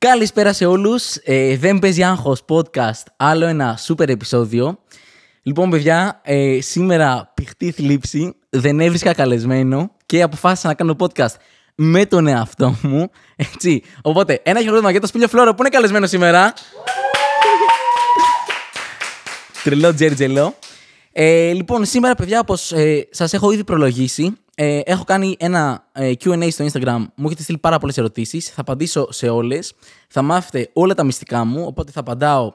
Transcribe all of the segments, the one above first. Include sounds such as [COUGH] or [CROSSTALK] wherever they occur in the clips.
Καλησπέρα σε όλους, ε, δεν παίζει άγχος podcast, άλλο ένα super επεισόδιο. Λοιπόν παιδιά, ε, σήμερα πηχτή θλίψη, δεν έβρισκα καλεσμένο και αποφάσισα να κάνω podcast με τον εαυτό μου, έτσι. Οπότε, ένα χειροκρότημα για το σπίτι Φλόρο που είναι καλεσμένο σήμερα. Τρελό τζερτζελό. Ε, λοιπόν, σήμερα παιδιά, όπως ε, σας έχω ήδη προλογίσει, ε, έχω κάνει ένα ε, QA στο Instagram. Μου έχετε στείλει πάρα πολλές ερωτήσεις. Θα απαντήσω σε όλες. Θα μάθετε όλα τα μυστικά μου. Οπότε θα απαντάω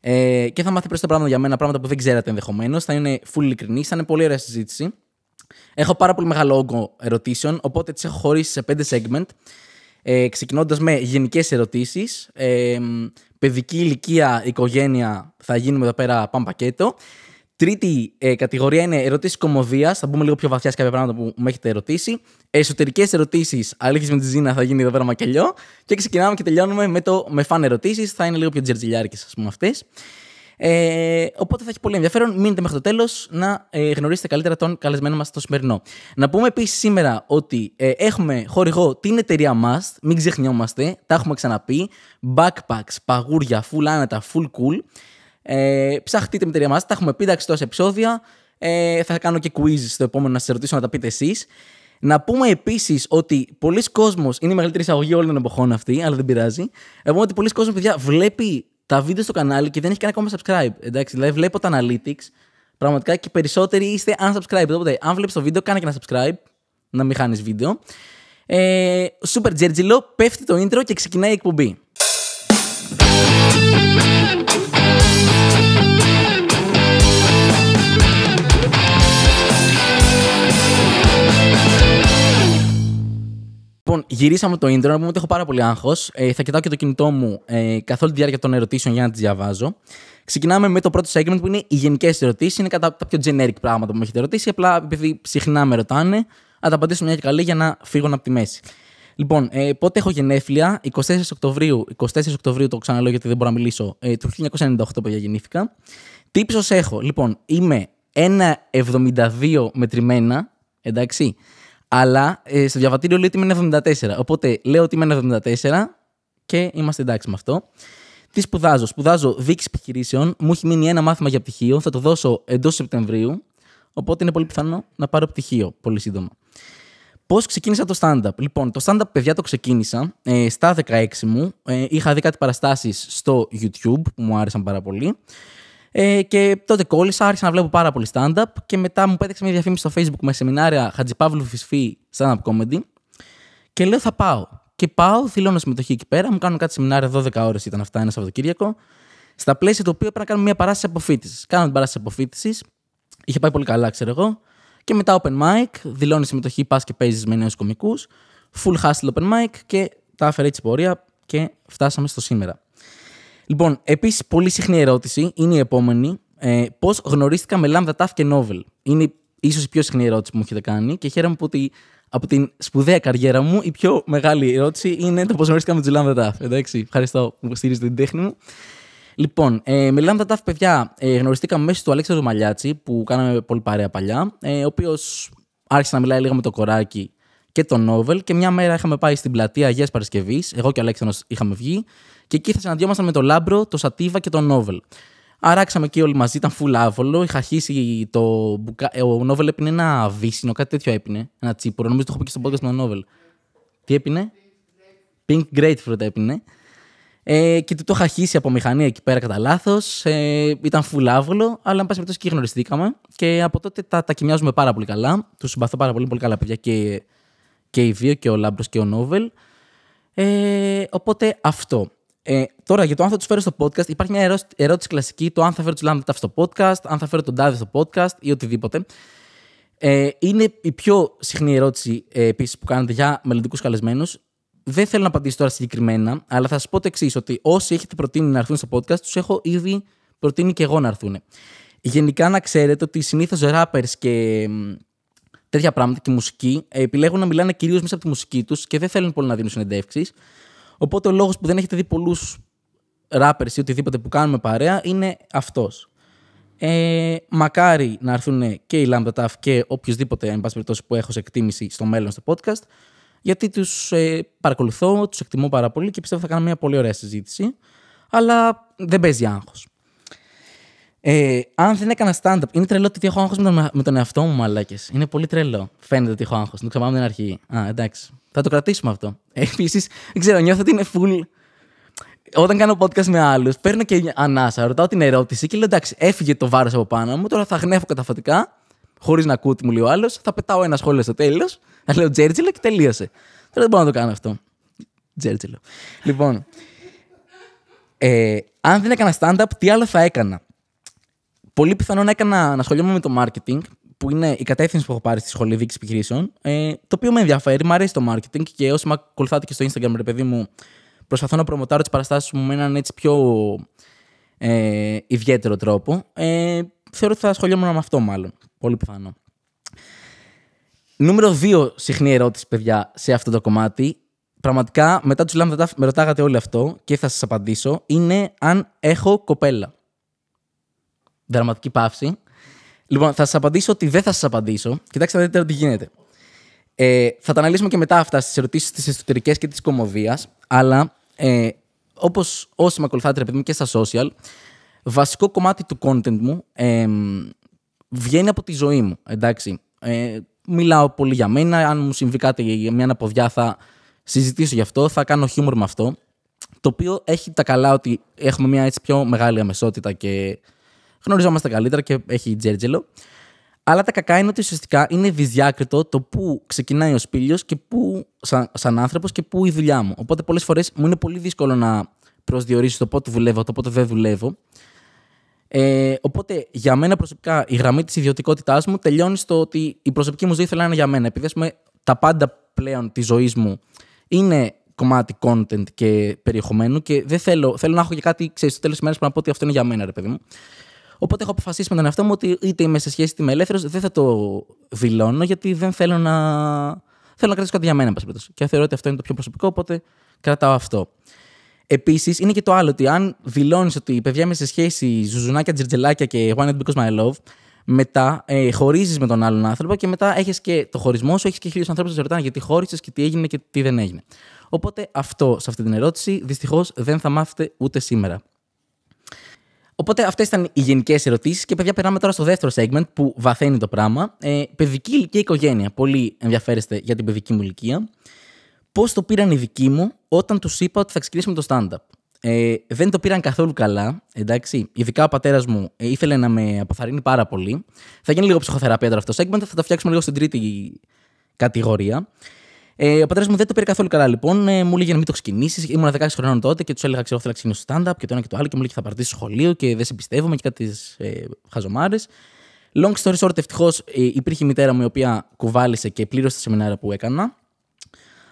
ε, και θα μάθετε περισσότερα πράγματα για μένα, πράγματα που δεν ξέρατε ενδεχομένως. Θα είναι full ειλικρινής. Θα είναι πολύ ωραία συζήτηση. Έχω πάρα πολύ μεγάλο όγκο ερωτήσεων. Οπότε τις έχω χωρίσει σε πέντε segment. Ε, Ξεκινώντας με γενικές ερωτήσεις. Ε, παιδική ηλικία, οικογένεια, θα γίνουμε εδώ πέρα παν πακέτο. Τρίτη ε, κατηγορία είναι ερωτήσεις κομμωδίας. Θα μπούμε λίγο πιο βαθιά σε κάποια πράγματα που με έχετε ερωτήσει. Εσωτερικές ερωτήσεις, αλήθεια με τη Ζήνα, θα γίνει εδώ πέρα μακελιό. Και ξεκινάμε και τελειώνουμε με, το, με φαν ερωτήσεις. Θα είναι λίγο πιο τζερτζιλιάρικες, ας πούμε, αυτές. Ε, οπότε θα έχει πολύ ενδιαφέρον. Μείνετε μέχρι το τέλος να ε, γνωρίσετε καλύτερα τον καλεσμένο μας το σημερινό. Να πούμε επίσης σήμερα ότι ε, έχουμε χορηγό την εταιρεία Must. Μην ξεχνιόμαστε, τα έχουμε ξαναπεί. Backpacks, παγούρια, full άνετα, full cool. Ε, ψαχτείτε με τη μας, τα έχουμε πει, τόσα επεισόδια. Ε, θα κάνω και quiz στο επόμενο να σας ρωτήσω να τα πείτε εσείς. Να πούμε επίσης ότι πολλοί κόσμος, είναι η μεγαλύτερη εισαγωγή όλων των εποχών αυτή, αλλά δεν πειράζει. Εγώ ότι πολλοί κόσμοι παιδιά, βλέπει τα βίντεο στο κανάλι και δεν έχει κανένα ακόμα subscribe. Εντάξει, δηλαδή βλέπω τα analytics. Πραγματικά και περισσότεροι είστε unsubscribe. Οπότε, αν βλέπεις το βίντεο, κάνε και ένα subscribe. Να μην χάνεις βίντεο. Ε, super Τζέρτζιλο, πέφτει το intro και ξεκινάει η εκπομπή. Λοιπόν, γυρίσαμε το intro. Να πούμε ότι έχω πάρα πολύ άγχος. Ε, θα κοιτάω και το κινητό μου ε, καθ' όλη τη διάρκεια των ερωτήσεων για να τις διαβάζω. Ξεκινάμε με το πρώτο segment που είναι οι γενικές ερωτήσεις. Είναι κατά τα πιο generic πράγματα που με έχετε ερωτήσει. Απλά επειδή συχνά με ρωτάνε, θα τα απαντήσω μια και καλή για να φύγω από τη μέση. Λοιπόν, ε, πότε έχω γενέθλια, 24 Οκτωβρίου, 24 Οκτωβρίου το ξαναλέω γιατί δεν μπορώ να μιλήσω, ε, του 1998 που γεννήθηκα. Τι ύψος έχω, λοιπόν, είμαι 1,72 μετρημένα, εντάξει, αλλά ε, στο διαβατήριο λέει ότι είμαι 74. Οπότε λέω ότι είμαι 74 και είμαστε εντάξει με αυτό. Τι σπουδάζω. Σπουδάζω δίκη επιχειρήσεων. Μου έχει μείνει ένα μάθημα για πτυχίο. Θα το δώσω εντός Σεπτεμβρίου. Οπότε είναι πολύ πιθανό να πάρω πτυχίο πολύ σύντομα. Πώς ξεκίνησα το stand-up. Λοιπόν, το stand-up, παιδιά, το ξεκίνησα ε, στα 16 μου. Ε, είχα δει κάτι παραστάσεις στο YouTube που μου άρεσαν πάρα πολύ. Ε, και τότε κόλλησα, άρχισα να βλέπω πάρα πολύ stand-up και μετά μου πέταξε μια διαφήμιση στο facebook με σεμιναρια χατζιπαυλου Χατζηπαύλου Φυσφή stand-up comedy και λέω θα πάω. Και πάω, δηλώνω συμμετοχή εκεί πέρα, μου κάνουν κάτι σεμινάριο 12 ώρες ήταν αυτά ένα Σαββατοκύριακο, στα πλαίσια το οποίου έπρεπε να κάνουμε μια παράσταση αποφύτησης. Κάνω την παράσταση αποφύτησης, είχε πάει πολύ καλά, ξέρω εγώ. Και μετά open mic, δηλώνει συμμετοχή, πας και παίζεις με νέους κομικούς. Full hustle open mic και τα έφερε έτσι πορεία και φτάσαμε στο σήμερα. Λοιπόν, επίσης πολύ συχνή ερώτηση είναι η επόμενη. Ε, Πώς γνωρίστηκα με Λάμδα Τάφ και Νόβελ. Είναι ίσως η πιο συχνή ερώτηση που μου έχετε κάνει και χαίρομαι που ότι από την σπουδαία καριέρα μου η πιο μεγάλη ερώτηση είναι το πώς γνωρίστηκα με του Λάμδα Τάφ. Εντάξει, ευχαριστώ που στηρίζετε την τέχνη μου. Λοιπόν, ε, με Λάμδα Τάφ, παιδιά, ε, γνωριστήκαμε μέσω του Αλέξανδρου Μαλιάτσι που κάναμε πολύ παρέα παλιά, ε, ο οποίος άρχισε να μιλάει λίγο με το κοράκι και το Νόβελ και μια μέρα είχαμε πάει στην πλατεία Αγίας Παρασκευής. Εγώ και ο Αλέξανδρος είχαμε βγει και εκεί θα συναντιόμασταν με τον Λάμπρο, τον Σατίβα και τον Νόβελ. Άραξαμε εκεί όλοι μαζί, ήταν full άβολο. Είχα χύσει το. Ε, ο Νόβελ έπινε ένα βύσινο, κάτι τέτοιο έπινε. Ένα τσίπορο. Νομίζω το έχω πει και στον podcast με τον Νόβελ. Τι έπινε. Pink Grapefruit έπινε. Ε, και το, το είχα χύσει από μηχανή εκεί πέρα κατά λάθος. Ε, ήταν φουλάβολο, αλλά εν πάση περιπτώσει και γνωριστήκαμε. Και από τότε τα, τα κοιμιάζουμε πάρα πολύ καλά. Τους συμπαθώ πάρα πολύ, πολύ καλά παιδιά και, και οι δύο, και ο Λάμπρος και ο Νόβελ. Ε, οπότε αυτό. Ε, τώρα για το αν θα τους φέρω στο podcast, υπάρχει μια ερώτηση, κλασική: το αν θα φέρω τους Λάμπερτ στο podcast, αν θα φέρω τον τάδε στο podcast ή οτιδήποτε. Ε, είναι η πιο συχνή ερώτηση ε, επίσης που κάνετε για μελλοντικούς καλεσμένους. Δεν θέλω να απαντήσω τώρα συγκεκριμένα, αλλά θα σας πω το εξής: Ότι όσοι έχετε προτείνει να έρθουν στο podcast, τους έχω ήδη προτείνει και εγώ να έρθουν. Γενικά να ξέρετε ότι συνήθως rappers και τέτοια πράγματα και μουσική ε, επιλέγουν να μιλάνε κυρίως μέσα από τη μουσική τους και δεν θέλουν πολύ να δίνουν συνεντεύξεις. Οπότε ο λόγος που δεν έχετε δει πολλούς rappers ή οτιδήποτε που κάνουμε παρέα είναι αυτός. Ε, μακάρι να έρθουν και οι Lambda και οποιοδήποτε, εν πάση περιπτώσει, που έχω σε εκτίμηση στο μέλλον στο podcast, γιατί τους ε, παρακολουθώ, τους εκτιμώ πάρα πολύ και πιστεύω θα κάνω μια πολύ ωραία συζήτηση. Αλλά δεν παίζει άγχος. Ε, αν δεν έκανα stand-up, είναι τρελό ότι έχω άγχος με, τον, με τον εαυτό μου, μαλάκες. Είναι πολύ τρελό. Φαίνεται ότι έχω άγχος. Να το ξαναπάμε την αρχή. Α, εντάξει. Θα το κρατήσουμε αυτό. Ε, Επίσης, δεν ξέρω, νιώθω ότι είναι full. Όταν κάνω podcast με άλλους, παίρνω και ανάσα, ρωτάω την ερώτηση και λέω εντάξει, έφυγε το βάρος από πάνω μου, τώρα θα γνέφω καταφατικά, χωρίς να ακούω τι μου λέει ο άλλος, θα πετάω ένα σχόλιο στο τέλος, θα λέω τζέρτζιλο και τελείωσε. Τώρα δεν μπορώ να το κάνω αυτό. Τζέρτζιλο. λοιπόν, ε, αν δεν έκανα stand-up, τι άλλο θα έκανα πολύ πιθανό να έκανα να ασχολιόμαι με το marketing, που είναι η κατεύθυνση που έχω πάρει στη σχολή δίκη επιχειρήσεων, ε, το οποίο με ενδιαφέρει, μου αρέσει το marketing και όσοι με ακολουθάτε και στο Instagram, ρε παιδί μου, προσπαθώ να προμοτάρω τις παραστάσεις μου με έναν έτσι πιο ε, ιδιαίτερο τρόπο. Ε, θεωρώ ότι θα ασχολιόμουν με αυτό μάλλον. Πολύ πιθανό. Νούμερο 2 συχνή ερώτηση, παιδιά, σε αυτό το κομμάτι. Πραγματικά, μετά τους λάμδα με ρωτάγατε όλο αυτό και θα σας απαντήσω. Είναι αν έχω κοπέλα δραματική παύση. Λοιπόν, θα σας απαντήσω ότι δεν θα σας απαντήσω. Κοιτάξτε να δείτε τώρα τι γίνεται. Ε, θα τα αναλύσουμε και μετά αυτά στις ερωτήσεις τη εσωτερική και τη κομμωδίας. Αλλά ε, όπως όσοι με ακολουθάτε, επειδή και στα social, βασικό κομμάτι του content μου ε, βγαίνει από τη ζωή μου. Εντάξει. Ε, μιλάω πολύ για μένα. Αν μου συμβεί κάτι για μια αναποδιά, θα συζητήσω γι' αυτό. Θα κάνω χιούμορ με αυτό. Το οποίο έχει τα καλά ότι έχουμε μια έτσι πιο μεγάλη αμεσότητα και γνωριζόμαστε καλύτερα και έχει τζέρτζελο. Αλλά τα κακά είναι ότι ουσιαστικά είναι δυσδιάκριτο το πού ξεκινάει ο σπήλιος και πού, σαν, σαν άνθρωπος και πού η δουλειά μου. Οπότε πολλές φορές μου είναι πολύ δύσκολο να προσδιορίσω το πότε δουλεύω, το πότε δεν δουλεύω. Ε, οπότε για μένα προσωπικά η γραμμή της ιδιωτικότητάς μου τελειώνει στο ότι η προσωπική μου ζωή θέλει να είναι για μένα. Επειδή πούμε, τα πάντα πλέον της ζωής μου είναι κομμάτι content και περιεχομένου και δεν θέλω, θέλω να έχω και κάτι, ξέρεις, στο τέλος της μέρας που να πω ότι αυτό είναι για μένα, ρε παιδί μου. Οπότε έχω αποφασίσει με τον εαυτό μου ότι είτε είμαι σε σχέση είτε είμαι ελεύθερος, δεν θα το δηλώνω γιατί δεν θέλω να. Θέλω να κρατήσω κάτι για μένα, Και θεωρώ ότι αυτό είναι το πιο προσωπικό, οπότε κρατάω αυτό. Επίσης, είναι και το άλλο ότι αν δηλώνεις ότι η παιδιά είμαι σε σχέση, ζουζουνάκια, τζιρτζελάκια και one not because my love, μετά ε, χωρίζεις με τον άλλον άνθρωπο και μετά έχεις και το χωρισμό σου, έχεις και χίλιους ανθρώπους που σε ρωτάνε γιατί χώρισες και τι έγινε και τι δεν έγινε. Οπότε αυτό σε αυτή την ερώτηση δυστυχώς δεν θα μάθετε ούτε σήμερα. Οπότε αυτές ήταν οι γενικές ερωτήσεις. Και παιδιά, περνάμε τώρα στο δεύτερο segment που βαθαίνει το πράγμα. Ε, παιδική ηλικία οικογένεια. Πολύ ενδιαφέρεστε για την παιδική μου ηλικία. Πώς το πήραν οι δικοί μου όταν τους είπα ότι θα ξεκινήσουμε το stand-up. Ε, δεν το πήραν καθόλου καλά. Εντάξει. Ειδικά ο πατέρας μου ε, ήθελε να με αποθαρρύνει πάρα πολύ. Θα γίνει λίγο ψυχοθεραπεία τώρα αυτό το segment. Θα το φτιάξουμε λίγο στην τρίτη κατηγορία. Ε, ο πατέρας μου δεν το πήρε καθόλου καλά λοιπόν. Ε, μου λέγει να μην το ξεκινήσεις. Ήμουν 16 χρονών τότε και τους έλεγα: Ξέρω, θέλω να ξεκινήσω stand-up και το ένα και το άλλο. Και μου λέει: Θα παρτίσει σχολείο και δεν σε και κάτι ε, χαζομάρες. Long story short, ευτυχώς ε, υπήρχε η μητέρα μου η οποία κουβάλισε και πλήρωσε τα σεμινάρια που έκανα.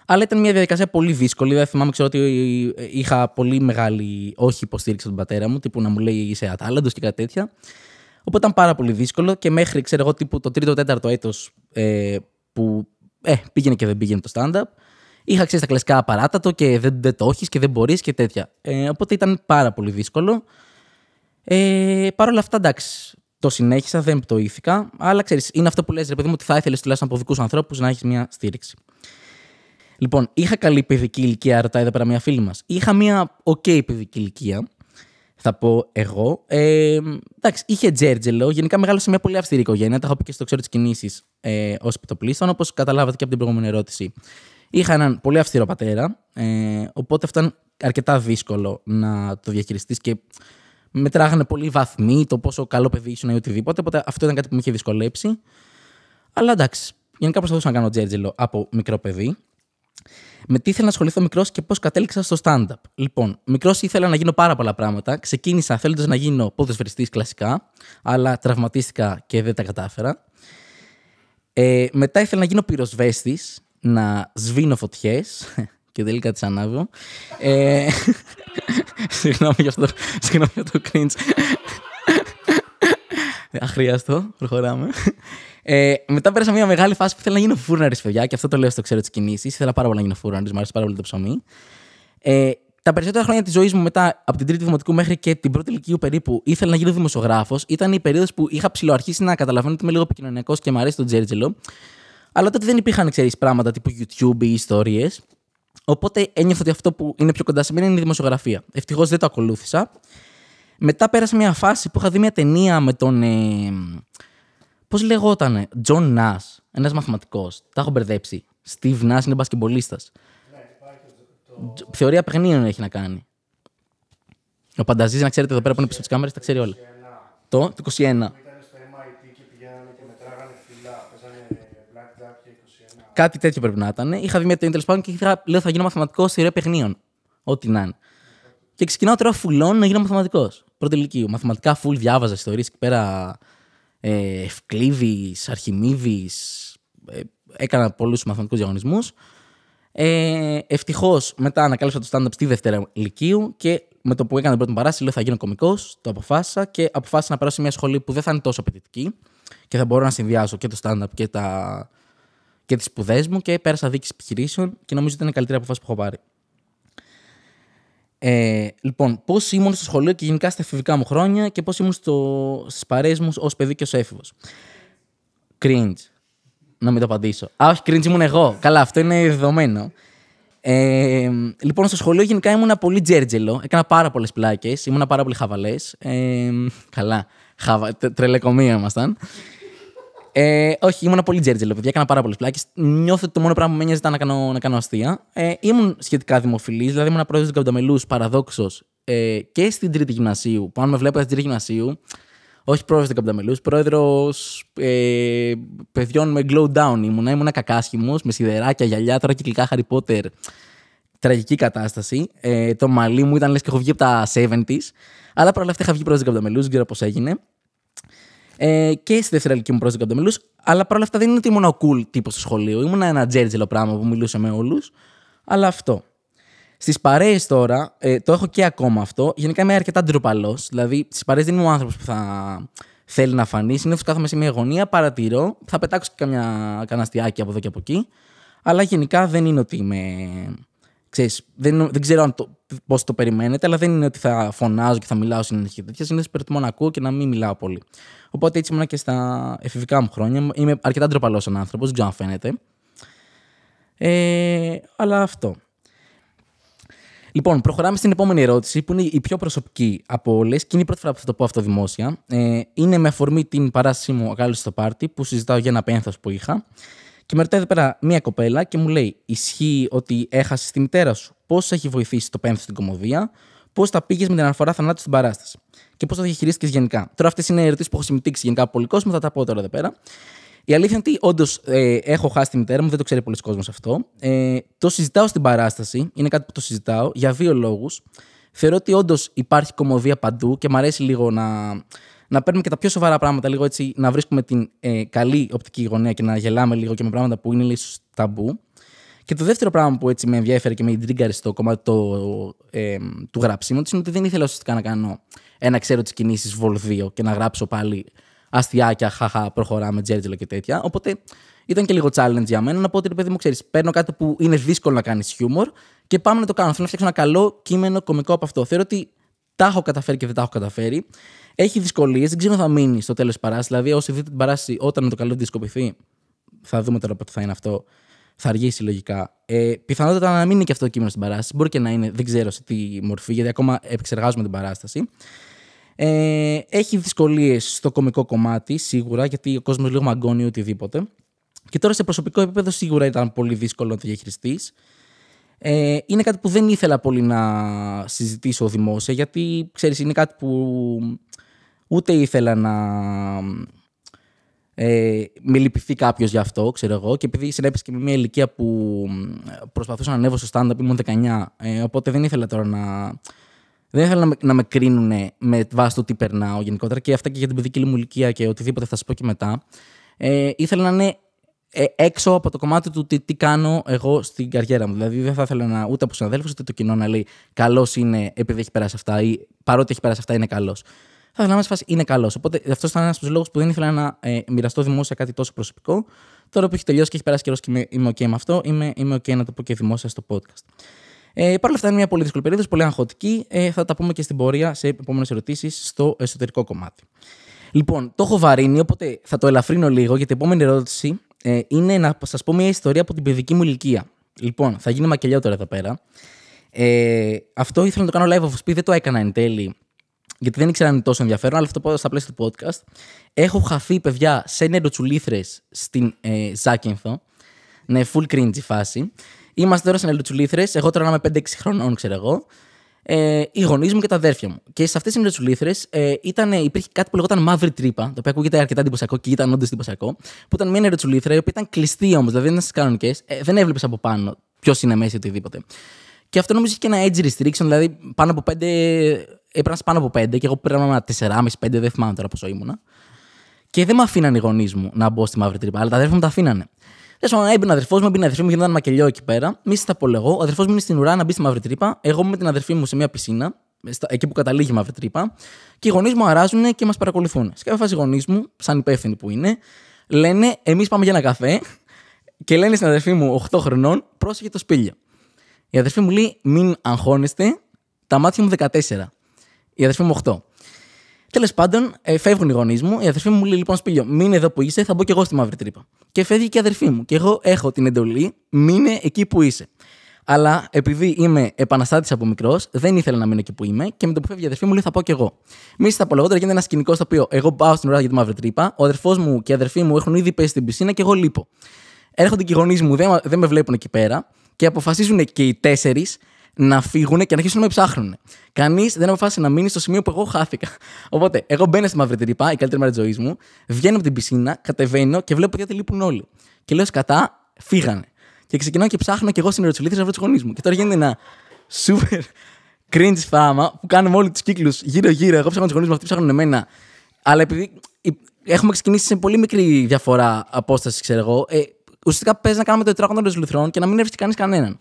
Αλλά ήταν μια διαδικασία πολύ δύσκολη. Δεν θυμάμαι, ξέρω ότι ε, είχα πολύ μεγάλη όχι υποστήριξη από τον πατέρα μου, τύπου να μου λέει είσαι ατάλλαντος και κάτι τέτοια. Οπότε ήταν πάρα πολύ δύσκολο και μέχρι, ξέρω εγώ, τύπου το τρίτο-τέταρτο έτος ε, που ε, πήγαινε και δεν πήγαινε το stand-up. Είχα ξέρεις τα κλασικά απαράτατο και δεν, το έχεις και δεν μπορείς και τέτοια. Ε, οπότε ήταν πάρα πολύ δύσκολο. Ε, Παρ' όλα αυτά, εντάξει, το συνέχισα, δεν πτωήθηκα. Αλλά ξέρεις, είναι αυτό που λες, ρε παιδί μου, ότι θα ήθελες τουλάχιστον από δικούς ανθρώπους να έχεις μια στήριξη. Λοιπόν, είχα καλή παιδική ηλικία, ρωτάει εδώ πέρα μια φίλη μας. Είχα μια οκ παιδική ηλικία θα πω εγώ. Ε, εντάξει, είχε Τζέρτζελο. Γενικά μεγάλωσε μια πολύ αυστηρή οικογένεια. Τα έχω πει και στο ξέρω τις κινήσεις ε, ω επιτοπλίστων, όπως καταλάβατε και από την προηγούμενη ερώτηση. Είχα έναν πολύ αυστηρό πατέρα, ε, οπότε αυτό ήταν αρκετά δύσκολο να το διαχειριστείς και μετράγανε πολύ βαθμοί, το πόσο καλό παιδί ήσουν ή οτιδήποτε. Οπότε αυτό ήταν κάτι που με είχε δυσκολέψει. Αλλά εντάξει, γενικά προσπαθούσα να κάνω Τζέρτζελο από μικρό παιδί με τι ήθελα να ασχοληθώ μικρός και πώς κατέληξα στο stand-up. Λοιπόν, μικρός ήθελα να γίνω πάρα πολλά πράγματα. Ξεκίνησα θέλοντας να γίνω ποδοσφαιριστής κλασικά, αλλά τραυματίστηκα και δεν τα κατάφερα. Ε, μετά ήθελα να γίνω πυροσβέστης, να σβήνω φωτιές [LAUGHS] και τελικά τις ανάβω. Ε, [LAUGHS] συγγνώμη για αυτό, συγγνώμη για το cringe. [LAUGHS] Αχρίαστο, προχωράμε. Ε, μετά πέρασα μια μεγάλη φάση που θέλω να γίνω φούρναρης, παιδιά, και αυτό το λέω στο ξέρω της κινήσης. Ήθελα πάρα πολύ να γίνω φούρναρης, μου άρεσε πάρα πολύ το ψωμί. Ε, τα περισσότερα χρόνια της ζωής μου μετά, από την τρίτη δημοτικού μέχρι και την πρώτη ηλικίου περίπου, ήθελα να γίνω δημοσιογράφος. Ήταν η περίοδος που είχα ψηλοαρχίσει να καταλαβαίνω ότι είμαι λίγο επικοινωνιακός και μου αρέσει το τζέρτζελο. Αλλά τότε δεν υπήρχαν, ξέρεις, πράγματα τύπου YouTube ή ιστορίε. Οπότε ένιωθα ότι αυτό που είναι πιο κοντά σε μένα είναι η δημοσιογραφία. Ευτυχώς δεν το ακολούθησα. Μετά πέρασα μια φάση που είχα δει μια ταινία με τον. Ε, Πώς λεγότανε, Τζον Νάς, ένας μαθηματικός. Τα έχω μπερδέψει. Στίβ Νάς είναι μπασκεμπολίστας. Ναι, το... Θεωρία παιχνίων έχει να κάνει. Ο Πανταζής, να ξέρετε εδώ πέρα που είναι πίσω από κάμερα, τα ξέρει όλα. Το, 21. ήταν MIT και και μετράγανε 21. Κάτι τέτοιο πρέπει να ήταν. Είχα δει μια το τέλο και είχα λέω, θα γίνω μαθηματικός θεωρία παιχνίων. Ό,τι να είναι. Και ξεκινάω τώρα φουλών να γίνω μαθηματικός. Πρώτη ηλικία. Μαθηματικά φουλ διάβαζα ιστορίε και πέρα ε, Ευκλήβης, Αρχιμήδης, ε, έκανα πολλούς μαθηματικούς διαγωνισμούς. Ε, Ευτυχώς μετά ανακάλυψα το stand-up στη δεύτερη ηλικίου και με το που έκανα την πρώτη παράσταση, λέω θα γίνω κωμικός. Το αποφάσισα και αποφάσισα να περάσω σε μια σχολή που δεν θα είναι τόσο απαιτητική και θα μπορώ να συνδυάσω και το stand-up και, τα... και τις σπουδές μου. Και πέρασα δίκη επιχειρήσεων και νομίζω ότι ήταν η καλύτερη αποφάση που έχω πάρει. Ε, λοιπόν, πώς ήμουν στο σχολείο και γενικά στα εφηβικά μου χρόνια και πώς ήμουν στο... στις παρέες μου ως παιδί και ως έφηβος. Cringe. Να μην το απαντήσω. Α, όχι, cringe ήμουν εγώ. Καλά, αυτό είναι δεδομένο. Ε, λοιπόν, στο σχολείο γενικά ήμουν πολύ τζέρτζελο. Έκανα πάρα πολλές πλάκες. ήμουν πάρα πολύ χαβαλές. Ε, καλά. Χαβα... Τρελεκομία ήμασταν. Ε, όχι, ήμουν πολύ τζέρτζελο, παιδιά. Έκανα πάρα πολλές πλάκες. Νιώθω ότι το μόνο πράγμα που με νοιάζει ήταν να κάνω, να κάνω αστεία. Ε, ήμουν σχετικά δημοφιλής, δηλαδή ήμουν πρόεδρος του Καμπταμελού, παραδόξως ε, και στην τρίτη γυμνασίου. Που αν με βλέπατε στην τρίτη γυμνασίου, όχι πρόεδρος του Καμπταμελού, πρόεδρος ε, παιδιών με glow down ήμουν. Ήμουν κακάσχημος, με σιδεράκια, γυαλιά, τώρα κυκλικά Harry Potter. Τραγική κατάσταση. Ε, το μαλί μου ήταν λες και έχω βγει από τα 70s. Αλλά παρόλα αυτά είχα βγει πρόεδρος του Καμπταμελού, δεν ξέρω πώς έγινε. Ε, και στη ηλικία μου πρόσδεκα το μιλούσα. Αλλά παρόλα αυτά δεν είναι ότι ήμουν ο cool τύπος στο σχολείο. Ήμουν ένα τζέρτζελο πράγμα που μιλούσε με όλους. Αλλά αυτό. Στις παρέες τώρα, ε, το έχω και ακόμα αυτό. Γενικά είμαι αρκετά ντροπαλός. Δηλαδή, στις παρέες δεν είμαι ο άνθρωπος που θα θέλει να φανεί. Συνήθως κάθομαι σε μια γωνία, παρατηρώ. Θα πετάξω και καμιά καναστιάκι από εδώ και από εκεί. Αλλά γενικά δεν είναι ότι είμαι Ξέρεις, δεν, δεν ξέρω το, πώς το περιμένετε, αλλά δεν είναι ότι θα φωνάζω και θα μιλάω συνέχεια τέτοια. Είναι προτιμώ να ακούω και να μην μιλάω πολύ. Οπότε έτσι ήμουν και στα εφηβικά μου χρόνια. Είμαι αρκετά ντροπαλός σαν άνθρωπος, δεν ξέρω αν φαίνεται. Ε, αλλά αυτό. Λοιπόν, προχωράμε στην επόμενη ερώτηση που είναι η πιο προσωπική από όλες και είναι η πρώτη φορά που θα το πω αυτό δημόσια. Ε, είναι με αφορμή την παράστασή μου Αγάλη στο Πάρτι που συζητάω για ένα πένθος που είχα. Και με ρωτάει εδώ πέρα μία κοπέλα και μου λέει: Ισχύει ότι έχασες τη μητέρα σου. Πώς έχει βοηθήσει το πένθος στην κομμωδία, πώς τα πήγες με την αναφορά θανάτου στην παράσταση και πώς τα διαχειρίστηκε γενικά. Τώρα, αυτές είναι ερωτήσεις που έχω συμμετείξει γενικά από πολλοί κόσμο, θα τα πω τώρα εδώ πέρα. Η αλήθεια είναι ότι όντως ε, έχω χάσει τη μητέρα μου, δεν το ξέρει πολλοί κόσμος αυτό. Ε, το συζητάω στην παράσταση, είναι κάτι που το συζητάω για δύο λόγους. Θεωρώ ότι όντως υπάρχει κομμωδία παντού και μου αρέσει λίγο να, να παίρνουμε και τα πιο σοβαρά πράγματα, λίγο έτσι να βρίσκουμε την ε, καλή οπτική γωνία και να γελάμε λίγο και με πράγματα που είναι λίγο ταμπού. Και το δεύτερο πράγμα που έτσι με ενδιαφέρει και με εντρίγκαρε στο κομμάτι το, ε, του γραψίμου είναι ότι δεν ήθελα ουσιαστικά να κάνω ένα ξέρω τις κινήσεις βολδίο και να γράψω πάλι αστιάκια, χαχά, προχωράμε, τζέρτζελο και τέτοια. Οπότε ήταν και λίγο challenge για μένα να πω ότι ρε παιδί μου, ξέρεις, παίρνω κάτι που είναι δύσκολο να κάνεις χιούμορ και πάμε να το κάνω. Θέλω να φτιάξω ένα καλό κείμενο κωμικό από αυτό. Θεωρώ ότι τα έχω καταφέρει και δεν τα έχω καταφέρει. Έχει δυσκολίες, δεν ξέρω αν θα μείνει στο τέλος της παράστασης. Δηλαδή, όσοι δείτε την παράσταση όταν το καλό δισκοπηθεί, θα δούμε τώρα πότε θα είναι αυτό. Θα αργήσει λογικά. Ε, πιθανότατα να μείνει και αυτό το κείμενο στην παράσταση. Μπορεί και να είναι, δεν ξέρω σε τι μορφή, γιατί ακόμα επεξεργάζουμε την παράσταση. Ε, έχει δυσκολίες στο κομικό κομμάτι, σίγουρα, γιατί ο κόσμος λίγο μαγκώνει οτιδήποτε. Και τώρα σε προσωπικό επίπεδο σίγουρα ήταν πολύ δύσκολο να το διαχειριστείς. Ε, είναι κάτι που δεν ήθελα πολύ να συζητήσω δημόσια, γιατί ξέρεις, είναι κάτι που ούτε ήθελα να ε, με λυπηθεί κάποιος γι' αυτό, ξέρω εγώ. Και επειδή συνέπεσε και με μια ηλικία που προσπαθούσα να ανέβω στο stand-up, ήμουν 19. Ε, οπότε δεν ήθελα τώρα να. Δεν ήθελα να με, να με κρίνουν με βάση το τι περνάω γενικότερα και αυτά και για την παιδική μου ηλικία και οτιδήποτε θα σας πω και μετά. Ε, ήθελα να είναι ε, έξω από το κομμάτι του τι, τι κάνω εγώ στην καριέρα μου. Δηλαδή, δεν θα ήθελα να, ούτε από συναδέλφους ούτε το κοινό να λέει καλός είναι επειδή έχει περάσει αυτά ή παρότι έχει περάσει αυτά είναι καλός θα ήθελα να φάση είναι καλός. Οπότε αυτός ήταν ένας από τους λόγους που δεν ήθελα να ε, μοιραστώ δημόσια κάτι τόσο προσωπικό. Τώρα που έχει τελειώσει και έχει περάσει καιρός και είμαι, είμαι OK με αυτό, είμαι, είμαι OK να το πω και δημόσια στο podcast. Ε, Παρ' όλα αυτά, είναι μια πολύ δύσκολη περίοδος, πολύ αγχωτική. Ε, θα τα πούμε και στην πορεία σε επόμενες ερωτήσεις στο εσωτερικό κομμάτι. Λοιπόν, το έχω βαρύνει, οπότε θα το ελαφρύνω λίγο, γιατί η επόμενη ερώτηση ε, είναι να σας πω μια ιστορία από την παιδική μου ηλικία. Λοιπόν, θα γίνει μακελιό τώρα εδώ πέρα. Ε, αυτό ήθελα να το κάνω live από speed, δεν το έκανα εν τέλει γιατί δεν ήξερα αν είναι τόσο ενδιαφέρον, αλλά αυτό το πω στα πλαίσια του podcast. Έχω χαθεί, παιδιά, σε νεροτσουλήθρε στην ε, Ζάκυνθο. Ναι, full cringe φάση. Είμαστε τώρα σε νεροτσουλήθρε. Εγώ τώρα είμαι 5-6 χρονών, ξέρω εγώ. Ε, οι γονείς μου και τα αδέρφια μου. Και σε αυτές τις νεροτσουλήθρε ε, υπήρχε κάτι που λεγόταν μαύρη τρύπα, το οποίο ακούγεται αρκετά εντυπωσιακό και ήταν όντως εντυπωσιακό, που ήταν μια νεροτσουλήθρα η οποία ήταν κλειστή όμως, δηλαδή δεν ήταν στις κανονικές, ε, δεν έβλεπες από πάνω ποιος είναι μέσα ή οτιδήποτε. Και αυτό νομίζω είχε και ένα edge restriction, δηλαδή πάνω από πέντε έπαιρνα πάνω από πέντε και εγώ πήραμε ένα 4,5-5, δεν θυμάμαι τώρα πόσο ήμουνα. Και δεν με αφήνανε οι γονείς μου να μπω στη μαύρη τρύπα, αλλά τα αδέρφια μου τα αφήνανε. Δεν σου ε, έμπαινε ο αδερφός μου, έμπαινε αδερφή μου, γινόταν μακελιό εκεί πέρα. Μη τα πω Ο αδερφός μου είναι στην ουρά να μπει στη μαύρη τρύπα. Εγώ με την αδερφή μου σε μια πισίνα, εκεί που καταλήγει η μαύρη τρύπα. Και οι γονείς μου αράζουν και μας παρακολουθούν. Σε κάποια φάση οι γονείς μου, σαν υπεύθυνοι που είναι, λένε Εμείς πάμε για ένα καφέ. Και λένε στην αδερφή μου 8 χρονών, πρόσεχε το σπήλιο. Η αδερφή μου λέει: Μην αγχώνεστε, τα μάτια μου 14. Η αδερφή μου 8. Τέλος πάντων, ε, φεύγουν οι γονείς μου. Η αδερφή μου μου λέει: Λοιπόν, σπίτι, μείνε εδώ που είσαι, θα μπω και εγώ στη μαύρη τρύπα. Και φεύγει και η αδερφή μου. Και εγώ έχω την εντολή: μείνε εκεί που είσαι. Αλλά επειδή είμαι επαναστάτης από μικρός, δεν ήθελα να μείνω εκεί που είμαι και με το που φεύγει η αδερφή μου λέει: Θα πω κι εγώ. Μίση τα απολογότερα γίνεται ένα σκηνικό στο οποίο εγώ πάω στην ώρα για τη μαύρη τρύπα, ο αδερφός μου και η αδερφή μου έχουν ήδη πέσει στην πισίνα και εγώ λείπω. Έρχονται και οι γονείς μου, δεν, δεν με βλέπουν εκεί πέρα και αποφασίζουν και οι τέσσερις να φύγουν και να αρχίσουν να με ψάχνουν. Κανείς δεν αποφάσισε να μείνει στο σημείο που εγώ χάθηκα. Οπότε, εγώ μπαίνω στη μαύρη τρύπα, η καλύτερη μέρα της ζωής μου, βγαίνω από την πισίνα, κατεβαίνω και βλέπω γιατί λείπουν όλοι. Και λέω σκατά, φύγανε. Και ξεκινάω και ψάχνω και εγώ στην Ρετσουλίδα να βρω τους γονείς μου. Και τώρα γίνεται ένα super cringe φάμα που κάνουμε όλοι τους κύκλους γύρω-γύρω. Εγώ ψάχνω τους γονείς μου, αυτοί ψάχνουν εμένα. Αλλά επειδή έχουμε ξεκινήσει σε πολύ μικρή διαφορά απόσταση, ξέρω εγώ, ε, ουσιαστικά παίζει να κάνουμε το τετράγωνο των Ρετσουλιθρών και να μην έρθει κανείς κανέναν.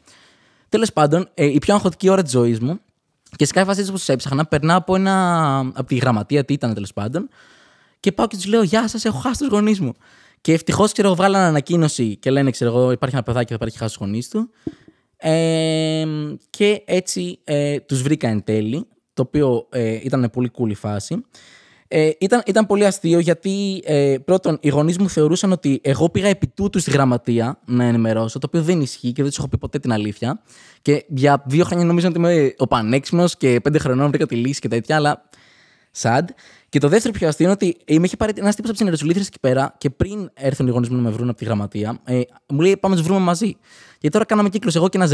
Τέλος πάντων, ε, η πιο αγχωτική ώρα της ζωής μου και σε κάθε φάση που τους έψαχνα, περνάω από, ένα, από τη γραμματεία, τι ήταν τέλος πάντων, και πάω και τους λέω: Γεια σας, έχω χάσει τους γονείς μου. Και ευτυχώς ξέρω εγώ, βγάλανε ανακοίνωση και λένε: Ξέρω εγώ, υπάρχει ένα παιδάκι που θα χάσει τους γονείς του. και έτσι ε, τους βρήκα εν τέλει, το οποίο ε, ήταν πολύ cool η φάση. Ε, ήταν, ήταν πολύ αστείο γιατί ε, πρώτον, οι γονείς μου θεωρούσαν ότι εγώ πήγα επί τούτου στη γραμματεία να ενημερώσω, το οποίο δεν ισχύει και δεν τους έχω πει ποτέ την αλήθεια. Και για δύο χρόνια νομίζω ότι είμαι ο πανέξυπνος και πέντε χρονών βρήκα τη λύση και τέτοια, αλλά sad. Και το δεύτερο πιο αστείο είναι ότι με είχε πάρει ένα τύπο από τι Νεροσουλήθρε εκεί πέρα και πριν έρθουν οι γονείς μου να με βρουν από τη γραμματεία, ε, μου λέει πάμε να τους βρούμε μαζί. Και τώρα κάναμε κύκλος εγώ και ένας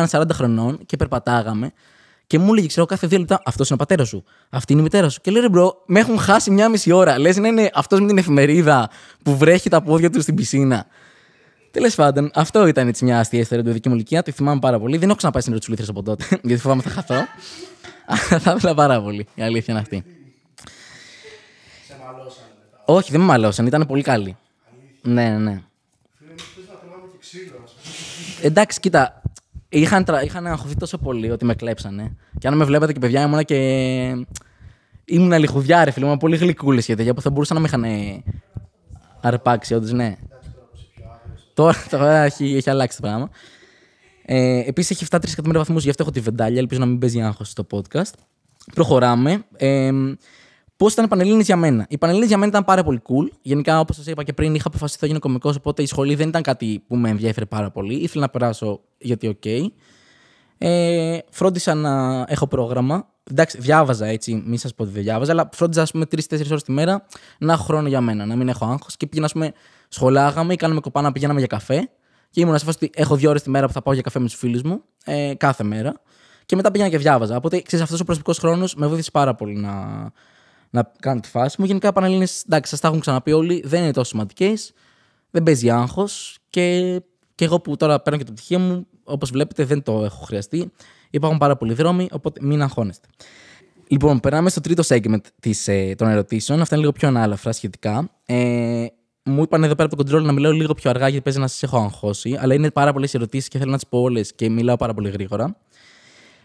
random man 40 χρονών και περπατάγαμε. Και μου λέει, ξέρω, κάθε δύο λεπτά αυτός είναι ο πατέρας σου. Αυτή είναι η μητέρα σου. Και λέει, μπρο, με έχουν χάσει μια μισή ώρα. Λες να είναι αυτός με την εφημερίδα που βρέχει τα πόδια του στην πισίνα. Τέλος πάντων, αυτό ήταν έτσι μια αστεία ιστορία του δική μου ηλικία. Τη θυμάμαι πάρα πολύ. Δεν έχω ξαναπάει στην Ροτσουλήθρε από τότε, [LAUGHS] γιατί φοβάμαι θα χαθώ. Αλλά θα ήθελα πάρα πολύ. Η αλήθεια είναι αυτή. Σε Όχι, δεν με μαλώσαν. Ήταν πολύ καλή. Ναι, ναι, ναι. Εντάξει, κοίτα, είχαν, είχαν αγχωθεί τόσο πολύ ότι με κλέψανε. Και αν με βλέπατε και παιδιά, ήμουν και. ήμουν λιχουδιάρε, φίλε μου, πολύ γλυκούλης γιατί τέτοια που θα μπορούσαν να με είχαν αρπάξει, όντως, ναι. τώρα, τώρα έχει, έχει αλλάξει το πράγμα. Ε, Επίσης έχει 7-3 εκατομμύρια βαθμούς, γι' αυτό έχω τη βεντάλια. Ελπίζω να μην παίζει άγχος στο podcast. Προχωράμε. Ε, Πώς ήταν οι Πανελλήνες για μένα. Οι Πανελλήνες για μένα ήταν πάρα πολύ cool. Γενικά, όπως σας είπα και πριν, είχα αποφασίσει ότι θα γίνω κομικός, οπότε η σχολή δεν ήταν κάτι που με ενδιαφέρει πάρα πολύ. Ήθελα να περάσω γιατί οκ. Okay. Ε, φρόντισα να έχω πρόγραμμα. Εντάξει, διάβαζα έτσι, μην σας πω ότι δεν διάβαζα, αλλά φρόντιζα, ας πούμε, τρει-τέσσερι ώρες τη μέρα να έχω χρόνο για μένα, να μην έχω άγχος και πήγαινα, ας πούμε, σχολάγαμε ή κάναμε κοπάνα, πηγαίναμε για καφέ. Και ήμουν σε ότι έχω δύο ώρες τη μέρα που θα πάω για καφέ με τους φίλους μου, ε, κάθε μέρα. Και μετά πήγαινα και διάβαζα. Οπότε ξέρεις, αυτός ο προσωπικός χρόνος με βοήθησε πάρα πολύ να, να κάνω τη φάση μου. Γενικά οι εντάξει, σας τα έχουν ξαναπεί όλοι, δεν είναι τόσο σημαντικέ. Δεν παίζει άγχος και, και εγώ που τώρα παίρνω και το πτυχίο μου, όπως βλέπετε, δεν το έχω χρειαστεί. Υπάρχουν πάρα πολλοί δρόμοι, οπότε μην αγχώνεστε. Λοιπόν, περνάμε στο τρίτο segment της, ε, των ερωτήσεων. Αυτά είναι λίγο πιο ανάλαφρα σχετικά. Ε, μου είπαν εδώ πέρα από το control να μιλάω λίγο πιο αργά γιατί παίζει να σας έχω αγχώσει. Αλλά είναι πάρα πολλές ερωτήσεις και θέλω να τις πω όλες και μιλάω πάρα πολύ γρήγορα.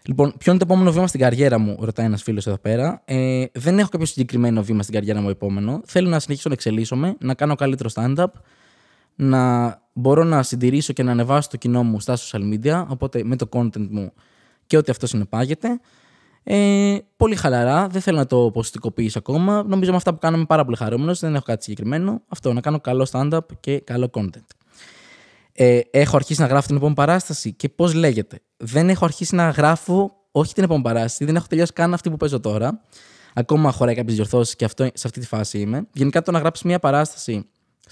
Λοιπόν, ποιο είναι το επόμενο βήμα στην καριέρα μου, ρωτάει ένας φίλος εδώ πέρα. Ε, δεν έχω κάποιο συγκεκριμένο βήμα στην καριέρα μου επόμενο. Θέλω να συνεχίσω να εξελίσσομαι, να κάνω καλύτερο stand-up, να μπορώ να συντηρήσω και να ανεβάσω το κοινό μου στα social media, οπότε με το content μου και ό,τι αυτό συνεπάγεται. Ε, πολύ χαλαρά, δεν θέλω να το ποσοτικοποιήσω ακόμα. Νομίζω με αυτά που κάναμε πάρα πολύ χαρούμενος, δεν έχω κάτι συγκεκριμένο. Αυτό, να κάνω καλό stand-up και καλό content ε, έχω αρχίσει να γράφω την επόμενη παράσταση και πώς λέγεται. Δεν έχω αρχίσει να γράφω όχι την επόμενη παράσταση, δεν έχω τελειώσει καν αυτή που παίζω τώρα. Ακόμα χωράει κάποιες διορθώσεις και αυτό, σε αυτή τη φάση είμαι. Γενικά το να γράψεις μια παράσταση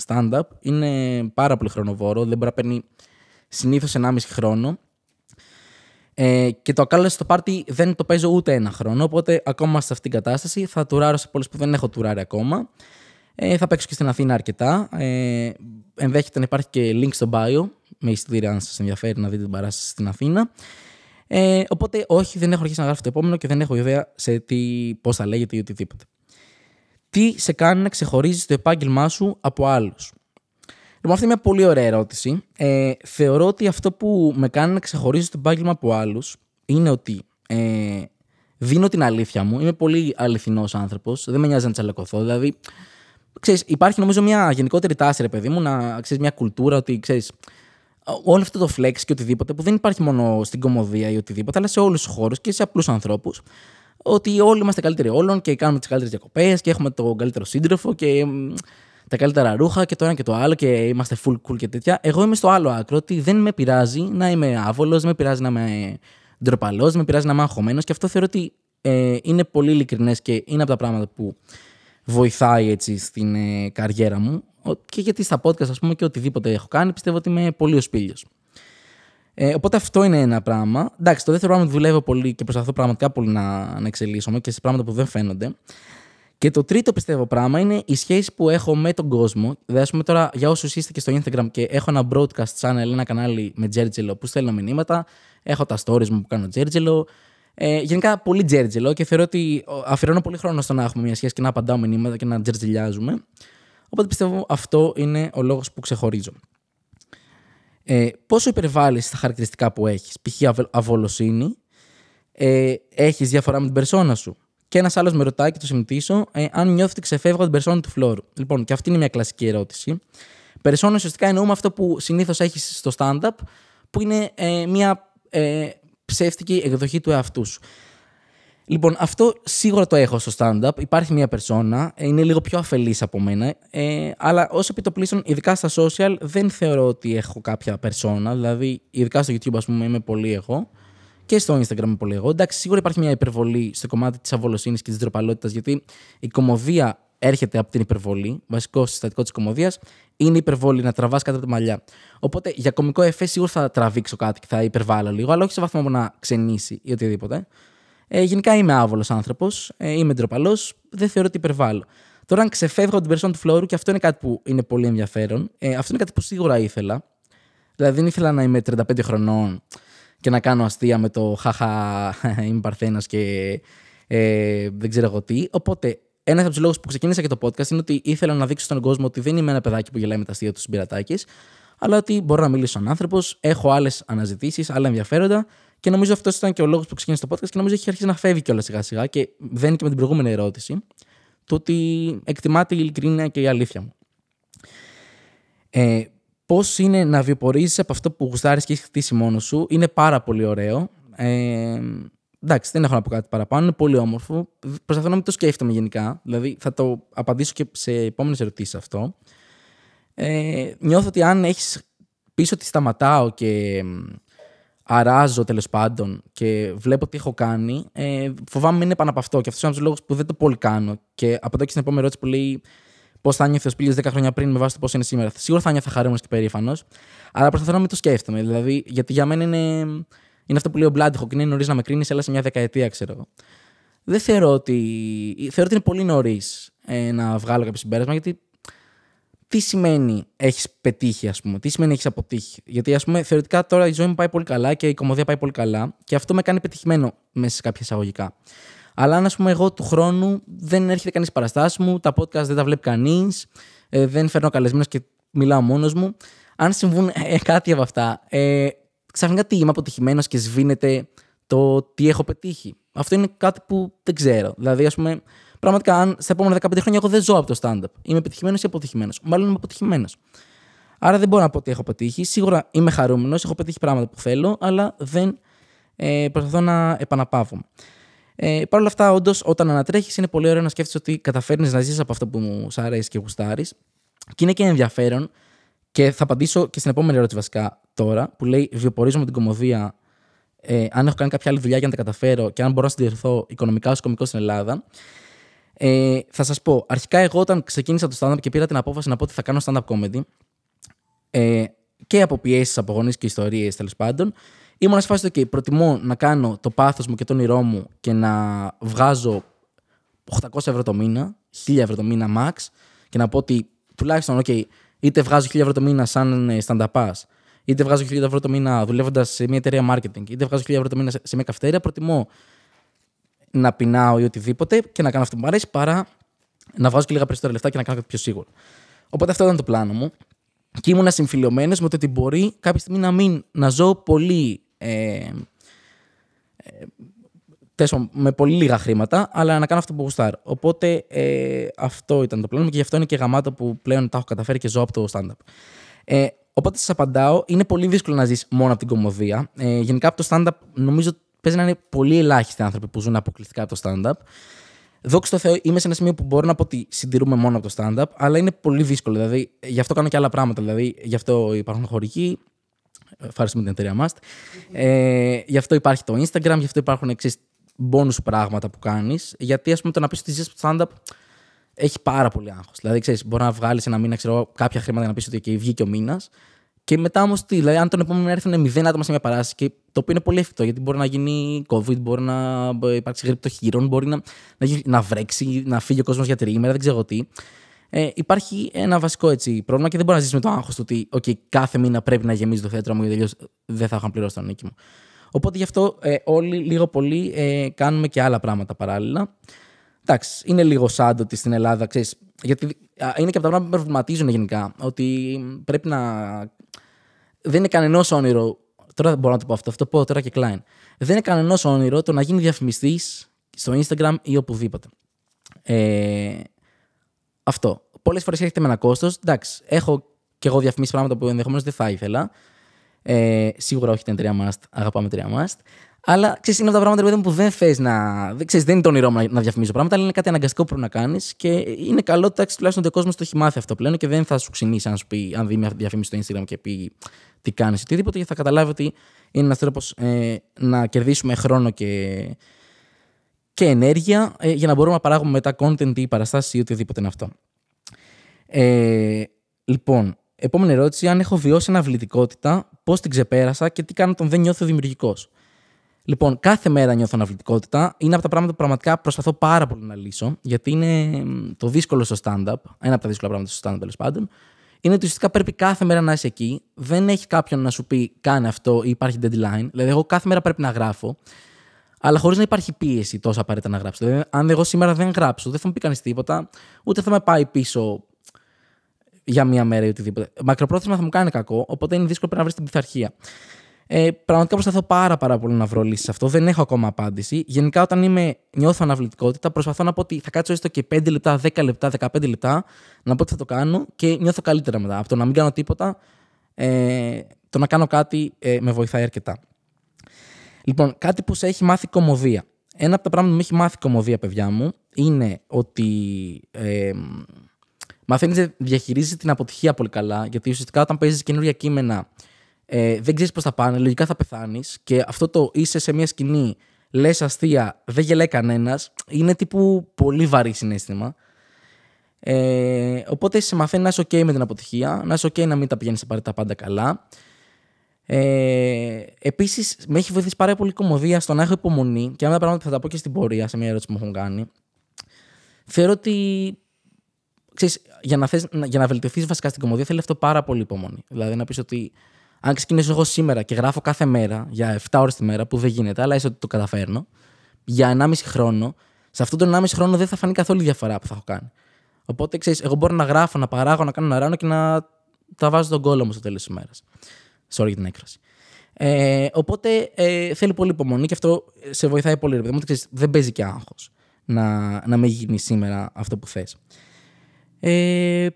stand-up είναι πάρα πολύ χρονοβόρο, δεν μπορεί να παίρνει συνήθως 1,5 χρόνο. Ε, και το ακάλα στο πάρτι δεν το παίζω ούτε ένα χρόνο, οπότε ακόμα σε αυτήν την κατάσταση θα τουράρω σε πολλέ που δεν έχω τουράρει ακόμα. Ε, θα παίξω και στην Αθήνα αρκετά. Ε, ενδέχεται να υπάρχει και link στο bio με εισιτήρια αν σας ενδιαφέρει να δείτε την παράσταση στην Αθήνα. Ε, οπότε όχι, δεν έχω αρχίσει να γράφω το επόμενο και δεν έχω ιδέα σε τι, πώς θα λέγεται ή οτιδήποτε. Τι σε κάνει να ξεχωρίζεις το επάγγελμά σου από άλλους. Λοιπόν, αυτή είναι μια πολύ ωραία ερώτηση. Ε, θεωρώ ότι αυτό που με κάνει να ξεχωρίζω το επάγγελμα από άλλους είναι ότι ε, δίνω την αλήθεια μου. Είμαι πολύ αληθινός άνθρωπος. Δεν με νοιάζει να τσαλακωθώ. Δηλαδή, ξέρεις, υπάρχει νομίζω μια γενικότερη τάση, ρε παιδί μου, να ξέρεις μια κουλτούρα ότι ξέρεις όλο αυτό το flex και οτιδήποτε που δεν υπάρχει μόνο στην κομμωδία ή οτιδήποτε, αλλά σε όλους τους χώρους και σε απλούς ανθρώπους. Ότι όλοι είμαστε καλύτεροι όλων και κάνουμε τις καλύτερες διακοπές και έχουμε τον καλύτερο σύντροφο και τα καλύτερα ρούχα και το ένα και το άλλο και είμαστε full cool και τέτοια. Εγώ είμαι στο άλλο άκρο ότι δεν με πειράζει να είμαι άβολος, με πειράζει να είμαι ντροπαλός, με πειράζει να είμαι αγχωμένος και αυτό θεωρώ ότι ε, είναι πολύ ειλικρινές και είναι από τα πράγματα που βοηθάει έτσι στην ε, καριέρα μου και γιατί στα podcast ας πούμε και οτιδήποτε έχω κάνει πιστεύω ότι είμαι πολύ ο σπήλιος. Ε, οπότε αυτό είναι ένα πράγμα. Εντάξει, το δεύτερο πράγμα που δουλεύω πολύ και προσπαθώ πραγματικά πολύ να, να εξελίσσομαι και σε πράγματα που δεν φαίνονται. Και το τρίτο πιστεύω πράγμα είναι η σχέση που έχω με τον κόσμο. Δηλαδή, πούμε τώρα για όσους είστε και στο Instagram και έχω ένα broadcast channel, ένα κανάλι με Τζέρτζελο που στέλνω μηνύματα. Έχω τα stories μου που κάνω Τζέρτζελο. Ε, γενικά πολύ τζέρτζελο και θεωρώ ότι αφιερώνω πολύ χρόνο στο να έχουμε μια σχέση και να απαντάω μηνύματα και να τζερτζελιάζουμε. Οπότε πιστεύω αυτό είναι ο λόγος που ξεχωρίζω. Ε, πόσο υπερβάλλεις τα χαρακτηριστικά που έχεις, π.χ. αβολοσύνη, ε, έχεις διαφορά με την περσόνα σου. Και ένας άλλος με ρωτάει και το συμμετήσω, ε, αν νιώθει ότι ξεφεύγω την περσόνα του φλόρου. Λοιπόν, και αυτή είναι μια κλασική ερώτηση. Περσόνα ουσιαστικά εννοούμε αυτό που συνήθως έχεις στο stand-up, που είναι ε, μια ε, ψεύτικη εκδοχή του εαυτού σου. Λοιπόν, αυτό σίγουρα το έχω στο stand-up. Υπάρχει μια περσόνα, ε, είναι λίγο πιο αφελής από μένα. Ε, αλλά ω επιτοπλίστων, ειδικά στα social, δεν θεωρώ ότι έχω κάποια περσόνα. Δηλαδή, ειδικά στο YouTube, ας πούμε, είμαι πολύ εγώ. Και στο Instagram είμαι πολύ εγώ. Εντάξει, σίγουρα υπάρχει μια υπερβολή στο κομμάτι της αβολοσύνης και της ντροπαλότητας, γιατί η κομμωδία έρχεται από την υπερβολή, βασικό συστατικό της κομμωδίας είναι υπερβολή, να τραβάς κάτι από τα μαλλιά. Οπότε για κομικό εφέ σίγουρα θα τραβήξω κάτι και θα υπερβάλλω λίγο, αλλά όχι σε βαθμό που να ξενήσει ή οτιδήποτε. Ε, γενικά είμαι άβολος άνθρωπος, ε, είμαι ντροπαλός, δεν θεωρώ ότι υπερβάλλω. Τώρα, αν ξεφεύγω την περσόνα του φλόρου, και αυτό είναι κάτι που είναι πολύ ενδιαφέρον, ε, αυτό είναι κάτι που σίγουρα ήθελα. Δηλαδή, δεν ήθελα να είμαι 35 χρονών και να κάνω αστεία με το χαχα, [LAUGHS] είμαι Παρθένας και ε, δεν ξέρω εγώ τι. Οπότε, ένας από τους λόγους που ξεκίνησα και το podcast είναι ότι ήθελα να δείξω στον κόσμο ότι δεν είμαι ένα παιδάκι που γελάει με τα αστεία του Σιμπηρατάκη, αλλά ότι μπορώ να μιλήσω σαν άνθρωπος, έχω άλλες αναζητήσεις, άλλα ενδιαφέροντα και νομίζω αυτός ήταν και ο λόγος που ξεκίνησε το podcast και νομίζω έχει αρχίσει να φεύγει κιόλας σιγά σιγά και είναι και με την προηγούμενη ερώτηση. Το ότι εκτιμάται η ειλικρίνεια και η αλήθεια μου. Ε, Πώς είναι να βιοπορίζει από αυτό που γουστάρεις και έχεις χτίσει μόνος σου είναι πάρα πολύ ωραίο. Ε, εντάξει, δεν έχω να πω κάτι παραπάνω. Είναι πολύ όμορφο. Προσπαθώ να μην το σκέφτομαι γενικά. Δηλαδή, θα το απαντήσω και σε επόμενες ερωτήσεις αυτό. Ε, νιώθω ότι αν έχεις πίσω ότι σταματάω και αράζω τέλος πάντων και βλέπω τι έχω κάνει, ε, φοβάμαι μην είναι πάνω από αυτό. Και αυτός είναι ένας λόγος που δεν το πολύ κάνω. Και από εδώ και στην επόμενη ερώτηση που λέει πώς θα νιώθει ο Σπίλιος 10 χρόνια πριν με βάση το πώς είναι σήμερα. Σίγουρα θα νιώθω χαρούμενος και περήφανος, αλλά προσπαθώ να μην το σκέφτομαι. Δηλαδή, γιατί για μένα είναι είναι αυτό που λέει ο και Είναι νωρίς να με κρίνεις, αλλά σε μια δεκαετία, ξέρω εγώ. Δεν θεωρώ ότι. Θεωρώ ότι είναι πολύ νωρίς ε, να βγάλω κάποιο συμπέρασμα, γιατί τι σημαίνει έχεις πετύχει, ας πούμε, τι σημαίνει έχεις αποτύχει. Γιατί, ας πούμε, θεωρητικά τώρα η ζωή μου πάει πολύ καλά και η κομμωδία πάει πολύ καλά και αυτό με κάνει πετυχημένο μέσα σε κάποια εισαγωγικά. Αλλά αν, ας πούμε, εγώ του χρόνου δεν έρχεται κανείς παραστάσεις μου, τα podcast δεν τα βλέπει κανείς, ε, δεν φέρνω καλεσμένο και μιλάω μόνος μου. Αν συμβούν ε, κάτι από αυτά, ε, ξαφνικά τι είμαι αποτυχημένος και σβήνεται το τι έχω πετύχει. Αυτό είναι κάτι που δεν ξέρω. Δηλαδή, ας πούμε, πραγματικά, αν στα επόμενα 15 χρόνια εγώ δεν ζω από το stand-up. Είμαι επιτυχημένος ή αποτυχημένος. Μάλλον είμαι αποτυχημένος. Άρα δεν μπορώ να πω ότι έχω πετύχει. Σίγουρα είμαι χαρούμενος, έχω πετύχει πράγματα που θέλω, αλλά δεν ε, προσπαθώ να επαναπαύω. Ε, Παρ' όλα αυτά, όντως, όταν ανατρέχεις, είναι πολύ ωραίο να σκέφτεσαι ότι καταφέρνεις να ζεις από αυτό που μου αρέσει και γουστάρεις. Και είναι και ενδιαφέρον και θα απαντήσω και στην επόμενη ερώτηση βασικά τώρα, που λέει Βιοπορίζω με την κομμωδία ε, αν έχω κάνει κάποια άλλη δουλειά για να τα καταφέρω και αν μπορώ να συντηρηθώ οικονομικά ως κομικός στην Ελλάδα. Ε, θα σας πω, αρχικά εγώ όταν ξεκίνησα το stand-up και πήρα την απόφαση να πω ότι θα κάνω stand-up comedy ε, και από πιέσεις, από γονείς και ιστορίες τέλος πάντων, ήμουν σε φάση ότι προτιμώ να κάνω το πάθος μου και τον όνειρό μου και να βγάζω 800 ευρώ το μήνα, 1000 ευρώ το μήνα max και να πω ότι τουλάχιστον, okay, είτε βγάζω 1.000 ευρώ το μήνα σαν ε, stand-up, είτε βγάζω 1.000 ευρώ το μήνα δουλεύοντας σε μια εταιρεία marketing, είτε βγάζω 1.000 ευρώ το μήνα σε μια καυτέρια, προτιμώ να πεινάω ή οτιδήποτε και να κάνω αυτό που μου αρέσει παρά να βγάζω και λίγα περισσότερα λεφτά και να κάνω κάτι πιο σίγουρο. Οπότε αυτό ήταν το πλάνο μου. Και ήμουν συμφιλειωμένος με το ότι μπορεί κάποια στιγμή να μην να ζω πολύ. Ε, ε τέσσερα με πολύ λίγα χρήματα, αλλά να κάνω αυτό που γουστάρω. Οπότε ε, αυτό ήταν το πλάνο μου και γι' αυτό είναι και γαμάτο που πλέον τα έχω καταφέρει και ζω από το stand-up. Ε, οπότε σας απαντάω, είναι πολύ δύσκολο να ζεις μόνο από την κομμωδία. Ε, γενικά από το stand-up νομίζω παίζει να είναι πολύ ελάχιστοι άνθρωποι που ζουν αποκλειστικά από το stand-up. Δόξα τω Θεώ, είμαι σε ένα σημείο που μπορώ να πω ότι συντηρούμε μόνο από το stand-up, αλλά είναι πολύ δύσκολο. Δηλαδή, γι' αυτό κάνω και άλλα πράγματα. Δηλαδή, γι' αυτό υπάρχουν χορηγοί, ε, ευχαριστούμε την εταιρεία μας. Ε, γι' αυτό υπάρχει το Instagram, γι' αυτό υπάρχουν εξής bonus πράγματα που κάνεις. Γιατί, ας πούμε, το να πεις ότι ζεις stand-up έχει πάρα πολύ άγχος. Δηλαδή, ξέρεις, μπορεί να βγάλεις ένα μήνα ξέρω, κάποια χρήματα να πεις ότι okay, βγήκε ο μήνας. Και μετά όμως τι, δηλαδή, αν τον επόμενο έρθουν μηδέν άτομα σε μια παράσταση, και το οποίο είναι πολύ εφικτό, γιατί μπορεί να γίνει COVID, μπορεί να υπάρξει των χειρών, μπορεί να, να, να βρέξει, να φύγει ο κόσμος για τριήμερα, δεν ξέρω τι. Ε, υπάρχει ένα βασικό έτσι, πρόβλημα και δεν μπορεί να ζήσει με το άγχος του ότι okay, κάθε μήνα πρέπει να γεμίζει το θέατρο μου, γιατί αλλιώς δεν θα είχαν πληρώσει το νίκη μου. Οπότε γι' αυτό ε, όλοι λίγο πολύ ε, κάνουμε και άλλα πράγματα παράλληλα. Εντάξει, είναι λίγο σάντο ότι στην Ελλάδα, ξέρεις, γιατί είναι και από τα πράγματα που με προβληματίζουν γενικά, ότι πρέπει να... Δεν είναι κανένα όνειρο, τώρα δεν μπορώ να το πω αυτό, αυτό πω τώρα και κλάιν. Δεν είναι κανένα όνειρο το να γίνει διαφημιστής στο Instagram ή οπουδήποτε. Ε, αυτό. Πολλές φορές έρχεται με ένα κόστος. Εντάξει, έχω και εγώ διαφημίσει πράγματα που ενδεχομένως δεν θα ήθελα. Ε, σίγουρα όχι την 3 must, αγαπάμε 3 must. Αλλά ξέρεις, είναι από τα πράγματα που δεν θες να. Δεν, ξέρεις, δεν είναι το όνειρό μου να, διαφημίζω πράγματα, αλλά είναι κάτι αναγκαστικό που πρέπει να κάνεις και είναι καλό ότι τουλάχιστον ο κόσμος το έχει μάθει αυτό πλέον και δεν θα σου ξυνήσει αν, σου πει, αν δει μια διαφήμιση στο Instagram και πει τι κάνεις ή οτιδήποτε, γιατί θα καταλάβει ότι είναι ένας τρόπος ε, να κερδίσουμε χρόνο και, και ενέργεια ε, για να μπορούμε να παράγουμε μετά content ή παραστάσεις ή οτιδήποτε είναι αυτό. Ε, λοιπόν, Επόμενη ερώτηση, αν έχω βιώσει αναβλητικότητα, πώς την ξεπέρασα και τι κάνω όταν δεν νιώθω δημιουργικός. Λοιπόν, κάθε μέρα νιώθω αναβλητικότητα. Είναι από τα πράγματα που πραγματικά προσπαθώ πάρα πολύ να λύσω, γιατί είναι το δύσκολο στο stand-up. Ένα από τα δύσκολα πράγματα στο stand-up, τέλος πάντων. Είναι ότι ουσιαστικά πρέπει κάθε μέρα να είσαι εκεί. Δεν έχει κάποιον να σου πει κάνε αυτό ή υπάρχει deadline. Δηλαδή, εγώ κάθε μέρα πρέπει να γράφω, αλλά χωρίς να υπάρχει πίεση τόσο απαραίτητα να γράψω. Δηλαδή, αν εγώ σήμερα δεν γράψω, δεν θα μου πει κανείς τίποτα, ούτε θα με πάει πίσω για μία μέρα ή οτιδήποτε. Μακροπρόθεσμα θα μου κάνει κακό, οπότε είναι δύσκολο να βρεις την πειθαρχία. Ε, πραγματικά προσπαθώ πάρα, πάρα πολύ να βρω λύσεις σε αυτό. Δεν έχω ακόμα απάντηση. Γενικά, όταν είμαι, νιώθω αναβλητικότητα, προσπαθώ να πω ότι θα κάτσω έστω και 5 λεπτά, 10 λεπτά, 15 λεπτά, να πω ότι θα το κάνω και νιώθω καλύτερα μετά. Από το να μην κάνω τίποτα, ε, το να κάνω κάτι ε, με βοηθάει αρκετά. Λοιπόν, κάτι που σε έχει μάθει κομμωδία. Ένα από τα πράγματα που με έχει μάθει κομμωδία, παιδιά μου, είναι ότι ε, μαθαίνεις να διαχειρίζει την αποτυχία πολύ καλά. Γιατί ουσιαστικά όταν παίζεις καινούργια κείμενα, ε, δεν ξέρεις πώς θα πάνε, λογικά θα πεθάνεις. Και αυτό το είσαι σε μια σκηνή, λες αστεία, δεν γελάει κανένας, είναι τύπου πολύ βαρύ συνέστημα. Ε, οπότε σε μαθαίνει να είσαι OK με την αποτυχία, να είσαι OK να μην τα πηγαίνεις απαραίτητα πάντα καλά. Ε, Επίσης, με έχει βοηθήσει πάρα πολύ η κομμωδία στο να έχω υπομονή και ένα πράγματα που θα τα πω και στην πορεία, σε μια ερώτηση που μου έχουν κάνει. Θεωρώ ότι ξέρεις, για, να θες, να βασικά στην κομμωδία θέλει αυτό πάρα πολύ υπομονή. Δηλαδή να πεις ότι αν ξεκινήσω εγώ σήμερα και γράφω κάθε μέρα για 7 ώρες τη μέρα, που δεν γίνεται, αλλά έστω ότι το καταφέρνω, για 1,5 χρόνο, σε αυτόν τον 1,5 χρόνο δεν θα φανεί καθόλου διαφορά που θα έχω κάνει. Οπότε ξέρεις, εγώ μπορώ να γράφω, να παράγω, να κάνω ένα ράνο και να τα βάζω τον κόλλο μου στο τέλος της ημέρας. Sorry για την έκφραση. Ε, οπότε ε, θέλει πολύ υπομονή και αυτό σε βοηθάει πολύ. Ρε, δεν παίζει και άγχος να, να μην γίνει σήμερα αυτό που θες. Ε,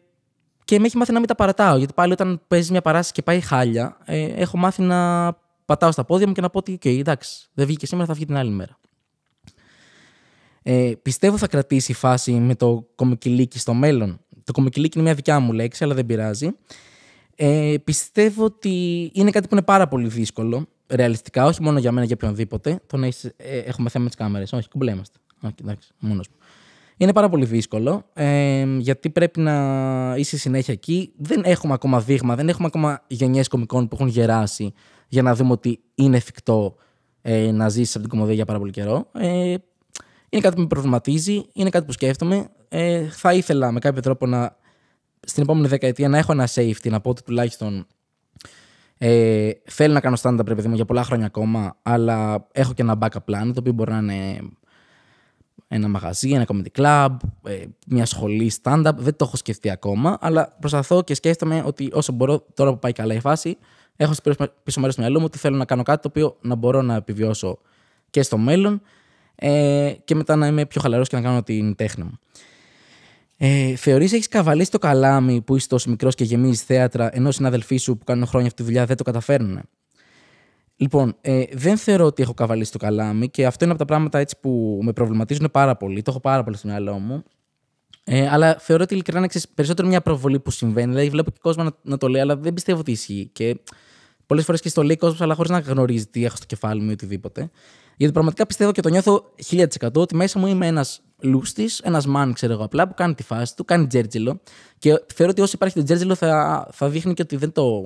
και με έχει μάθει να μην τα παρατάω. Γιατί πάλι όταν παίζει μια παράσταση και πάει χάλια, ε, έχω μάθει να πατάω στα πόδια μου και να πω ότι, εντάξει, δεν βγήκε σήμερα, θα βγει την άλλη μέρα. Ε, πιστεύω θα κρατήσει η φάση με το κομικυλίκι στο μέλλον. Το κομικυλίκι είναι μια δικιά μου λέξη, αλλά δεν πειράζει. Ε, πιστεύω ότι είναι κάτι που είναι πάρα πολύ δύσκολο, ρεαλιστικά, όχι μόνο για μένα, για οποιονδήποτε. Το να ε, έχουμε θέμα με τις κάμερες. Όχι, κουμπλέ Όχι, εντάξει, μόνος είναι πάρα πολύ δύσκολο, ε, γιατί πρέπει να είσαι συνέχεια εκεί. Δεν έχουμε ακόμα δείγμα, δεν έχουμε ακόμα γενιές κομικών που έχουν γεράσει για να δούμε ότι είναι εφικτό ε, να ζήσεις από την κομμωδία για πάρα πολύ καιρό. Ε, είναι κάτι που με προβληματίζει, είναι κάτι που σκέφτομαι. Ε, θα ήθελα με κάποιο τρόπο να στην επόμενη δεκαετία να έχω ένα safety, να πω ότι τουλάχιστον ε, θέλω να κάνω stand-up, για πολλά χρόνια ακόμα, αλλά έχω και ένα backup plan, το οποίο μπορεί να είναι ένα μαγαζί, ένα comedy club, ε, μια σχολή stand-up. Δεν το έχω σκεφτεί ακόμα, αλλά προσπαθώ και σκέφτομαι ότι όσο μπορώ, τώρα που πάει καλά η φάση, έχω στο πίσω μέρος του μυαλού μου ότι θέλω να κάνω κάτι το οποίο να μπορώ να επιβιώσω και στο μέλλον ε, και μετά να είμαι πιο χαλαρός και να κάνω την τέχνη μου. Ε, Θεωρείς έχεις καβαλήσει το καλάμι που είσαι τόσο μικρός και γεμίζεις θέατρα, ενώ συναδελφοί σου που κάνουν χρόνια αυτή τη δουλειά δεν το καταφέρνουν. Λοιπόν, ε, δεν θεωρώ ότι έχω καβαλήσει το καλάμι και αυτό είναι από τα πράγματα έτσι που με προβληματίζουν πάρα πολύ. Το έχω πάρα πολύ στο μυαλό μου. Ε, αλλά θεωρώ ότι ειλικρινά είναι περισσότερο μια προβολή που συμβαίνει. Δηλαδή, βλέπω και κόσμο να, το λέει, αλλά δεν πιστεύω ότι ισχύει. Και πολλές φορές και στο λέει κόσμος, αλλά χωρίς να γνωρίζει τι έχω στο κεφάλι μου ή οτιδήποτε. Γιατί πραγματικά πιστεύω και το νιώθω 1000% ότι μέσα μου είμαι ένας λούστης, ένας μαν, ξέρω εγώ απλά, που κάνει τη φάση του, κάνει τζέρτζελο. Και θεωρώ ότι όσο υπάρχει το τζέρτζελο θα, θα δείχνει και ότι δεν το,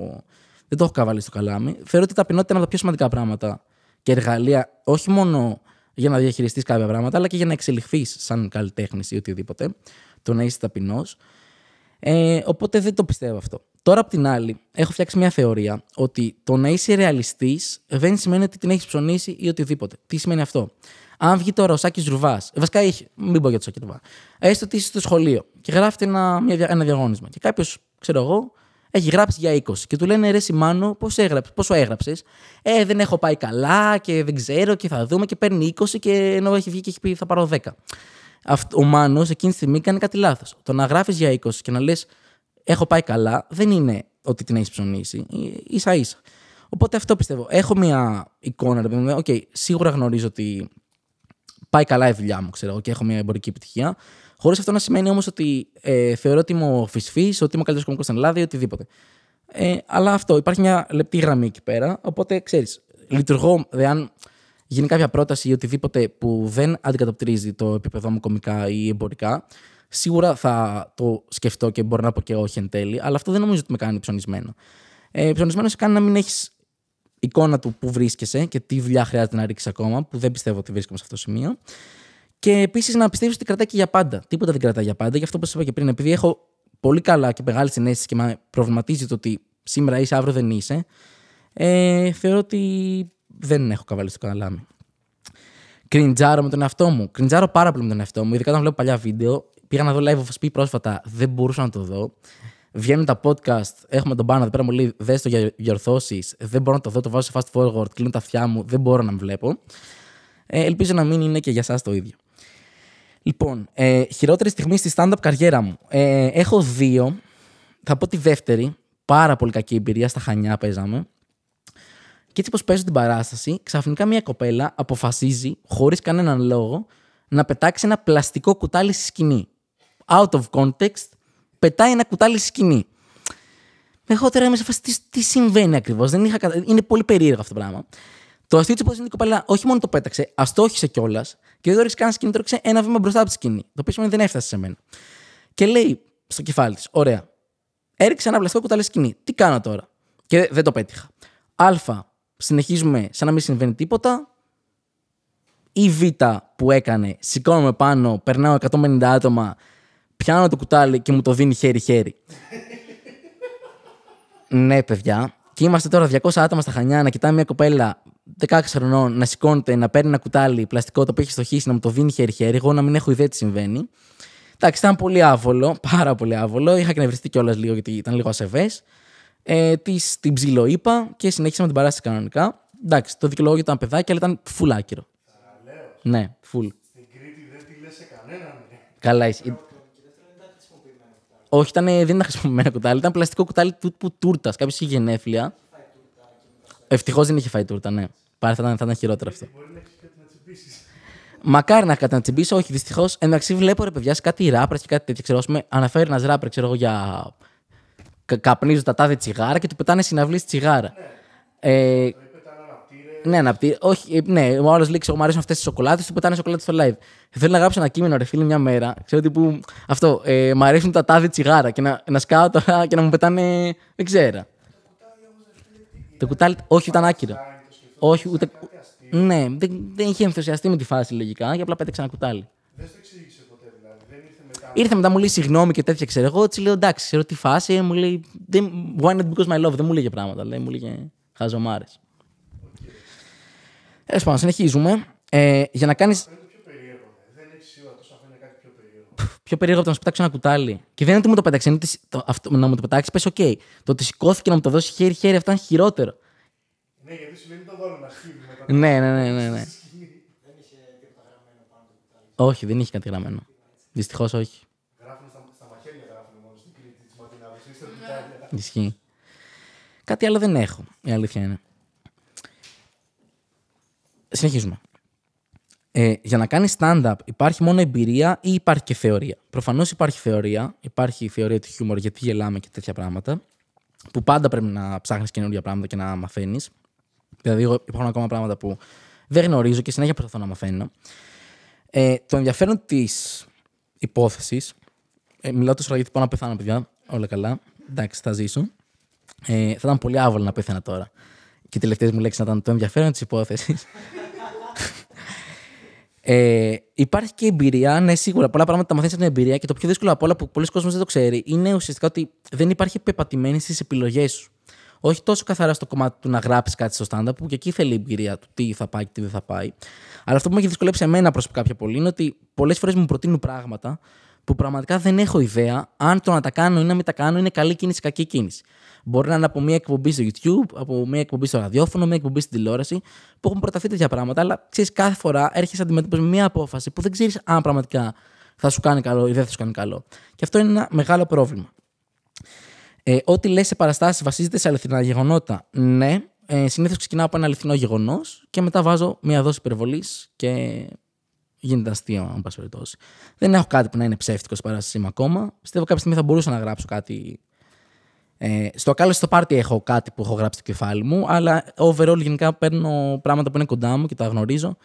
δεν το έχω καβάλει στο καλάμι. Θεωρώ ότι η ταπεινότητα είναι από τα πιο σημαντικά πράγματα και εργαλεία, όχι μόνο για να διαχειριστείς κάποια πράγματα, αλλά και για να εξελιχθείς σαν καλλιτέχνης ή οτιδήποτε. Το να είσαι ταπεινός. Ε, οπότε δεν το πιστεύω αυτό. Τώρα, απ' την άλλη, έχω φτιάξει μια θεωρία ότι το να είσαι ρεαλιστής δεν σημαίνει ότι την έχεις ψωνίσει ή οτιδήποτε. Τι σημαίνει αυτό. Αν βγει τώρα ο Σάκης Ρουβάς, βασικά έχει, μην πω για το Σάκη Ρουβά, έστω ότι είσαι στο σχολείο και γράφετε ένα, ένα διαγώνισμα και κάποιος, ξέρω εγώ, έχει γράψει για 20. Και του λένε ρε Σιμάνο, πώς έγραψες, πόσο έγραψες. Ε, δεν έχω πάει καλά και δεν ξέρω και θα δούμε. Και παίρνει 20 και ενώ έχει βγει και έχει πει θα πάρω 10. Ο Μάνος εκείνη τη στιγμή κάνει κάτι λάθος. Το να γράφεις για 20 και να λες έχω πάει καλά δεν είναι ότι την έχεις ψωνίσει. Ε, σα ίσα. Οπότε αυτό πιστεύω. Έχω μια εικόνα, ρε σίγουρα γνωρίζω ότι πάει καλά η δουλειά μου, ξέρω και έχω μια εμπορική επιτυχία. Χωρίς αυτό να σημαίνει όμως ότι ε, θεωρώ ότι είμαι ο φυσφή, ότι είμαι ο καλύτερος κομικός στην Ελλάδα ή οτιδήποτε. Ε, αλλά αυτό, υπάρχει μια λεπτή γραμμή εκεί πέρα. Οπότε ξέρεις, λειτουργώ, εάν γίνει κάποια πρόταση ή οτιδήποτε που δεν αντικατοπτρίζει το επίπεδο μου κομικά ή εμπορικά, σίγουρα θα το σκεφτώ και μπορώ να πω και όχι εν τέλει, αλλά αυτό δεν νομίζω ότι με κάνει ψωνισμένο. Ε, ψωνισμένο σε κάνει να μην έχεις εικόνα του που βρίσκεσαι και τι δουλειά χρειάζεται να ρίξεις ακόμα, που δεν πιστεύω ότι βρίσκομαι σε αυτό το σημείο. Και επίσης να πιστεύεις ότι κρατάει και για πάντα. Τίποτα δεν κρατάει για πάντα. Γι' αυτό που σας είπα και πριν, επειδή έχω πολύ καλά και μεγάλη συνέστηση και με προβληματίζει το ότι σήμερα είσαι, αύριο δεν είσαι, ε, θεωρώ ότι δεν έχω καβάλει στο καναλάμι. Κριντζάρω με τον εαυτό μου. Κριντζάρω πάρα πολύ με τον εαυτό μου, ειδικά όταν βλέπω παλιά βίντεο. Πήγα να δω live of speed πρόσφατα, δεν μπορούσα να το δω. Βγαίνουν τα podcast, έχουμε τον πάνω εδώ πέρα μου λέει δες το για διορθώσεις. Δεν μπορώ να το δω, το βάζω σε fast forward, κλείνω τα αυτιά μου, δεν μπορώ να με βλέπω. Ε, ελπίζω να μην είναι και για εσά το ίδιο. Λοιπόν, ε, χειρότερη στιγμή στη stand-up καριέρα μου. Ε, έχω δύο. Θα πω τη δεύτερη. Πάρα πολύ κακή εμπειρία. Στα Χανιά παίζαμε. Και έτσι, όπω παίζω την παράσταση, ξαφνικά μια κοπέλα αποφασίζει, χωρίς κανέναν λόγο, να πετάξει ένα πλαστικό κουτάλι στη σκηνή. Out of context, πετάει ένα κουτάλι στη σκηνή. Εγώ τώρα είμαι σε φάση τι, συμβαίνει ακριβώς. Είναι πολύ περίεργο αυτό το πράγμα. Το αστείο της υπόθεση είναι η κοπέλα όχι μόνο το πέταξε, αστόχησε κιόλας. Και δεν γνωρίζει κάνει σκηνή, τρώξε ένα βήμα μπροστά από τη σκηνή. Το οποίο σημαίνει δεν έφτασες σε μένα. Και λέει στο κεφάλι της: Ωραία. Έριξε ένα πλαστικό κουτάλι σκηνή. Τι κάνω τώρα. Και δεν το πέτυχα. Α. Συνεχίζουμε σαν να μην συμβαίνει τίποτα. Ή Β που έκανε, σηκώνομαι πάνω, περνάω 150 άτομα, πιάνω το κουτάλι και μου το δίνει χέρι-χέρι. [LAUGHS] ναι, παιδιά. Και είμαστε τώρα 200 άτομα στα Χανιά να κοιτάμε μια κοπέλα 16 χρονών να σηκώνεται, να παίρνει ένα κουτάλι πλαστικό το οποίο έχει στοχίσει, να μου το δινει χερι χέρι-χέρι, εγώ να μην έχω ιδέα τι συμβαίνει. Εντάξει, ήταν πολύ άβολο, [LAUGHS] πάρα πολύ άβολο. Είχα κνευριστεί κιόλας λίγο γιατί ήταν λίγο ασεβές. Ε, της, την ψήλο και συνέχισα με την παράσταση κανονικά. Εντάξει, το δικαιολόγιο ήταν παιδάκι, αλλά ήταν φουλάκυρο. Ναι, φουλ. Στην Κρήτη δεν τη λες σε κανέναν. Ναι. Καλά, είσαι. Όχι, ήταν, δεν ήταν χρησιμοποιημένο κουτάλι. Ήταν πλαστικό κουτάλι του τούρτας. Κάποιος είχε γενέθλια. Ευτυχώς δεν είχε φάει τούρτα, ναι. Πάρα θα ήταν, θα ήταν χειρότερο αυτό. Μπορεί να έχει κάτι να τσιμπήσει. Μακάρι να κάτι να όχι δυστυχώ. Εντάξει, βλέπω ρε παιδιά κάτι ράπρε και κάτι τέτοιο. αναφέρει ένας ράπρε, ξέρω εγώ, για. καπνίζω τα τάδε τσιγάρα και του πετάνε συναυλή τσιγάρα. Ναι. Ε, ναι, να πει. Όχι, ε, ναι, ο άλλος λέει: Μου αρέσουν αυτές τις σοκολάτες, του πετάνε σοκολάτες στο live. Θέλω να γράψω ένα κείμενο, ρε φίλε, μια μέρα. Ξέρω ότι που. Αυτό. Ε, μ' αρέσουν τα τάδε τσιγάρα και να, να σκάω τώρα και να μου πετάνε. Δεν ξέρω. Το κουτάλι, όχι, ήταν άκυρο. Όχι, ούτε. Ναι, δεν, είχε ενθουσιαστεί με τη φάση λογικά, και απλά πέταξε ένα κουτάλι. Δεν δηλαδή. ήρθε μετά. μου λέει συγγνώμη και τέτοια, ξέρω εγώ. Της λέω εντάξει, ξέρω τι φάση. Ε, μου λέει. Why not because my love. Δεν μου λέγε πράγματα. Λέει, μου λέγε χαζομάρες. Okay. πάνω συνεχίζουμε. Ε, για να κάνεις πιο περίεργο από το να σου πετάξει ένα κουτάλι. Και δεν είναι ότι μου το πέταξε, είναι να μου το πετάξεις, πες, οκ. Το ότι σηκώθηκε να μου το δώσει χέρι-χέρι, αυτό είναι χειρότερο. Ναι, γιατί σου το δώρο να σκύβει Ναι, ναι, ναι, ναι. ναι. [LAUGHS] Όχι, δεν είχε κάτι γραμμένο. Δυστυχώς όχι. Γράφουν στα, στα μαχαίρια, γράφουν μόνο στην Κρήτη, ναι. Ισχύει. Κάτι άλλο δεν έχω, η αλήθεια είναι. Συνεχίζουμε. Ε, για να κάνεις stand-up υπάρχει μόνο εμπειρία ή υπάρχει και θεωρία. Προφανώς υπάρχει θεωρία. Υπάρχει η θεωρία του χιούμορ, γιατί γελάμε και τέτοια πράγματα. Που πάντα πρέπει να ψάχνεις καινούργια πράγματα και να μαθαίνεις. Δηλαδή, υπάρχουν ακόμα πράγματα που δεν γνωρίζω και συνέχεια προσπαθώ να μαθαίνω. Ε, το ενδιαφέρον της υπόθεσης. Ε, μιλάω τόσο γιατί πάω να πεθάνω, παιδιά. Όλα καλά. Εντάξει, θα ζήσω. Ε, θα ήταν πολύ άβολο να πέθανα τώρα. Και οι τελευταίες μου λέξεις να ήταν το ενδιαφέρον της υπόθεσης. Ε, υπάρχει και εμπειρία, ναι, σίγουρα. Πολλά πράγματα τα μαθαίνεις από την εμπειρία και το πιο δύσκολο από όλα που πολλοί κόσμοι δεν το ξέρει είναι ουσιαστικά ότι δεν υπάρχει πεπατημένη στις επιλογές σου. Όχι τόσο καθαρά στο κομμάτι του να γράψεις κάτι στο stand-up, που και εκεί θέλει η εμπειρία του τι θα πάει και τι δεν θα πάει. Αλλά αυτό που με έχει δυσκολέψει εμένα προσωπικά πιο πολύ είναι ότι πολλές φορές μου προτείνουν πράγματα που πραγματικά δεν έχω ιδέα αν το να τα κάνω ή να μην τα κάνω είναι καλή κίνηση ή κακή κίνηση. Μπορεί να είναι από μια εκπομπή στο YouTube, από μια εκπομπή στο ραδιόφωνο, μια εκπομπή στην τηλεόραση, που έχουν προταθεί τέτοια πράγματα. Αλλά ξέρεις, κάθε φορά έρχεσαι αντιμέτωπος με μια απόφαση που δεν ξέρεις αν πραγματικά θα σου κάνει καλό ή δεν θα σου κάνει καλό. Και αυτό είναι ένα μεγάλο πρόβλημα. Ε, ό,τι λες σε παραστάσεις βασίζεται σε αληθινά γεγονότα. Ναι, ε, συνήθως ξεκινάω από ένα αληθινό γεγονός και μετά βάζω μια δόση υπερβολής και γίνεται αστείο, αν πα περιπτώσει. Δεν έχω κάτι που να είναι ψεύτικο στην παράστασή ακόμα. Πιστεύω κάποια στιγμή θα μπορούσα να γράψω κάτι ε, στο κάλεστο στο πάρτι έχω κάτι που έχω γράψει στο κεφάλι μου, αλλά overall γενικά παίρνω πράγματα που είναι κοντά μου και τα γνωρίζω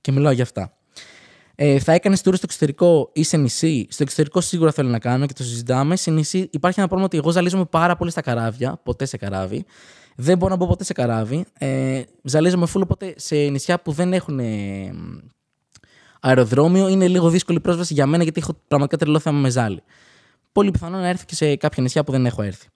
και μιλάω για αυτά. Ε, θα έκανες τούρ στο εξωτερικό ή σε νησί. Στο εξωτερικό σίγουρα θέλω να κάνω και το συζητάμε. Σε νησί υπάρχει ένα πρόβλημα ότι εγώ ζαλίζομαι πάρα πολύ στα καράβια, ποτέ σε καράβι. Δεν μπορώ να μπω ποτέ σε καράβι. Ε, ζαλίζομαι φούλο ποτέ σε νησιά που δεν έχουν αεροδρόμιο. Είναι λίγο δύσκολη πρόσβαση για μένα γιατί έχω πραγματικά τρελό θέμα με ζάλι. Πολύ πιθανό να έρθει και σε κάποια νησιά που δεν έχω έρθει.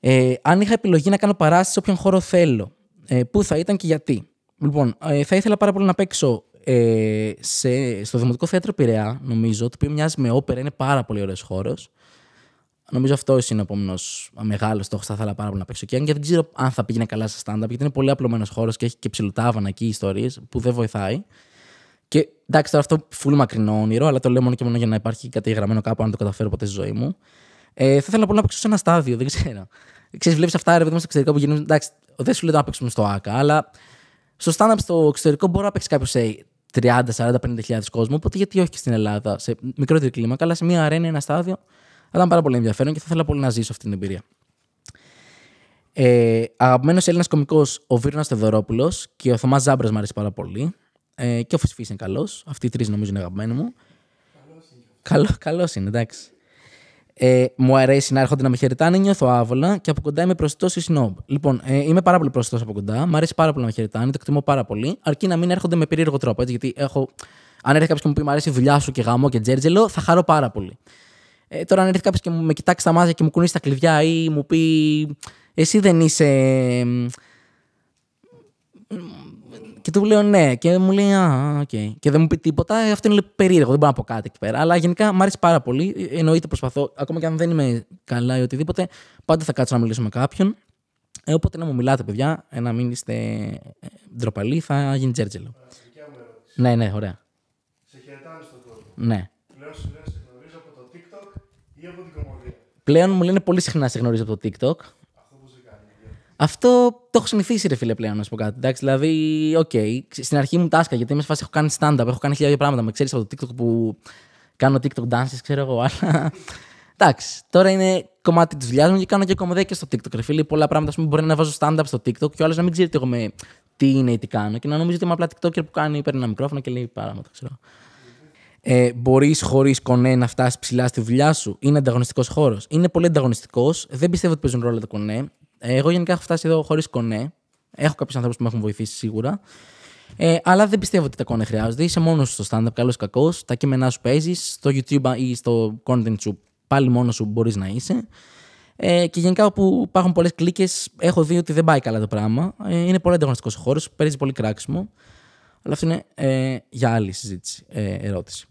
Ε, αν είχα επιλογή να κάνω παράσταση σε όποιον χώρο θέλω, ε, πού θα ήταν και γιατί. Λοιπόν, ε, θα ήθελα πάρα πολύ να παίξω ε, σε, στο Δημοτικό Θέατρο Πειραιά, νομίζω, το οποίο μοιάζει με όπερα, είναι πάρα πολύ ωραίος χώρος. Νομίζω αυτό είναι ο επόμενος μεγάλος στόχος θα ήθελα πάρα πολύ να παίξω. Και αν και δεν ξέρω αν θα πήγαινε καλά σε stand-up, γιατί είναι πολύ απλωμένος χώρος και έχει και ψιλοτάβανα εκεί ιστορίες που δεν βοηθάει. Και εντάξει, τώρα αυτό φουλ μακρινό όνειρο, αλλά το λέω μόνο και μόνο για να υπάρχει κάτι γραμμένο κάπου, αν το καταφέρω ποτέ στη ζωή μου. Ε, θα ήθελα πολύ να παίξω σε ένα στάδιο, δεν ξέρω. Ξέρεις, βλέπεις αυτά ρε παιδί μου εξωτερικό που γίνουν. Εντάξει, δεν σου λέει να παίξουμε στο ΑΚΑ, αλλά στο stand-up στο εξωτερικό μπορεί να παίξει κάποιος σε 30, 40, 50.000 κόσμο. Οπότε γιατί όχι και στην Ελλάδα, σε μικρότερη κλίμακα, αλλά σε μια αρένα, ένα στάδιο. Θα ήταν πάρα πολύ ενδιαφέρον και θα ήθελα πολύ να ζήσω αυτή την εμπειρία. Ε, Αγαπημένος Έλληνας κωμικός, ο Βίρνα Θεδωρόπουλο και ο Θωμάς Ζάμπρας μου αρέσει πάρα πολύ. Ε, και ο Φυσφή είναι καλός. Αυτοί οι τρεις νομίζω είναι αγαπημένοι μου. Καλός είναι. Καλό είναι, εντάξει. Ε, μου αρέσει να έρχονται να με χαιρετάνε, νιώθω άβολα και από κοντά είμαι προσιτός ή σνόμπ». Λοιπόν, ε, είμαι πάρα πολύ προσιτός από κοντά. μου αρέσει πάρα πολύ να με χαιρετάνε, το εκτιμώ πάρα πολύ. Αρκεί να μην έρχονται με περίεργο τρόπο. Έτσι, γιατί έχω... αν έρθει κάποιος και μου πει «Μου αρέσει η δουλειά σου και γαμό και τζέρτζελο, θα χαρώ πάρα πολύ. Ε, τώρα, αν έρθει κάποιος και μου με κοιτάξει τα μάτια και μου κουνήσει τα κλειδιά ή μου πει Εσύ δεν είσαι. Και του λέω ναι. Και μου λέει Α, οκ. Και δεν μου πει τίποτα. Ε, αυτό είναι περίεργο. Δεν μπορώ να πω κάτι εκεί πέρα. Αλλά γενικά μου άρεσε πάρα πολύ. Ε, εννοείται προσπαθώ. Ακόμα και αν δεν είμαι καλά ή οτιδήποτε, πάντα θα κάτσω να μιλήσω με κάποιον. Ε, οπότε να μου μιλάτε, παιδιά, ε, να μην είστε ε, ντροπαλοί, θα γίνει τζέρτζελο. Ναι, ναι, ωραία. Σε χαιρετάνε στον κόσμο. Ναι. Πλέον σε γνωρίζω από το TikTok ή από την κομμωδία. Πλέον μου λένε πολύ συχνά σε γνωρίζω από το TikTok. Αυτό το έχω συνηθίσει, ρε φίλε, πλέον να σου πω κάτι. Εντάξει, δηλαδή, οκ, okay. στην αρχή μου τάσκα, γιατί είμαι σε φάση έχω κάνει stand-up, έχω κάνει χιλιάδια πράγματα. Με ξέρεις από το TikTok που κάνω TikTok dances, ξέρω εγώ, αλλά. Εντάξει, τώρα είναι κομμάτι της δουλειάς μου και κάνω και και στο TikTok. Ρε φίλε, πολλά πράγματα πούμε, μπορεί να βάζω stand-up στο TikTok και ο άλλος να μην ξέρει τι, εγώ με, τι είναι ή τι κάνω και να νομίζει ότι είμαι απλά TikToker που κάνει, παίρνει ένα μικρόφωνο και λέει πράγματα, ξέρω. Ε, Μπορείς χωρίς κονέ να φτάσεις ψηλά στη δουλειά σου. Είναι ανταγωνιστικός χώρος. Είναι πολύ ανταγωνιστικός. Δεν πιστεύω ότι παίζουν ρόλο τα κονέ. Ε, εγώ γενικά έχω φτάσει εδώ χωρίς κονέ. Έχω κάποιους ανθρώπους που με έχουν βοηθήσει σίγουρα. Ε, αλλά δεν πιστεύω ότι τα κονέ χρειάζονται. Είσαι μόνος στο stand-up, καλός ή κακός. Τα κείμενά σου παίζεις. Στο YouTube ή στο content σου πάλι μόνος σου μπορείς να είσαι. Ε, και γενικά όπου υπάρχουν πολλές κλίκες, έχω δει ότι δεν πάει καλά το πράγμα. Ε, είναι πολύ ανταγωνιστικός ο χώρος, παίζει πολύ κράξιμο. Αλλά αυτό είναι ε, για άλλη συζήτηση, ε, ερώτηση.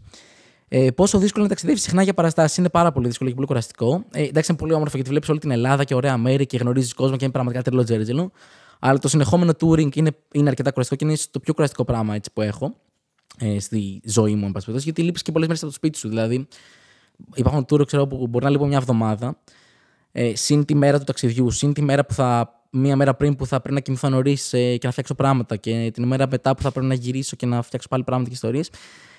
Ε, πόσο δύσκολο είναι να ταξιδεύεις συχνά για παραστάσεις είναι πάρα πολύ δύσκολο και πολύ κουραστικό. Ε, εντάξει, είναι πολύ όμορφο γιατί βλέπεις όλη την Ελλάδα και ωραία μέρη και γνωρίζεις κόσμο και είναι πραγματικά τρελό τζέριτζελο. Αλλά το συνεχόμενο touring είναι, είναι αρκετά κουραστικό και είναι το πιο κουραστικό πράγμα έτσι, που έχω ε, στη ζωή μου, εν πάση περιπτώσει, γιατί λείπεις και πολλές μέρες από το σπίτι σου. Δηλαδή, υπάρχουν tour που μπορεί να λείπω μια εβδομάδα, ε, συν τη μέρα του ταξιδιού, συν τη μέρα που θα. Μία μέρα πριν που θα πρέπει να κοιμηθώ νωρίς ε, και να φτιάξω πράγματα, και την μέρα μετά που θα πρέπει να γυρίσω και να φτιάξω πάλι πράγματα και ιστορίες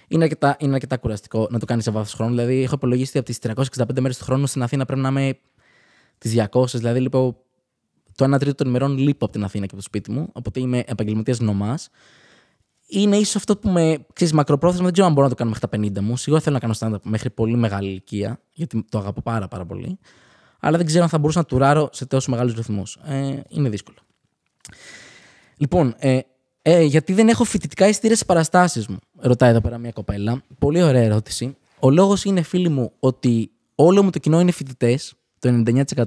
είναι αρκετά, είναι αρκετά κουραστικό να το κάνεις σε βάθος χρόνου. Δηλαδή, έχω υπολογίσει ότι από τις 365 μέρες του χρόνου στην Αθήνα πρέπει να είμαι τις 200. Δηλαδή, λείπω λοιπόν, το 1 τρίτο των ημερών λείπω από την Αθήνα και από το σπίτι μου. Οπότε είμαι επαγγελματίας νομάς. Είναι ίσως αυτό που με ξέρεις μακροπρόθεσμα. Δεν ξέρω αν μπορώ να το κάνω μέχρι τα 50 μου. Σίγουρα θέλω να κάνω stand-up μέχρι πολύ μεγάλη ηλικία, γιατί το αγαπώ πάρα, πάρα πολύ. Αλλά δεν ξέρω αν θα μπορούσα να τουράρω σε τόσους μεγάλους ρυθμούς. Ε, είναι δύσκολο. Λοιπόν, ε, ε, γιατί δεν έχω φοιτητικά εισιτήρια στι παραστάσεις μου, ρωτάει εδώ πέρα μια κοπέλα. Πολύ ωραία ερώτηση. Ο λόγος είναι, φίλοι μου, ότι όλο μου το κοινό είναι φοιτητές, το 99%.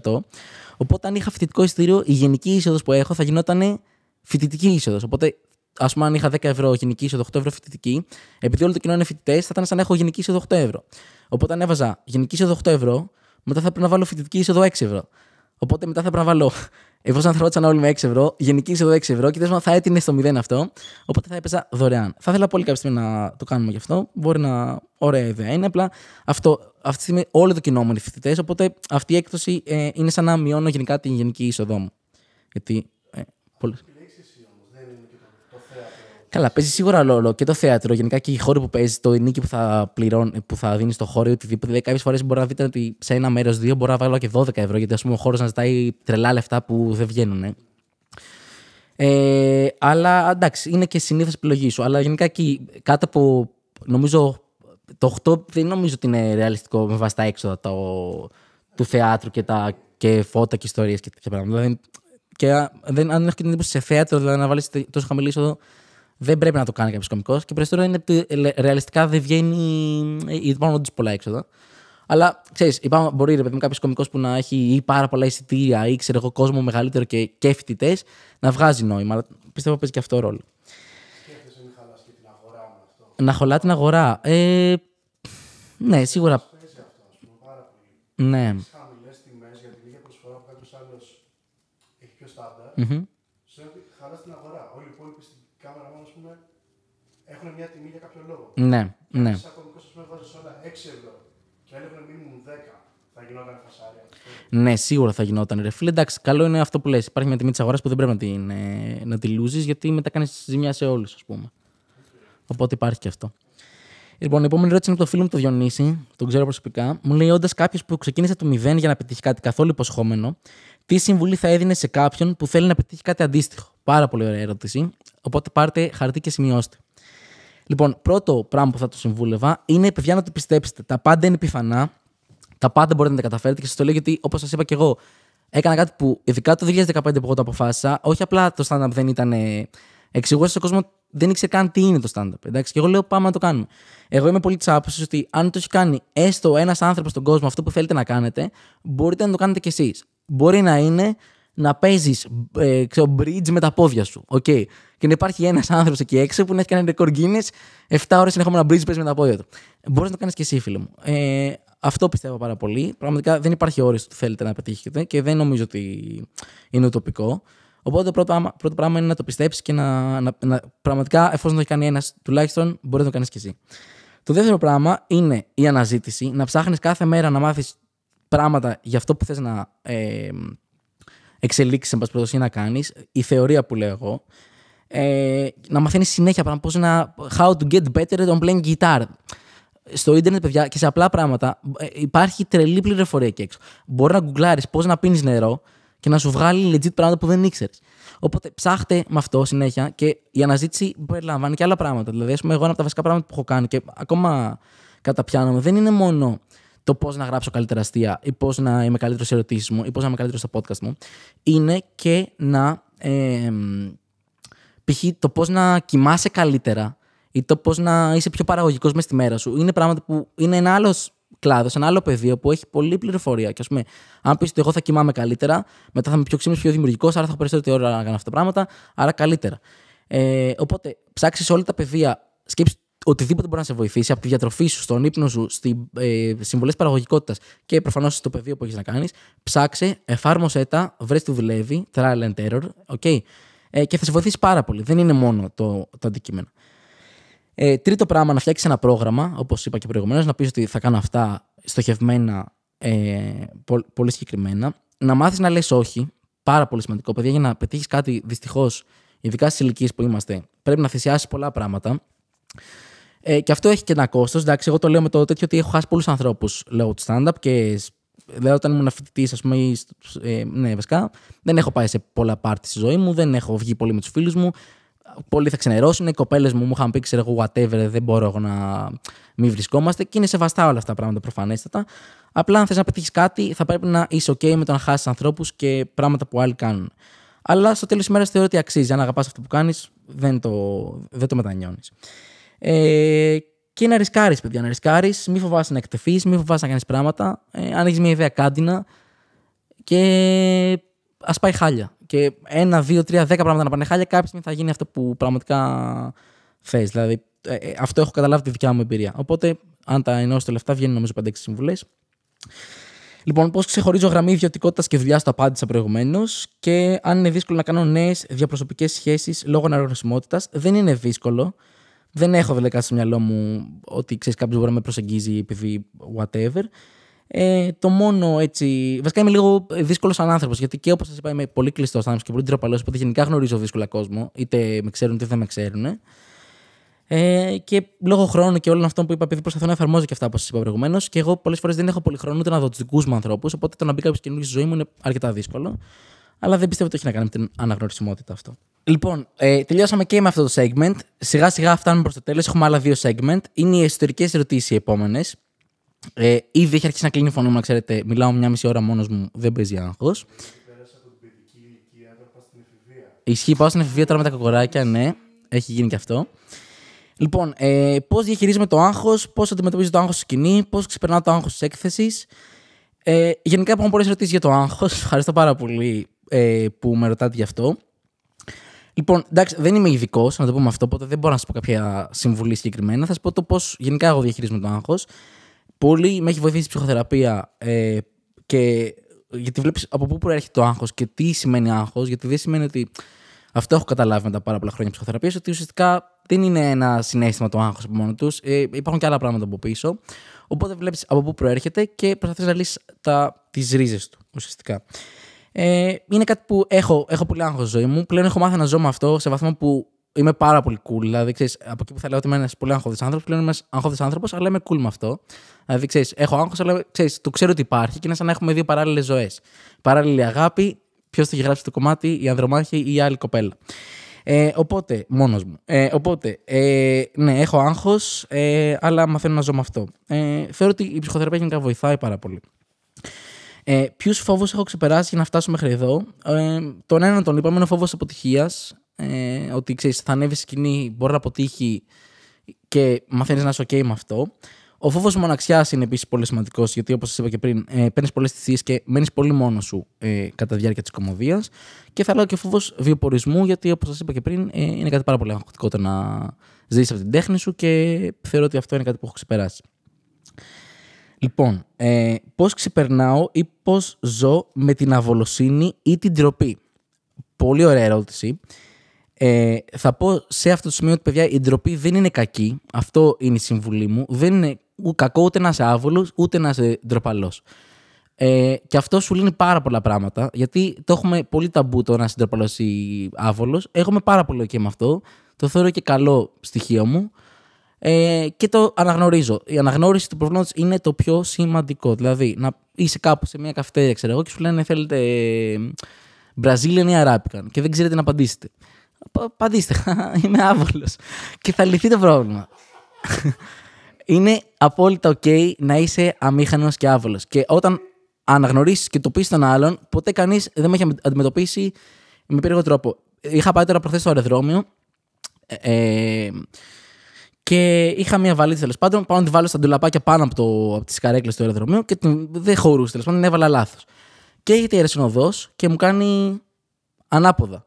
Οπότε, αν είχα φοιτητικό εισιτήριο, η γενική είσοδος που έχω θα γινόταν φοιτητική είσοδος. Οπότε, ας πούμε, αν είχα 10 ευρώ γενική είσοδο, 8 ευρώ φοιτητική, επειδή όλο το κοινό είναι φοιτητές, θα ήταν σαν να έχω γενική είσοδο 8 ευρώ. Οπότε, αν έβαζα γενική είσοδο 8 ευρώ, μετά θα πρέπει να βάλω φοιτητική είσοδο 6 ευρώ. Οπότε μετά θα πρέπει να βάλω Εφόσον θα ρώτησαν όλοι με 6 ευρώ, γενική είσοδο 6 ευρώ και δεν θα έτεινε στο 0 αυτό. Οπότε θα έπαιζα δωρεάν. Θα ήθελα πολύ κάποια στιγμή να το κάνουμε γι' αυτό. Μπορεί να. Ωραία ιδέα είναι. Απλά αυτό, αυτή τη στιγμή όλο το κοινό μου είναι φοιτητές. Οπότε αυτή η έκπτωση ε, είναι σαν να μειώνω γενικά την γενική είσοδό μου. Γιατί. Ε, πολλές... Καλά, παίζει σίγουρα ρόλο και το θέατρο, γενικά και η χώροι που παίζει, το νίκη που θα, πληρώνει, που θα δίνεις στο χώρο, οτιδήποτε. Δηλαδή, Κάποιες φορές μπορεί να δείτε ότι σε ένα μέρος, δύο μπορεί να βάλω και 12 ευρώ, γιατί ας πούμε ο χώρος να ζητάει τρελά λεφτά που δεν βγαίνουν. Ε, αλλά εντάξει, είναι και συνήθως επιλογή σου. Αλλά γενικά εκεί κάτω από. Νομίζω το 8 δεν νομίζω ότι είναι ρεαλιστικό με βάση τα έξοδα το, του θεάτρου και, τα, και φώτα και ιστορίες και τέτοια πράγματα. Δηλαδή, και αν δεν έχω την εντύπωση σε θέατρο, δηλαδή να βάλεις τόσο χαμηλή είσοδο, δεν πρέπει να το κάνει κάποιος κωμικός και περισσότερο είναι ότι ε, ρεαλιστικά δεν βγαίνει. Υπάρχουν ε, τους πολλά έξοδα. Αλλά ξέρεις, μπορεί να κάποιος κωμικός που να έχει ή πάρα πολλά εισιτήρια ή ξέρω εγώ κόσμο μεγαλύτερο και, και φοιτητές να βγάζει νόημα. Αλλά πιστεύω παίζει και αυτό ρόλο. Να χωλά την αγορά. Ε, ναι, σίγουρα. Ναι. Χαμηλές τιμές για την ίδια προσφορά που κάποιος άλλος έχει πιο στάνταρ. έχουν μια τιμή για κάποιο λόγο. Ναι, ναι. α πούμε, βάζεις όλα 6 ευρώ και έλεγε μήνυμου 10, θα γινόταν φασάρια. Ναι, σίγουρα θα γινόταν. Ρε φίλε, εντάξει, καλό είναι αυτό που λες. Υπάρχει μια τιμή της αγοράς που δεν πρέπει να τη, ε, να τη λούζεις, γιατί μετά κάνεις ζημιά σε όλους, ας πούμε. Okay. Οπότε υπάρχει και αυτό. Λοιπόν, η επόμενη ερώτηση είναι από το φίλο μου το Διονύση, τον ξέρω προσωπικά. Μου λέει: Όντας κάποιος που ξεκίνησε το μηδέν για να πετύχει κάτι καθόλου υποσχόμενο, τι συμβουλή θα έδινε σε κάποιον που θέλει να πετύχει κάτι αντίστοιχο. Πάρα πολύ ωραία ερώτηση. Οπότε πάρτε χαρτί και σημειώστε. Λοιπόν, πρώτο πράγμα που θα το συμβούλευα είναι παιδιά να το πιστέψετε. Τα πάντα είναι πιθανά. Τα πάντα μπορείτε να τα καταφέρετε και σας το λέω γιατί, όπως σας είπα και εγώ, έκανα κάτι που ειδικά το 2015 που εγώ το αποφάσισα. Όχι απλά το stand-up δεν ήταν. Εξηγούσα στον κόσμο δεν ήξερε καν τι είναι το stand-up. Εντάξει, και εγώ λέω πάμε να το κάνουμε. Εγώ είμαι πολύ τη άποψη ότι αν το έχει κάνει έστω ένας άνθρωπος στον κόσμο αυτό που θέλετε να κάνετε, μπορείτε να το κάνετε κι εσείς. Μπορεί να είναι να παίζεις ε, bridge με τα πόδια σου. Okay. Και να υπάρχει ένας άνθρωπος εκεί έξω που να έχει κάνει ρεκόρ Guinness 7 ώρες συνεχόμενα bridge παίζεις με τα πόδια του. Μπορείς να το κάνεις και εσύ, φίλε μου. Ε, αυτό πιστεύω πάρα πολύ. Πραγματικά δεν υπάρχει όριο που θέλετε να πετύχετε και δεν νομίζω ότι είναι ουτοπικό. Οπότε το πρώτο, πρώτο πράγμα είναι να το πιστέψεις και να, να, να, πραγματικά εφόσον το έχει κάνει ένας τουλάχιστον, μπορείς να το κάνεις και εσύ. Το δεύτερο πράγμα είναι η αναζήτηση, να ψάχνεις κάθε μέρα να μάθεις πράγματα για αυτό που θες να, ε, εξελίξεις, εν πάση περιπτώσει, να κάνεις, η θεωρία που λέω εγώ, ε, να μαθαίνεις συνέχεια πράγματα. Πώς να. How to get better on playing guitar. Στο ίντερνετ, παιδιά, και σε απλά πράγματα ε, υπάρχει τρελή πληροφορία εκεί έξω. Μπορεί να γκουγκλάρεις πώς να πίνεις νερό και να σου βγάλει legit πράγματα που δεν ήξερες. Οπότε ψάχτε με αυτό συνέχεια και η αναζήτηση περιλαμβάνει και άλλα πράγματα. Δηλαδή, ας πούμε, εγώ ένα από τα βασικά πράγματα που έχω κάνει και ακόμα καταπιάνομαι δεν είναι μόνο το πώς να γράψω καλύτερα αστεία ή πώς να είμαι καλύτερος σε ερωτήσεις μου ή πώς να είμαι καλύτερος στο podcast μου, είναι και να. Ε, π.χ. το πώς να κοιμάσαι καλύτερα ή το πώς να είσαι πιο παραγωγικός μες στη μέρα σου. Είναι πράγματα που είναι ένα άλλος κλάδος, ένα άλλο πεδίο που έχει πολλή πληροφορία. Και ας πούμε, αν πεις ότι εγώ θα κοιμάμαι καλύτερα, μετά θα είμαι πιο ξύμιο, πιο δημιουργικός, άρα θα έχω περισσότερη ώρα να κάνω αυτά τα πράγματα, άρα καλύτερα. Ε, οπότε, ψάξεις όλα τα πεδία, σκέψει οτιδήποτε μπορεί να σε βοηθήσει από τη διατροφή σου, στον ύπνο σου, στι ε, συμβολές παραγωγικότητας και προφανώς στο πεδίο που έχεις να κάνεις, ψάξε, εφάρμοσέ τα, βρες τι δουλεύει, trial and error, okay, ε, και θα σε βοηθήσει πάρα πολύ. Δεν είναι μόνο το, το αντικείμενο. Ε, τρίτο πράγμα, να φτιάξεις ένα πρόγραμμα, όπως είπα και προηγουμένως, να πεις ότι θα κάνω αυτά στοχευμένα, ε, πολύ συγκεκριμένα. Να μάθεις να λες όχι. Πάρα πολύ σημαντικό, παιδιά, για να πετύχεις κάτι, δυστυχώς, ειδικά στις ηλικίες που είμαστε, πρέπει να θυσιάσεις πολλά πράγματα. Ε, και αυτό έχει και ένα κόστος. Εντάξει, εγώ το λέω με το τέτοιο ότι έχω χάσει πολλούς ανθρώπους λόγω του stand-up και Δηλαδή, όταν ήμουν φοιτητής, ας πούμε, ε, ναι, βασικά, δεν έχω πάει σε πολλά πάρτι στη ζωή μου, δεν έχω βγει πολύ με τους φίλους μου. Πολλοί θα ξενερώσουν. Οι κοπέλες μου μου είχαν πει, ξέρω εγώ, whatever, δεν μπορώ εγώ να μην βρισκόμαστε. Και είναι σεβαστά όλα αυτά τα πράγματα προφανέστατα. Απλά, αν θες να πετύχεις κάτι, θα πρέπει να είσαι OK με το να χάσεις ανθρώπους και πράγματα που άλλοι κάνουν. Αλλά στο τέλος της ημέρας θεωρώ ότι αξίζει. Αν αγαπάς αυτό που κάνεις, δεν το, δεν το μετανιώνεις. Ε, και να ρισκάρεις, παιδιά, να ρισκάρεις. Μη φοβάσαι να εκτεθείς, μη φοβάσαι να κάνεις πράγματα. Ε, αν έχεις μια ιδέα, κάντινα. Και ας πάει χάλια. Και ένα, δύο, τρία, δέκα πράγματα να πάνε χάλια, κάποια στιγμή θα γίνει αυτό που πραγματικά θες. Δηλαδή, ε, ε, αυτό έχω καταλάβει τη δικιά μου εμπειρία. Οπότε, αν τα ενώσει τα λεφτά, βγαίνουν νομίζω έξι συμβουλές. Λοιπόν, πώς ξεχωρίζω γραμμή ιδιωτικότητας και δουλειά, το απάντησα προηγουμένως. Και αν είναι δύσκολο να κάνω νέες διαπροσωπικές σχέσεις λόγω αναγνωσιμότητα, δεν είναι δύσκολο. Δεν έχω δηλαδή στο μυαλό μου ότι ξέρεις κάποιος μπορεί να με προσεγγίζει επειδή whatever. Ε, το μόνο έτσι. Βασικά είμαι λίγο δύσκολος σαν άνθρωπος. Γιατί και όπως σας είπα, είμαι πολύ κλειστός άνθρωπος και πολύ τροπαλό. Οπότε γενικά γνωρίζω δύσκολα κόσμο. Είτε με ξέρουν είτε δεν με ξέρουν. Ε, και λόγω χρόνου και όλων αυτών που είπα, επειδή προσπαθώ να εφαρμόζω και αυτά που σας είπα προηγουμένως, και εγώ πολλές φορές δεν έχω πολύ χρόνο ούτε να δω τους δικούς μου ανθρώπους. Οπότε το να μπει κάποιος καινούργιος στη ζωή μου είναι αρκετά δύσκολο. Αλλά δεν πιστεύω ότι έχει να κάνει με την αναγνωρισιμότητα αυτό. Λοιπόν, ε, τελειώσαμε και με αυτό το segment. Σιγά σιγά φτάνουμε προς το τέλος. Έχουμε άλλα δύο segment. Είναι οι εσωτερικές ερωτήσεις οι επόμενες. Ε, ήδη έχει αρχίσει να κλείνει η φωνή μου, να ξέρετε. Μιλάω μια μισή ώρα μόνος μου, δεν παίζει άγχος. Ισχύει, πάω στην εφηβεία τώρα με τα κοκοράκια, ναι. Έχει γίνει και αυτό. Λοιπόν, ε, πώς διαχειρίζουμε το άγχος, πώς αντιμετωπίζει το άγχος στη σκηνή, πώς ξεπερνά το άγχος της έκθεσης. Ε, γενικά, υπάρχουν πολλές ερωτήσεις για το άγχος. Ευχαριστώ πάρα πολύ ε, που με ρωτάτε γι' αυτό. Λοιπόν, εντάξει, δεν είμαι ειδικός, να το πούμε αυτό, οπότε δεν μπορώ να σας πω κάποια συμβουλή συγκεκριμένα. Θα σας πω το πώς γενικά εγώ διαχειρίζομαι το άγχος. Πολύ με έχει βοηθήσει η ψυχοθεραπεία ε, και γιατί βλέπεις από πού προέρχεται το άγχος και τι σημαίνει άγχος, γιατί δεν σημαίνει ότι. Αυτό έχω καταλάβει μετά πάρα πολλά χρόνια ψυχοθεραπείας, ότι ουσιαστικά δεν είναι ένα συνέστημα το άγχος από μόνο τους. Ε, υπάρχουν και άλλα πράγματα από πίσω. Οπότε βλέπεις από πού προέρχεται και προσπαθείς να λύσεις τις ρίζες του ουσιαστικά. Ε, είναι κάτι που έχω, έχω πολύ άγχος ζωή μου. Πλέον έχω μάθει να ζω με αυτό σε βαθμό που είμαι πάρα πολύ cool. Δηλαδή, ξέρεις, από εκεί που θα λέω ότι είμαι ένας πολύ άγχοδη άνθρωπος, πλέον είμαι άγχοδη άνθρωπος, αλλά είμαι cool με αυτό. Δηλαδή, ξέρεις, έχω άγχος, αλλά ξέρεις, το ξέρω ότι υπάρχει και είναι σαν να έχουμε δύο παράλληλες ζωές. Παράλληλη αγάπη, ποιος το έχει γράψει το κομμάτι, η ανδρομάχη ή η άλλη κοπέλα. Ε, οπότε, μόνος μου. Ε, οπότε, ε, ναι, έχω άγχος, ε, αλλά μαθαίνω να ζω με αυτό. Ε, θεωρώ ότι η ψυχοθεραπεία γενικά βοηθάει πάρα πολύ. Ε, Ποιους φόβους έχω ξεπεράσει για να φτάσω μέχρι εδώ. Ε, τον έναν τον είπαμε, είναι ο φόβο αποτυχίας. Ε, ότι ξέρεις, θα ανέβει σκηνή, μπορεί να αποτύχει και μαθαίνεις να είσαι OK με αυτό. Ο φόβος μοναξιάς είναι επίσης πολύ σημαντικός, γιατί όπως σας είπα και πριν, ε, παίρνεις πολλές θυσίες και μένεις πολύ μόνος σου ε, κατά τη διάρκεια της κομμωδίας. Και θα λέω και ο φόβος βιοπορισμού, γιατί όπως σας είπα και πριν, ε, είναι κάτι πάρα πολύ αγχωτικό να ζήσει από την τέχνη σου και θεωρώ ότι αυτό είναι κάτι που έχω ξεπεράσει. Λοιπόν, ε, πώς ξεπερνάω ή πώς ζω με την αβολοσύνη ή την ντροπή. Πολύ ωραία ερώτηση. Ε, θα πω σε αυτό το σημείο ότι παιδιά η ντροπή δεν είναι κακή. Αυτό είναι η συμβουλή μου. Δεν είναι κακό ούτε να είσαι άβολος ούτε να είσαι ντροπαλός. Ε, και αυτό σου λύνει πάρα πολλά πράγματα. Γιατί το έχουμε πολύ ταμπού το να είσαι ντροπαλός ή άβολος. Έχουμε πάρα πολύ και με αυτό. Το θεωρώ και καλό στοιχείο μου. Ε, και το αναγνωρίζω. Η αναγνώριση του προβλήματος είναι το πιο σημαντικό. Δηλαδή, να είσαι κάπου σε μια καφετέρια, ξέρω εγώ, και σου λένε θέλετε ε, Brazilian ή Arabican και δεν ξέρετε να απαντήσετε. Απαντήστε, [LAUGHS] είμαι άβολος. και θα λυθεί το πρόβλημα. [LAUGHS] είναι απόλυτα OK να είσαι αμήχανος και άβολος. Και όταν αναγνωρίσεις και το πεις στον άλλον, ποτέ κανείς δεν με έχει αντιμετωπίσει με περίεργο τρόπο. Είχα πάει τώρα προχθές στο αεροδρόμιο. Ε, ε και είχα μια βαλίτσα τέλος πάντων. Πάω να τη βάλω στα ντουλαπάκια πάνω από, από τις καρέκλες του αεροδρομίου και την, δεν χωρούσε τέλος πάντων, έβαλα λάθος. Και έρχεται η αεροσυνοδός και μου κάνει ανάποδα.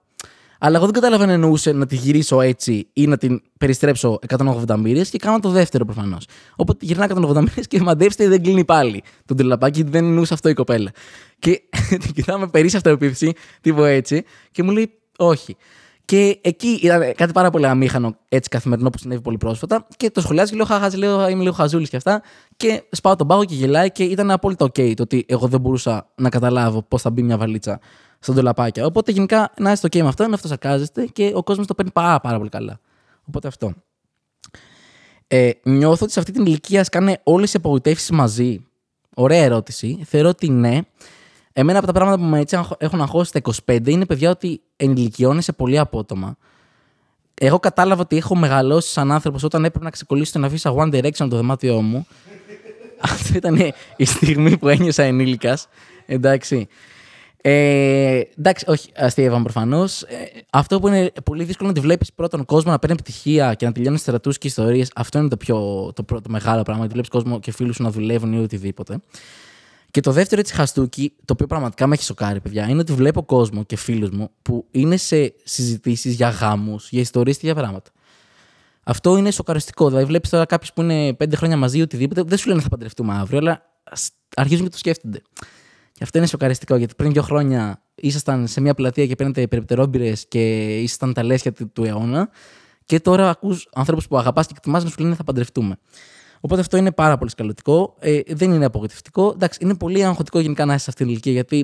Αλλά εγώ δεν καταλαβαίνω εννοούσε να τη γυρίσω έτσι ή να την περιστρέψω 180 μίρε και κάνω το δεύτερο προφανώς. Οπότε γυρνά 180 μίρε και μαντέψτε δεν κλείνει πάλι το ντουλαπάκι, δεν εννοούσε αυτό η κοπέλα. Και [LAUGHS] την κοιτάμε, με αυτοεπίθεση, τύπο έτσι, και μου λέει όχι. Και εκεί ήταν κάτι πάρα πολύ αμήχανο έτσι καθημερινό που συνέβη πολύ πρόσφατα. Και το σχολιάζει και λέω: Χαχάς, λέω, είμαι λίγο χαζούλης και αυτά. Και σπάω τον πάγο και γελάει και ήταν απόλυτα OK το ότι εγώ δεν μπορούσα να καταλάβω πώς θα μπει μια βαλίτσα στον τολαπάκια. Οπότε γενικά να είστε OK με αυτό, να αυτοσαρκάζεστε και ο κόσμος το παίρνει πάρα, πάρα πολύ καλά. Οπότε αυτό. Ε, νιώθω ότι σε αυτή την ηλικία σκάνε όλες οι απογοητεύσεις μαζί. Ωραία ερώτηση. Θεωρώ ότι ναι. Εμένα από τα πράγματα που με έτσι έχουν αγχώσει τα 25 είναι παιδιά ότι ενηλικιώνεσαι πολύ απότομα. Εγώ κατάλαβα ότι έχω μεγαλώσει σαν άνθρωπος όταν έπρεπε να ξεκολλήσω να αφήσω One Direction το δωμάτιό μου. [LAUGHS] Αυτή ήταν η στιγμή που ένιωσα ενήλικας. Εντάξει. Ε, εντάξει, όχι, αστείευα προφανώς. Ε, αυτό που είναι πολύ δύσκολο να τη βλέπεις πρώτον κόσμο να παίρνει πτυχία και να τελειώνεις στρατούς και ιστορίες, αυτό είναι το, πιο, το πρώτο μεγάλο πράγμα. Να βλέπεις κόσμο και φίλους να δουλεύουν ή οτιδήποτε. Και το δεύτερο έτσι χαστούκι, το οποίο πραγματικά με έχει σοκάρει, παιδιά, είναι ότι βλέπω κόσμο και φίλους μου που είναι σε συζητήσεις για γάμους, για ιστορίες και για πράγματα. Αυτό είναι σοκαριστικό. Δηλαδή, βλέπεις τώρα κάποιους που είναι πέντε χρόνια μαζί ή οτιδήποτε, δεν σου λένε θα παντρευτούμε αύριο, αλλά αρχίζουν και το σκέφτονται. Και αυτό είναι σοκαριστικό, γιατί πριν δύο χρόνια ήσασταν σε μια πλατεία και παίρνετε περιπτερόμπειρε και ήσασταν τα λέσια του αιώνα. Και τώρα ακούς ανθρώπους που αγαπάς και εκτιμάς να σου λένε θα παντρευτούμε. Οπότε αυτό είναι πάρα πολύ σκαλωτικό. Ε, δεν είναι απογοητευτικό. Εντάξει, είναι πολύ αγχωτικό γενικά να είσαι σε αυτήν την ηλικία γιατί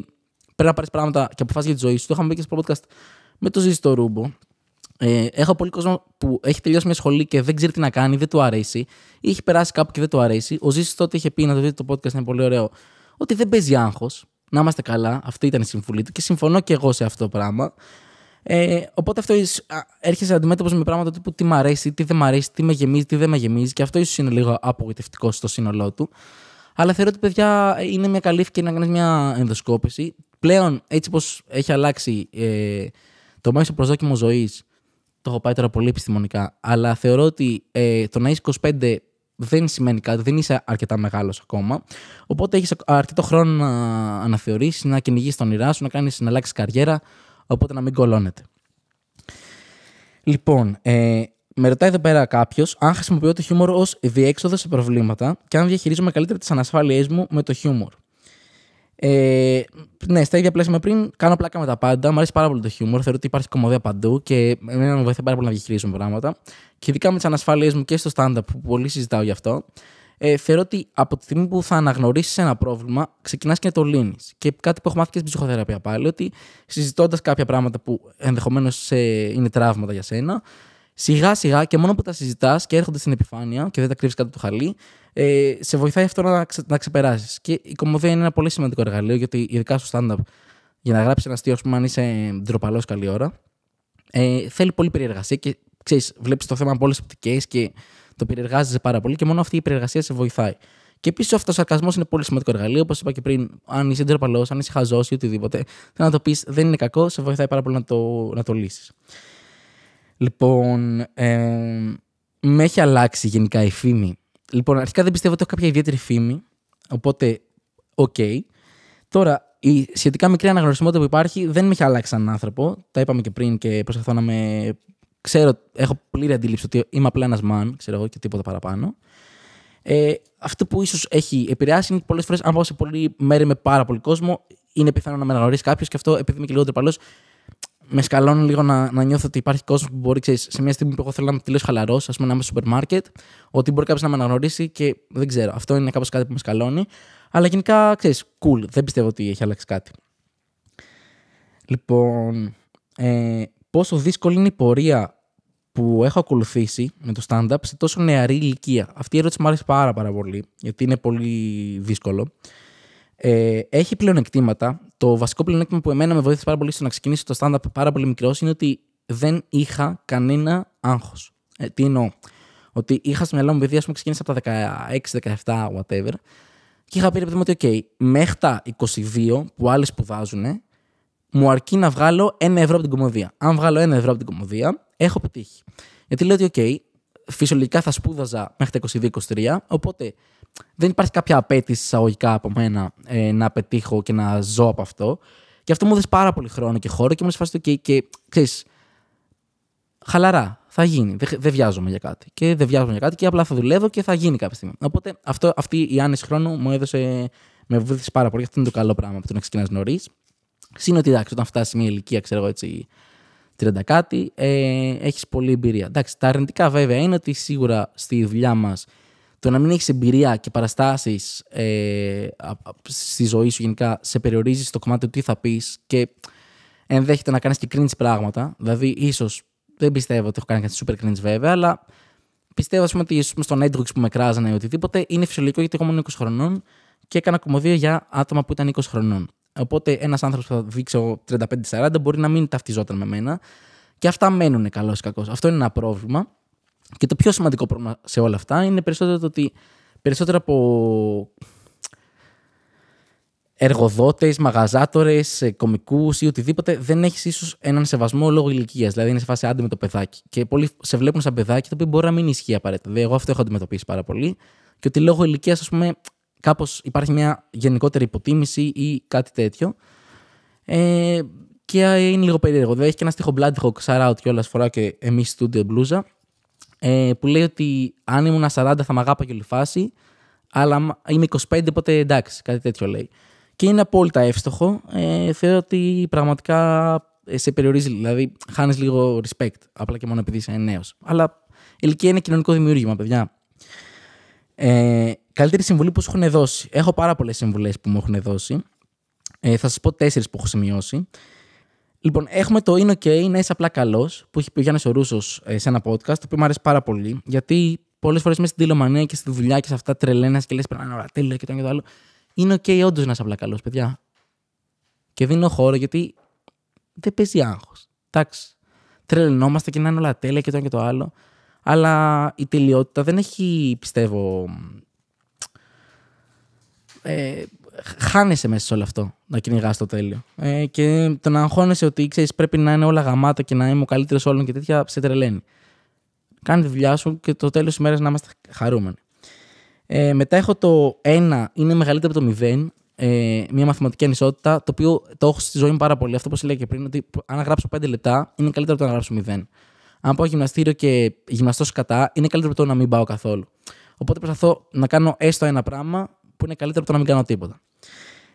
πρέπει να πάρεις πράγματα και αποφάσεις για τη ζωή σου. Το είχαμε πει και στο podcast με το ζήσει στο ρούμπο. Ε, έχω πολύ κόσμο που έχει τελειώσει μια σχολή και δεν ξέρει τι να κάνει, δεν του αρέσει, ή έχει περάσει κάπου και δεν του αρέσει. Ο ζήτη τότε είχε πει, να το δείτε το podcast, είναι πολύ ωραίο, ότι δεν παίζει άγχος. Να είμαστε καλά. Αυτή ήταν η συμβουλή του και συμφωνώ και εγώ σε αυτό το πράγμα. Ε, οπότε αυτό έρχεσαι αντιμέτωπος με πράγματα τύπου τι μ' αρέσει, τι δεν μ' αρέσει, τι με γεμίζει, τι δεν με γεμίζει. Και αυτό ίσως είναι λίγο απογοητευτικό στο σύνολό του. Αλλά θεωρώ ότι παιδιά είναι μια καλή ευκαιρία να κάνεις μια ενδοσκόπηση. Πλέον, έτσι όπως έχει αλλάξει ε, το μέσο προσδόκιμο ζωής, το έχω πάει τώρα πολύ επιστημονικά, αλλά θεωρώ ότι ε, το να είσαι 25 δεν σημαίνει κάτι, δεν είσαι αρκετά μεγάλος ακόμα. Οπότε έχεις αρκετό χρόνο να αναθεωρήσεις, να κυνηγήσεις τον ήρα σου, να, κάνεις να αλλάξεις καριέρα. Οπότε να μην κολώνετε. Λοιπόν, ε, με ρωτάει εδώ πέρα κάποιος αν χρησιμοποιώ το χιούμορ ως διέξοδο σε προβλήματα και αν διαχειρίζομαι καλύτερα τις ανασφάλειές μου με το χιούμορ. Ε, ναι, στα ίδια πλαίσια με πριν, κάνω πλάκα με τα πάντα. Μου αρέσει πάρα πολύ το χιούμορ. Θεωρώ ότι υπάρχει κομμωδία παντού και εμένα με βοηθάει πάρα πολύ να διαχειρίζομαι πράγματα. Και ειδικά με τις ανασφάλειές μου και στο stand-up που πολύ συζητάω γι' αυτό ε, θεωρώ ότι από τη στιγμή που θα αναγνωρίσεις ένα πρόβλημα, ξεκινάς και να το λύνεις. Και κάτι που έχω μάθει και στην ψυχοθεραπεία πάλι, ότι συζητώντας κάποια πράγματα που ενδεχομένως ε, είναι τραύματα για σένα, σιγά σιγά και μόνο που τα συζητάς και έρχονται στην επιφάνεια και δεν τα κρύβεις κάτω το χαλί, ε, σε βοηθάει αυτό να, ξε, να ξεπεράσεις. Και η κομμωδία είναι ένα πολύ σημαντικό εργαλείο, γιατί ειδικά στο stand-up, για να γράψεις ένα αστείο, ας αν είσαι ντροπαλός καλή ώρα, ε, θέλει πολύ περιεργασία και ξέρεις, βλέπεις το θέμα από όλες τις και το περιεργάζεσαι πάρα πολύ και μόνο αυτή η περιεργασία σε βοηθάει. Και επίσης ο αυτοσαρκασμός είναι πολύ σημαντικό εργαλείο. Όπως είπα και πριν, αν είσαι ντροπαλός, αν είσαι χαζός ή οτιδήποτε, θέλω να το πεις δεν είναι κακό, σε βοηθάει πάρα πολύ να το, να το λύσεις. Λοιπόν, ε, με έχει αλλάξει γενικά η φήμη. Λοιπόν, αρχικά δεν πιστεύω ότι έχω κάποια ιδιαίτερη φήμη. Οπότε, οκ. Okay. Τώρα, η σχετικά μικρή αναγνωρισιμότητα που υπάρχει δεν με έχει αλλάξει σαν άνθρωπο. Τα είπαμε και πριν και προσπαθώ να με ξέρω, έχω πλήρη αντίληψη ότι είμαι απλά ένας man, ξέρω εγώ και τίποτα παραπάνω. Ε, αυτό που ίσως έχει επηρεάσει είναι πολλές φορές, αν πάω σε πολλή μέρη με πάρα πολύ κόσμο, είναι πιθανό να με αναγνωρίσει κάποιος και αυτό επειδή είμαι και λιγότερο τρεπαλό, με σκαλώνει λίγο να, να νιώθω ότι υπάρχει κόσμος που μπορεί, ξέρεις, σε μια στιγμή που εγώ θέλω να είμαι τελείως χαλαρός, ας πούμε να είμαι στο σούπερ μάρκετ, ότι μπορεί κάποιος να με αναγνωρίσει και δεν ξέρω. Αυτό είναι κάπως κάτι που με σκαλώνει. Αλλά γενικά, ξέρεις, cool. Δεν πιστεύω ότι έχει αλλάξει κάτι. Λοιπόν, ε, πόσο δύσκολη είναι η πορεία που έχω ακολουθήσει με το stand-up σε τόσο νεαρή ηλικία. Αυτή η ερώτηση μου άρεσε πάρα, πάρα πολύ, γιατί είναι πολύ δύσκολο. Ε, έχει πλεονεκτήματα. Το βασικό πλεονέκτημα που εμένα με βοήθησε πάρα πολύ στο να ξεκινήσω το stand-up πάρα πολύ μικρός είναι ότι δεν είχα κανένα άγχος. Ε, τι εννοώ. Ότι είχα στο μυαλό μου παιδί, ας πούμε, ξεκίνησα από τα 16, 17, whatever. Και είχα πει, ρε παιδί μου, ότι, OK, μέχρι τα 22 που άλλοι σπουδάζουν, μου αρκεί να βγάλω ένα ευρώ από την κομμωδία. Αν βγάλω ένα ευρώ από την κομμωδία, έχω πετύχει. Γιατί λέω ότι, OK, φυσιολογικά θα σπούδαζα μέχρι τα 22-23, οπότε δεν υπάρχει κάποια απέτηση εισαγωγικά από μένα ε, να πετύχω και να ζω από αυτό. Και αυτό μου έδωσε πάρα πολύ χρόνο και χώρο και μου έφτασε ότι OK. Και ξέρεις, χαλαρά, θα γίνει. Δεν, δε βιάζομαι για κάτι. Και δεν βιάζομαι για κάτι και απλά θα δουλεύω και θα γίνει κάποια στιγμή. Οπότε αυτό, αυτή η άνεση χρόνου μου έδωσε. Με βοήθησε πάρα πολύ. Αυτό είναι το καλό πράγμα που το να ξεκινάς νωρίς. Συν ότι εντάξει, όταν φτάσει μια ηλικία, ξέρω εγώ έτσι, 30 κάτι, ε, έχεις πολλή εμπειρία. Εντάξει, τα αρνητικά βέβαια είναι ότι σίγουρα στη δουλειά μας το να μην έχεις εμπειρία και παραστάσεις ε, στη ζωή σου γενικά σε περιορίζεις στο κομμάτι του τι θα πεις και ενδέχεται να κάνεις και cringe πράγματα. Δηλαδή, ίσως δεν πιστεύω ότι έχω κάνει κάτι super cringe βέβαια, αλλά πιστεύω ας πούμε, ότι πούμε, στον Netflix που με κράζανε ή οτιδήποτε είναι φυσιολογικό γιατί εγώ ήμουν 20 χρονών και έκανα κομμωδία για άτομα που ήταν 20 χρονών. Οπότε ένας άνθρωπος που θα δείξω 35-40 μπορεί να μην ταυτιζόταν με μένα. Και αυτά μένουν καλό ή κακό. Αυτό είναι ένα πρόβλημα. Και το πιο σημαντικό πρόβλημα σε όλα αυτά είναι περισσότερο το ότι περισσότερο από εργοδότες, μαγαζάτορες, κομικούς ή οτιδήποτε, δεν έχεις ίσως έναν σεβασμό λόγω ηλικίας. Δηλαδή, είναι σε φάση άντε με το παιδάκι. Και πολλοί σε βλέπουν σαν παιδάκι, το οποίο μπορεί να μην ισχύει απαραίτητα. Δηλαδή, εγώ αυτό έχω αντιμετωπίσει πάρα πολύ. Και ότι λόγω ηλικίας, ας πούμε, Κάπως υπάρχει μια γενικότερη υποτίμηση ή κάτι τέτοιο. Ε, και ε, είναι λίγο περίεργο. Δηλαδή έχει και ένα στίχο Blood Rock, shout out φορά και εμείς studio μπλούζα, ε, που λέει ότι αν ήμουν 40 θα με αγάπα και όλη φάση, αλλά είμαι 25 οπότε εντάξει, κάτι τέτοιο λέει. Και είναι απόλυτα εύστοχο. Ε, θεωρώ ότι πραγματικά ε, σε περιορίζει, δηλαδή χάνεις λίγο respect, απλά και μόνο επειδή είσαι νέος. Αλλά η ηλικία είναι κοινωνικό δημιούργημα, παιδιά. Ε, καλύτερη συμβουλή που σου έχουν δώσει. Έχω πάρα πολλές συμβουλές που μου έχουν δώσει. Ε, θα σας πω τέσσερις που έχω σημειώσει. Λοιπόν, έχουμε το Είναι OK να είσαι απλά καλός που έχει πει ο Γιάννης ο Ρούσος ε, σε ένα podcast, το οποίο μου αρέσει πάρα πολύ. Γιατί πολλές φορές μέσα στην τηλεομανία και στη δουλειά και σε αυτά τρελαίνε και λες περνάνε όλα τέλεια και το ένα και το άλλο. Είναι OK όντως να είσαι απλά καλός, παιδιά. Και δίνω χώρο γιατί δεν παίζει άγχος. Εντάξει. Τρελαινόμαστε και να είναι όλα τέλεια και το ένα και το άλλο. Αλλά η τελειότητα δεν έχει, πιστεύω. Ε, χάνεσαι μέσα σε όλο αυτό να κυνηγάς το τέλειο. Ε, και το να αγχώνεσαι ότι ξέρεις πρέπει να είναι όλα γαμάτα και να είμαι ο καλύτερος όλων και τέτοια σε τρελαίνει. Κάνε τη δουλειά σου και το τέλος της μέρας να είμαστε χαρούμενοι. Ε, μετά έχω το 1 είναι μεγαλύτερο από το 0. Ε, μια μαθηματική ανισότητα, το οποίο το έχω στη ζωή μου πάρα πολύ. Αυτό που σας λέει και πριν, ότι αν γράψω 5 λεπτά, είναι καλύτερο από το να γράψω 0 αν πάω γυμναστήριο και γυμναστώ κατά, είναι καλύτερο από το να μην πάω καθόλου. Οπότε προσπαθώ να κάνω έστω ένα πράγμα που είναι καλύτερο από το να μην κάνω τίποτα.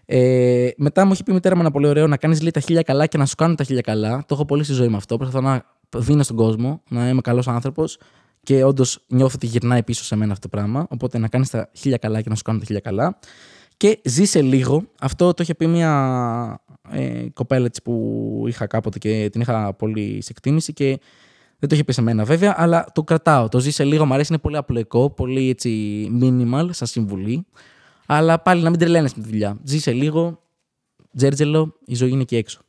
Ε, μετά μου έχει πει η μητέρα μου ένα πολύ ωραίο να κάνεις τα χίλια καλά και να σου κάνω τα χίλια καλά. Το έχω πολύ στη ζωή με αυτό. Προσπαθώ να δίνω στον κόσμο, να είμαι καλός άνθρωπος και όντως νιώθω ότι γυρνάει πίσω σε μένα αυτό το πράγμα. Οπότε να κάνεις τα χίλια καλά και να σου κάνουν τα χίλια καλά. Και ζήσε λίγο. Αυτό το είχε πει μια ε, κοπέλα που είχα κάποτε και την είχα πολύ σε εκτίμηση και δεν το είχε πει σε μένα βέβαια, αλλά το κρατάω. Το «ζήσε λίγο, μου αρέσει, είναι πολύ απλοϊκό, πολύ έτσι minimal, σαν συμβουλή. Αλλά πάλι να μην τρελαίνε με τη δουλειά. Ζήσε λίγο, τζέρτζελο, η ζωή είναι εκεί έξω.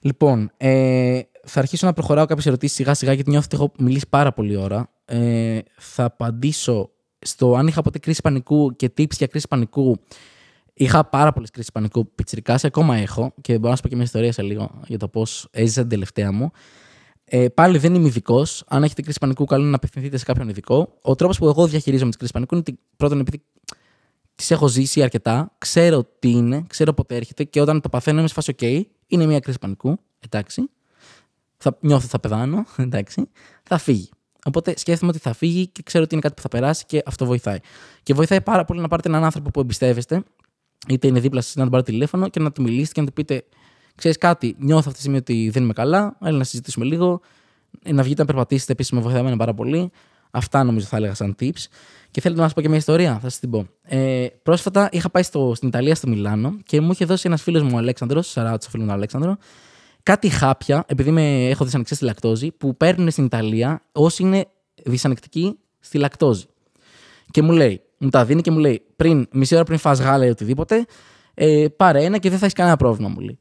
Λοιπόν, ε, θα αρχίσω να προχωράω κάποιες ερωτήσεις σιγά σιγά γιατί νιώθω ότι έχω μιλήσει πάρα πολύ ώρα. Ε, θα απαντήσω στο αν είχα ποτέ κρίση πανικού και tips για κρίση πανικού. Είχα πάρα πολλές κρίσεις πανικού πιτσυρικά, ακόμα έχω και μπορώ να σου πω και μια ιστορία σε λίγο για το πώς έζησα την τελευταία μου. Ε, πάλι δεν είμαι ειδικός. Αν έχετε κρίση πανικού, καλό είναι να απευθυνθείτε σε κάποιον ειδικό. Ο τρόπος που εγώ διαχειρίζομαι τις κρίσεις πανικού είναι ότι πρώτον, επειδή τις έχω ζήσει αρκετά, ξέρω τι είναι, ξέρω πότε έρχεται και όταν το παθαίνω είμαι σε φάση OK, είναι μια κρίση πανικού. Εντάξει. Θα νιώθω θα πεθάνω. [LAUGHS] Εντάξει. Θα φύγει. Οπότε σκέφτομαι ότι θα φύγει και ξέρω ότι είναι κάτι που θα περάσει και αυτό βοηθάει. Και βοηθάει πάρα πολύ να πάρετε έναν άνθρωπο που εμπιστεύεστε, είτε είναι δίπλα σας, να τον πάρετε τηλέφωνο και να του μιλήσετε και να του πείτε ξέρεις κάτι, νιώθω αυτή τη στιγμή ότι δεν είμαι καλά. Έλα να συζητήσουμε λίγο. Να βγείτε να περπατήσετε επίσης με βοηθάει πάρα πολύ. Αυτά νομίζω θα έλεγα σαν tips. Και θέλετε να σας πω και μια ιστορία, θα σας την πω. Ε, πρόσφατα είχα πάει στο, στην Ιταλία, στο Μιλάνο και μου είχε δώσει ένας φίλος μου, ο Αλέξανδρος, σαρά του φίλου μου, Αλέξανδρο, κάτι χάπια, επειδή με, έχω δυσανεξία στη λακτόζη, που παίρνουν στην Ιταλία όσοι είναι δυσανεκτικοί στη λακτόζη. Και μου λέει, μου τα δίνει και μου λέει, πριν, μισή ώρα πριν φας γάλα ή οτιδήποτε, ε, πάρε ένα και δεν θα έχεις κανένα πρόβλημα, μου λέει.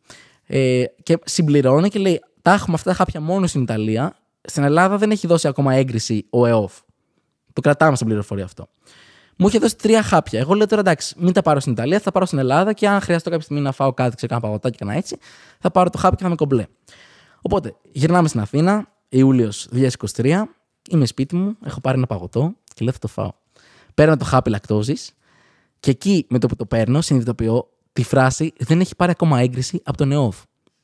Ε, και συμπληρώνει και λέει: Τα έχουμε αυτά τα χάπια μόνο στην Ιταλία. Στην Ελλάδα δεν έχει δώσει ακόμα έγκριση ο ΕΟΦ. Το κρατάμε στην πληροφορία αυτό. Μου είχε δώσει τρία χάπια. Εγώ λέω τώρα εντάξει, μην τα πάρω στην Ιταλία, θα τα πάρω στην Ελλάδα και αν χρειαστώ κάποια στιγμή να φάω κάτι, ξέρω κάνα παγωτάκι, έτσι, θα πάρω το χάπι και θα με κομπλέ. Οπότε γυρνάμε στην Αθήνα, Ιούλιος 2023, είμαι σπίτι μου, έχω πάρει ένα παγωτό και λέω θα το φάω. Παίρνω το χάπι λακτόζης και εκεί με το που το παίρνω συνειδητοποιώ τη φράση δεν έχει πάρει ακόμα έγκριση από τον ΕΟΒ.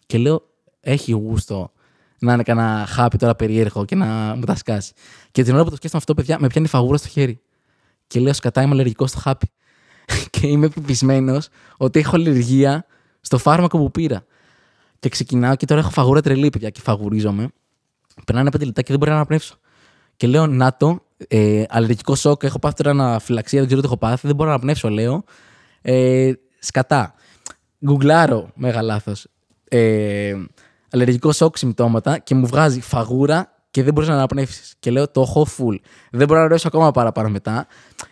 Και λέω, έχει γούστο να είναι κανένα χάπι τώρα περίεργο και να μου τα σκάσει. Και την ώρα που το σκέφτομαι αυτό, παιδιά, με πιάνει φαγούρα στο χέρι. Και λέω, σκατά είμαι αλλεργικό στο χάπι. [LAUGHS] και είμαι πεπισμένος ότι έχω αλλεργία στο φάρμακο που πήρα. Και ξεκινάω και τώρα έχω φαγούρα τρελή, παιδιά, και φαγουρίζομαι. Περνάνε πέντε λεπτά και δεν μπορώ να αναπνεύσω. Και λέω, να το, ε, αλλεργικό σοκ, έχω πάθει τώρα φυλαξία δεν ξέρω τι έχω πάθει, δεν μπορώ να αναπνεύσω, λέω. Ε, σκατά. Γκουγκλάρω, μεγάλο λάθος. Ε, αλλεργικό σοκ συμπτώματα και μου βγάζει φαγούρα και δεν μπορείς να αναπνεύσεις. Και λέω το έχω full. Δεν μπορώ να ρωτήσω ακόμα παραπάνω μετά.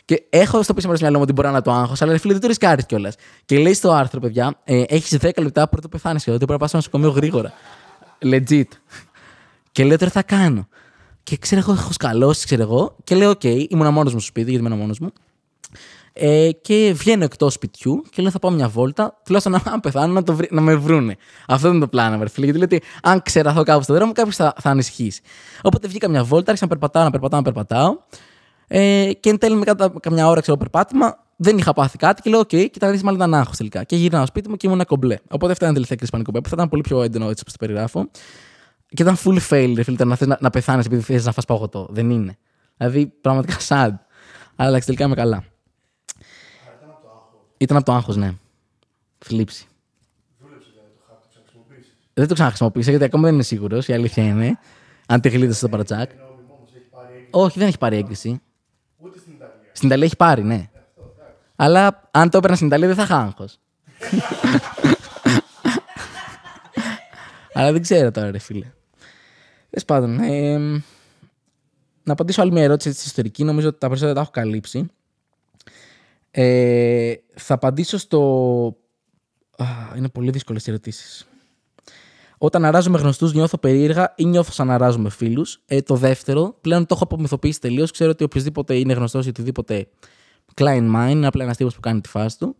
Και έχω στο πίσω μέρος μυαλό μου ότι μπορεί να το άγχος, αλλά φίλε δεν το ρισκάρεις κιόλας. Και λέει στο άρθρο, παιδιά, ε, έχεις 10 λεπτά το πεθάνεις και δεν μπορεί να πας στο νοσοκομείο γρήγορα. Legit. Και λέω τώρα θα κάνω. Και ξέρω εγώ, έχω σκαλώσει, ξέρω εγώ. Και λέω, OK, ήμουν μόνος μου στο σπίτι, γιατί ήμουν μόνος μου. Ε, και βγαίνω εκτός σπιτιού και λέω θα πάω μια βόλτα, τουλάχιστον να πεθάνω να, το βρ... να με βρούνε. Αυτό ήταν το πλάνο, βέβαια. Γιατί λέω αν ξεραθώ κάπου στον δρόμο, κάποιος θα, θα ανισχύσει. Οπότε βγήκα μια βόλτα, άρχισα να περπατάω, να περπατάω, να περπατάω. Ε, και εν τέλει μετά καμιά ώρα ξέρω περπάτημα, δεν είχα πάθει κάτι και λέω: Οκ, okay, κοιτάξτε, μάλλον ήταν άγχος τελικά. Και γύρνα στο σπίτι μου και ήμουν κομπλέ. Οπότε αυτά ήταν τελευταία κρίση πανικοπέ που θα ήταν πολύ πιο έντονο έτσι όπως το περιγράφω. Και ήταν full fail, ρε φίλε, να θες να, να πεθάνεις επειδή θες να φας Δεν είναι. Δηλαδή, πραγματικά [LAUGHS] sad. Αλλά τελικά είμαι καλά. Ήταν από το άγχος, ναι. Θλίψη. δηλαδή το Δεν το ξαναχρησιμοποίησα γιατί ακόμα δεν είμαι σίγουρος, η αλήθεια είναι. Αν τη γλίτωσε στο παρατσάκ. Όχι, δεν έχει πάρει έγκριση. Ούτε στην Ιταλία. Στην Ιταλία έχει πάρει, ναι. Αλλά αν το έπαιρνα στην Ιταλία δεν θα είχα άγχος. Αλλά δεν ξέρω τώρα, ρε φίλε. Τέλος πάντων. Ε, να απαντήσω άλλη μια ερώτηση τη ιστορική. Νομίζω ότι τα περισσότερα τα έχω καλύψει. Ε, θα απαντήσω στο... Α, είναι πολύ δύσκολες οι ερωτήσεις. Όταν αράζομαι γνωστούς, νιώθω περίεργα ή νιώθω σαν να φίλους. Ε, το δεύτερο, πλέον το έχω απομυθοποιήσει τελείως. Ξέρω ότι οποιοδήποτε είναι γνωστός ή οτιδήποτε client mind, απλά ένας τύπος που κάνει τη φάση του.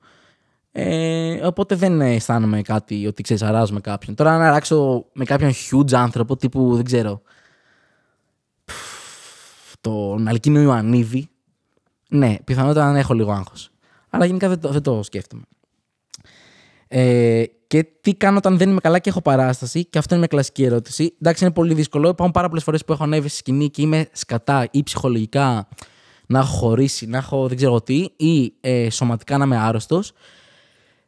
Ε, οπότε δεν αισθάνομαι κάτι ότι ξέρεις, αράζω κάποιον. Τώρα, αν αράξω με κάποιον huge άνθρωπο τύπου, δεν ξέρω. Τον Αλκίνο Ιωαννίδη, ναι, πιθανότατα να έχω λίγο άγχος. Αλλά γενικά δεν το, δεν σκέφτομαι. Ε, και τι κάνω όταν δεν είμαι καλά και έχω παράσταση, και αυτό είναι μια κλασική ερώτηση. Εντάξει, είναι πολύ δύσκολο. Υπάρχουν πάρα πολλές φορές που έχω ανέβει στη σκηνή και είμαι σκατά ή ψυχολογικά να έχω χωρίσει, να έχω δεν ξέρω τι, ή ε, σωματικά να είμαι άρρωστος.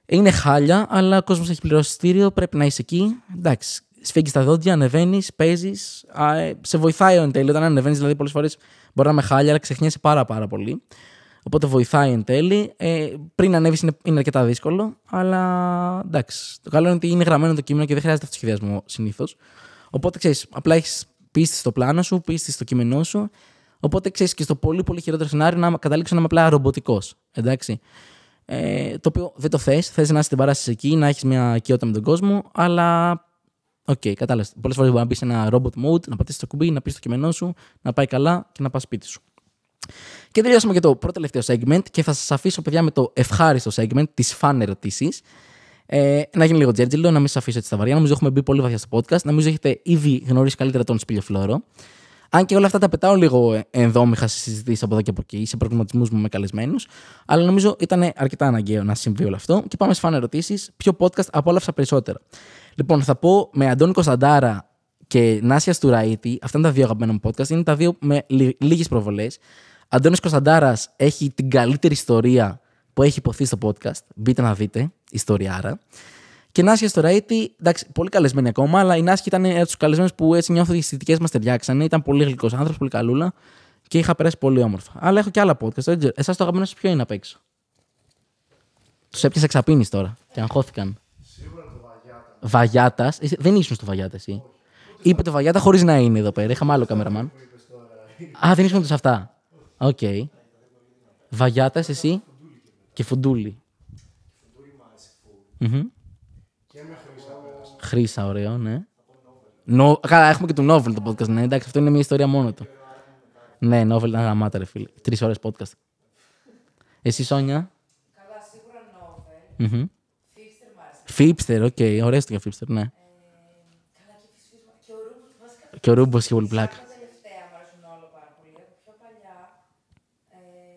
Είναι χάλια, αλλά ο κόσμος έχει πληρώσει πρέπει να είσαι εκεί. Εντάξει, σφίγγεις τα δόντια, ανεβαίνεις, παίζεις. Ε, σε βοηθάει εν τέλει. Όταν ανεβαίνεις, δηλαδή, πολλές φορές μπορεί να με χάλια, αλλά ξεχνιέσαι πάρα, πάρα πολύ. Οπότε βοηθάει εν τέλει. Ε, πριν ανέβεις είναι, αρκετά δύσκολο, αλλά εντάξει. Το καλό είναι ότι είναι γραμμένο το κείμενο και δεν χρειάζεται σχεδιασμό συνήθως. Οπότε ξέρεις, απλά έχεις πίστη στο πλάνο σου, πίστη στο κείμενό σου. Οπότε ξέρεις και στο πολύ, πολύ χειρότερο σενάριο να καταλήξει να είμαι απλά ρομποτικός. Εντάξει. Ε, το οποίο δεν το θες. Θες να είσαι την παράσταση εκεί, να έχεις μια οικειότητα με τον κόσμο, αλλά Οκ, okay, κατάλαβες. Πολλές φορές μπορεί να μπεις σε ένα robot mode, να πατήσεις το κουμπί, να πεις το κείμενό σου, να πάει καλά και να πας σπίτι σου. Και τελειώσαμε και το πρώτο τελευταίο segment και θα σας αφήσω, παιδιά, με το ευχάριστο segment της φαν ερωτήσεις. Ε, να γίνει λίγο τζέρτζιλο, να μην σας αφήσω έτσι στα βαριά. Νομίζω έχουμε μπει πολύ βαθιά στο podcast. Νομίζω έχετε ήδη γνωρίσει καλύτερα τον Σπίλιο Φλόρο. Αν και όλα αυτά τα πετάω λίγο ενδόμηχα σε συζητήσεις από εδώ και από εκεί, σε προβληματισμούς μου με καλεσμένου. Αλλά νομίζω ήταν αρκετά αναγκαίο να συμβεί όλο αυτό. Και πάμε φάνε ερωτήσεις, Ποιο podcast απόλαυσα περισσότερα. Λοιπόν, θα πω με Αντώνη Κωνσταντάρα και Νάσια Στουραίτη. Αυτά είναι τα δύο αγαπημένα μου podcast. Είναι τα δύο με λίγες προβολές. Αντώνης Κωνσταντάρας έχει την καλύτερη ιστορία που έχει υποθεί στο podcast. Μπείτε να δείτε. Ιστοριάρα. Και η Νάσια στο Ραίτη, εντάξει, πολύ καλεσμένη ακόμα, αλλά η Νάσχη ήταν από τους καλεσμένους που έτσι νιώθω ότι οι αισθητικές μας ταιριάξανε. Ήταν πολύ γλυκός άνθρωπος, πολύ καλούλα και είχα περάσει πολύ όμορφα. Αλλά έχω και άλλα podcast. Εσάς το αγαπημένο σας ποιο είναι απ' έξω. Τους έπιασε ξαπίνη τώρα και αγχώθηκαν. Σίγουρα το Βαγιάτας. Βαγιάτα. Δεν ήσουν στο Βαγιάτας, εσύ. Είπε το Βαγιάτα χωρίς να είναι εδώ πέρα. Είχαμε άλλο καμεραμάν. Α, δεν ήσουν σε αυτά. Οκ. Βαγιάτας, εσύ. Και φουντουλη Χρήσα, ωραίο, ναι. Καλά, έχουμε και του Νόβελ το podcast. Ναι, εντάξει, αυτό είναι μια ιστορία μόνο του. Ναι, Νόβελ ήταν γαμάτα, ρε φίλε. Τρεις ώρες podcast. Εσύ, Σόνια. Καλά, σίγουρα Νόβελ. Mm-hmm. Φίπστερ, οκ, okay. ωραίο για Φίπστερ, ναι. Ε, καλά, και, και ο Ρούμπος και ο Βουλπλακ. τελευταία πάρα πολύ. Ε, πιο παλιά. Ε,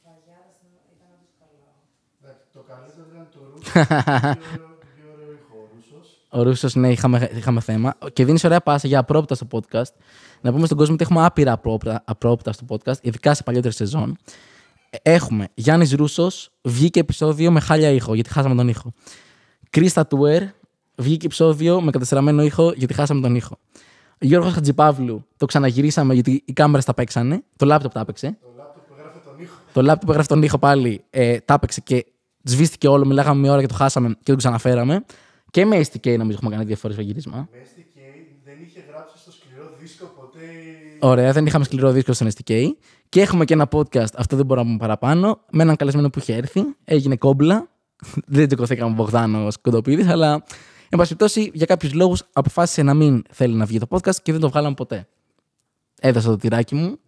ήταν καλό. το καλύτερο ήταν το Ρούμπος. [LAUGHS] Ο Ρούσος, ναι, είχαμε, είχαμε θέμα. Και δίνει ωραία πάσα για απρόπτα στο podcast. Να πούμε στον κόσμο ότι έχουμε άπειρα απρόπτα, στο podcast, ειδικά σε παλιότερη σεζόν. Έχουμε Γιάννης Ρούσος, βγήκε επεισόδιο με χάλια ήχο, γιατί χάσαμε τον ήχο. Κρίστα Τουέρ, βγήκε επεισόδιο με κατεστραμμένο ήχο, γιατί χάσαμε τον ήχο. Γιώργος Χατζιπαύλου, το ξαναγυρίσαμε γιατί οι κάμερες τα παίξανε. Το λάπτοπ τα έπαιξε. Το που έγραφε τον ήχο. Το λάπτοπ που έγραφε τον ήχο πάλι ε, τα έπαιξε και σβήστηκε όλο. Μιλάγαμε μια ώρα και το χάσαμε και το ξαναφέραμε. Και με STK νομίζω έχουμε κάνει διαφορές φορέ γύρισμα. Με STK δεν είχε γράψει στο σκληρό δίσκο ποτέ. Ωραία, δεν είχαμε σκληρό δίσκο στον STK. Και έχουμε και ένα podcast, αυτό δεν μπορούμε παραπάνω, με έναν καλεσμένο που είχε έρθει. Έγινε κόμπλα. [LAUGHS] δεν τσεκωθήκαμε Βογδάνο Κοντοπίδης, αλλά Εν πάση περιπτώσει, για κάποιους λόγους αποφάσισε να μην θέλει να βγει το podcast και δεν το βγάλαμε ποτέ. Έδωσα το τυράκι μου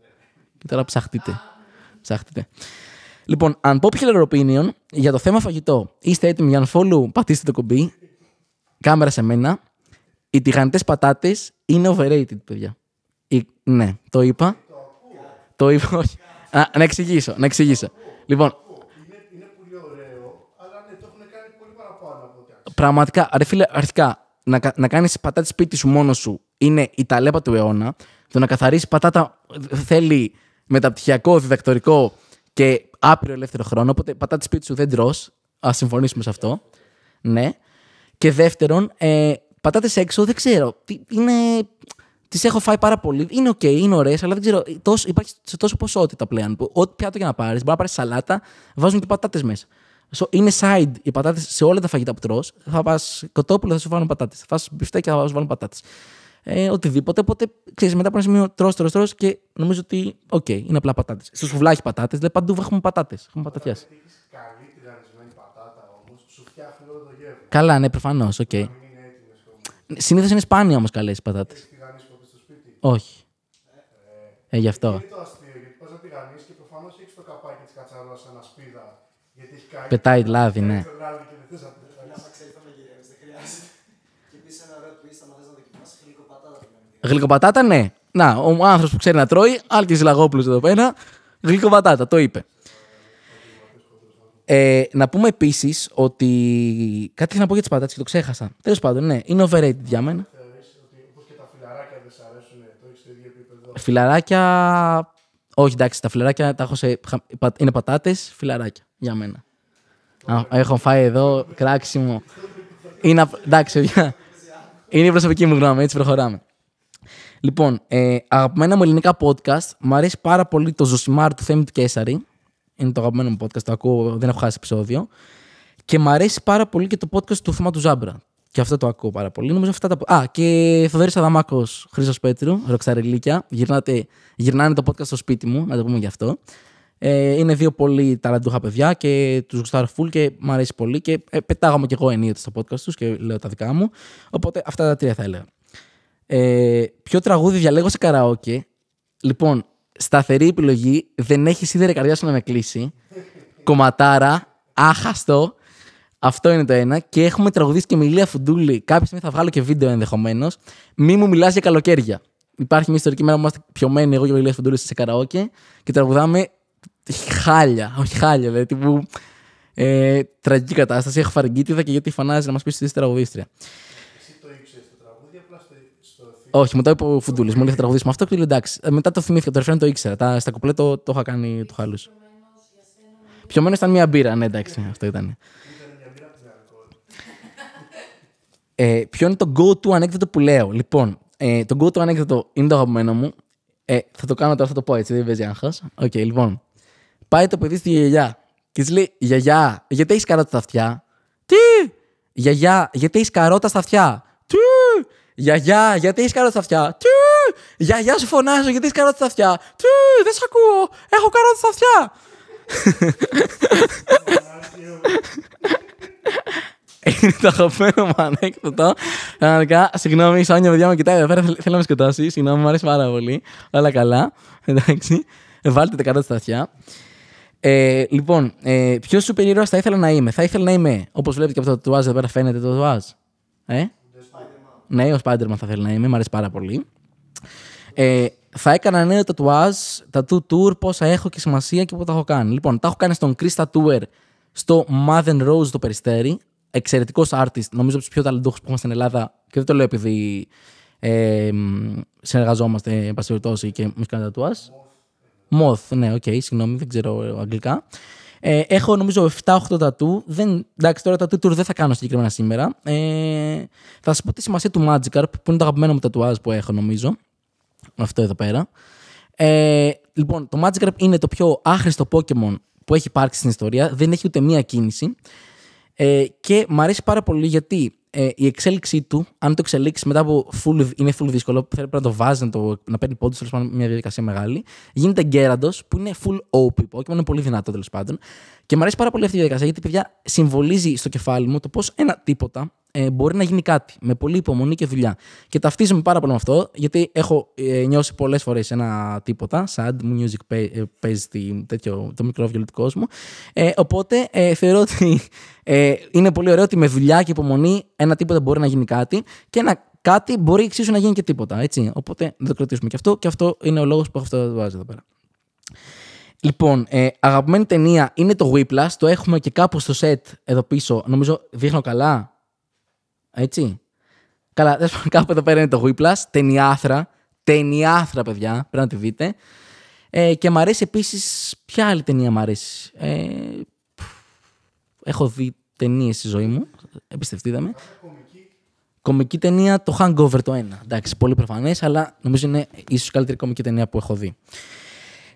και τώρα ψαχτείτε. ψαχτείτε. Λοιπόν, unpopular opinion για το θέμα φαγητό. Είστε έτοιμοι για να follow, πατήστε το κουμπί κάμερα σε μένα. Οι τηγανιτές πατάτες είναι overrated, παιδιά. Ναι, το είπα. Το είπα, όχι. Α, να εξηγήσω, να εξηγήσω. Λοιπόν. Είναι, είναι πολύ ωραίο, αλλά ναι, το έχουν κάνει πολύ παραπάνω από ό,τι Πραγματικά, ρε φίλε, αρχικά, να, να κάνεις πατάτη σπίτι σου μόνος σου είναι η ταλέπα του αιώνα. Το να καθαρίσει πατάτα θέλει μεταπτυχιακό, διδακτορικό και άπειρο ελεύθερο χρόνο. Οπότε πατάτη σπίτι σου δεν τρώ. Ας συμφωνήσουμε σε αυτό. Ναι. Και δεύτερον, ε, πατάτες έξω δεν ξέρω. Είναι. Τις έχω φάει πάρα πολύ. Είναι οκ, είναι ωραίες, αλλά δεν ξέρω. Τόσο, υπάρχει σε τόσο ποσότητα πλέον. ό,τι πιάτο για να πάρεις, μπορεί να πάρεις σαλάτα, βάζουν και πατάτες μέσα. είναι side οι πατάτες σε όλα τα φαγητά που τρώ. Θα πας κοτόπουλο, θα σου βάλουν πατάτες. Θα πας και θα σου βάλουν πατάτες. Ε, οτιδήποτε. Οπότε ξέρεις, μετά από ένα σημείο τρώ, τρώ, τρώ και νομίζω ότι, οκ, είναι απλά πατάτες. Στο σουβλάκι πατάτες, Δηλαδή παντού έχουμε πατάτες. Έχουμε Καλά, ναι, προφανώς. Okay. Συνήθως είναι σπάνια όμως καλές στο σπίτι; Όχι. Ε, ε. ε γι' αυτό. Είναι το αστείο, γιατί πας να τη και προφανώς έχεις το καπάκι της κατσαρόλα σαν ασπίδα. Γιατί έχει κάνει. Πετάει λάδι, ναι. Το Λάδι και δεν θες να πει. Να ξέρει θα μαγειρεύεις, δεν χρειάζεται. και πει ένα ωραίο που είσαι να να δοκιμάσεις γλυκοπατάτα. Γλυκοπατάτα, ναι. Να, ο άνθρωπος που ξέρει να τρώει, άλκης Λαγόπουλος εδώ πέρα. Γλυκοπατάτα, το είπε. Ε, να πούμε επίσης ότι. Κάτι ήθελα να πω για τις πατάτες και το ξέχασα. Τέλος πάντων, ναι, είναι overrated για μένα. Φιλαράκια. Όχι, εντάξει, τα φιλαράκια τα έχω σε... είναι πατάτες, φιλαράκια για μένα. έχω φάει εδώ κράξιμο. είναι, εντάξει, είναι η προσωπική μου γνώμη, έτσι προχωράμε. Λοιπόν, ε, αγαπημένα μου ελληνικά podcast, μου αρέσει πάρα πολύ το ζωσιμάρ του Θέμη του Κέσσαρη. Είναι το αγαπημένο μου podcast, το ακούω, δεν έχω χάσει επεισόδιο. Και μου αρέσει πάρα πολύ και το podcast του Θωματού του Ζάμπρα. Και αυτό το ακούω πάρα πολύ. Νομίζω αυτά τα. Α, και Θοδωρής Αδαμάκος, Χρήσο Πέτρου, Ροξαρελίκια. Γυρνάτε, γυρνάνε το podcast στο σπίτι μου, να το πούμε γι' αυτό. Ε, είναι δύο πολύ ταλαντούχα παιδιά και τους γουστάρω φουλ και μου αρέσει πολύ. Και ε, πετάγαμε κι εγώ ενίοτε στο podcast τους και λέω τα δικά μου. Οπότε αυτά τα τρία θα έλεγα. Ε, ποιο τραγούδι διαλέγω σε καραόκι, Λοιπόν, σταθερή επιλογή. Δεν έχει σίδερα καρδιά σου να με κλείσει. Κομματάρα, άχαστο. Αυτό είναι το ένα. Και έχουμε τραγουδίσει και με ηλία φουντούλη. Κάποια στιγμή θα βγάλω και βίντεο ενδεχομένως. Μη μου μιλάς για καλοκαίρια. Υπάρχει μια ιστορική μέρα που είμαστε πιωμένοι εγώ και ο ηλία φουντούλη σε καραόκε και τραγουδάμε χάλια. Όχι χάλια, δηλαδή τύπου. Ε, τραγική κατάσταση. Έχω φαργκίτιδα και γιατί φανάζει να μας πεις ότι είσαι τραγουδίστρια. Όχι, μετά το ο Φουντούλη. μόλι είχα θα με αυτό και εντάξει. Ε, μετά το θυμήθηκα, το ρεφρέν το ήξερα. Τα, στα κουπλέ το, το είχα κάνει το χαλού. Πιωμένος ήταν μια μπύρα, ναι, εντάξει, αυτό ήταν. Ε, ποιο είναι το go-to ανέκδοτο που λέω. Λοιπόν, ε, το go-to ανέκδοτο είναι το αγαπημένο μου. Ε, θα το κάνω τώρα, θα το πω έτσι, δεν παίζει άγχος. Οκ, λοιπόν. Πάει το παιδί στη γιαγιά και της λέει: Γιαγιά, γιατί έχεις καρότα στα αυτιά. Τι! Γιαγιά, γιατί έχεις καρότα στα αυτιά. Γιαγιά, γιατί έχεις καρότσα στα αυτιά. Τι! Γιαγιά σου φωνάζω, γιατί έχεις καρότσα αυτιά. Τι! Δεν σε ακούω. Έχω καρότσα στα αυτιά. Είναι το αγαπημένο μου ανέκδοτο. Κανονικά, συγγνώμη, η Σάνια, παιδιά μου κοιτάει εδώ πέρα. Θέλει να με σκοτώσει. Συγγνώμη, μου αρέσει πάρα πολύ. Όλα καλά. Εντάξει. Ε, βάλτε τα κατά στα αυτιά. Ε, λοιπόν, ε, ποιος σου περίεργο θα ήθελα να είμαι. Θα ήθελα να είμαι, όπως βλέπετε και από το τουάζ εδώ πέρα φαίνεται το τουάζ. Ε, ναι, spider Spider-Man θα θέλει να είμαι, μου αρέσει πάρα πολύ. Ε, θα έκανα νέο τατουάζ, του tour, πόσα έχω και σημασία και πού τα έχω κάνει. Λοιπόν, τα έχω κάνει στον Chris Tattooer στο Mother Rose το Περιστέρι. Εξαιρετικός artist, νομίζω από τους πιο ταλαντούχου που έχουμε στην Ελλάδα. Και δεν το λέω επειδή ε, συνεργαζόμαστε, εν και μου κάνει τατουάζ. Moth, ναι, οκ, συγγνώμη, δεν ξέρω αγγλικά. Ε, έχω νομίζω 7-8 τατού. Δεν, εντάξει, τώρα τα τούρ δεν θα κάνω συγκεκριμένα σήμερα. Ε, θα σας πω τη σημασία του Magikarp, που είναι το αγαπημένο μου τατουάζ που έχω νομίζω. Αυτό εδώ πέρα. Ε, λοιπόν, το Magikarp είναι το πιο άχρηστο Pokémon που έχει υπάρξει στην ιστορία. Δεν έχει ούτε μία κίνηση. Ε, και μου αρέσει πάρα πολύ γιατί ε, η εξέλιξή του, αν το εξελίξεις μετά από full, είναι full δύσκολο, πρέπει να το βάζεις, να, το, να παίρνει πόντους, τέλος πάντων, μια διαδικασία μεγάλη. Γίνεται γκέραντο που είναι full open, και είναι πολύ δυνατό τέλος πάντων. Και μου αρέσει πάρα πολύ αυτή η διαδικασία γιατί, παιδιά, συμβολίζει στο κεφάλι μου το πώς ένα τίποτα ε, μπορεί να γίνει κάτι. Με πολλή υπομονή και δουλειά. Και ταυτίζομαι πάρα πολύ με αυτό, γιατί έχω ε, νιώσει πολλές φορές ένα τίποτα. Sad music παίζει ε, παίζει το μικρό βιολί του κόσμου. Ε, οπότε ε, θεωρώ ότι ε, είναι πολύ ωραίο ότι με δουλειά και υπομονή ένα τίποτα μπορεί να γίνει κάτι. Και ένα κάτι μπορεί εξίσου να γίνει και τίποτα. Έτσι. Οπότε δεν το κρατήσουμε και αυτό. Και αυτό είναι ο λόγος που έχω αυτό το βάζει εδώ πέρα. Λοιπόν, ε, αγαπημένη ταινία είναι το Whiplash. Το έχουμε και κάπου στο set εδώ πίσω. Νομίζω δείχνω καλά. Έτσι. Καλά, [LAUGHS] κάπου εδώ πέρα είναι το Whiplash. Ταινιάθρα. Ταινιάθρα, παιδιά. Πρέπει να τη δείτε. Ε, και μου αρέσει επίσης. Ποια άλλη ταινία μου αρέσει. Ε, έχω δει ταινίες στη ζωή μου. Εμπιστευτείτε με. Κομική. κομική ταινία, το Hangover το 1. Εντάξει, πολύ προφανές, αλλά νομίζω είναι ίσως η καλύτερη κομική ταινία που έχω δει.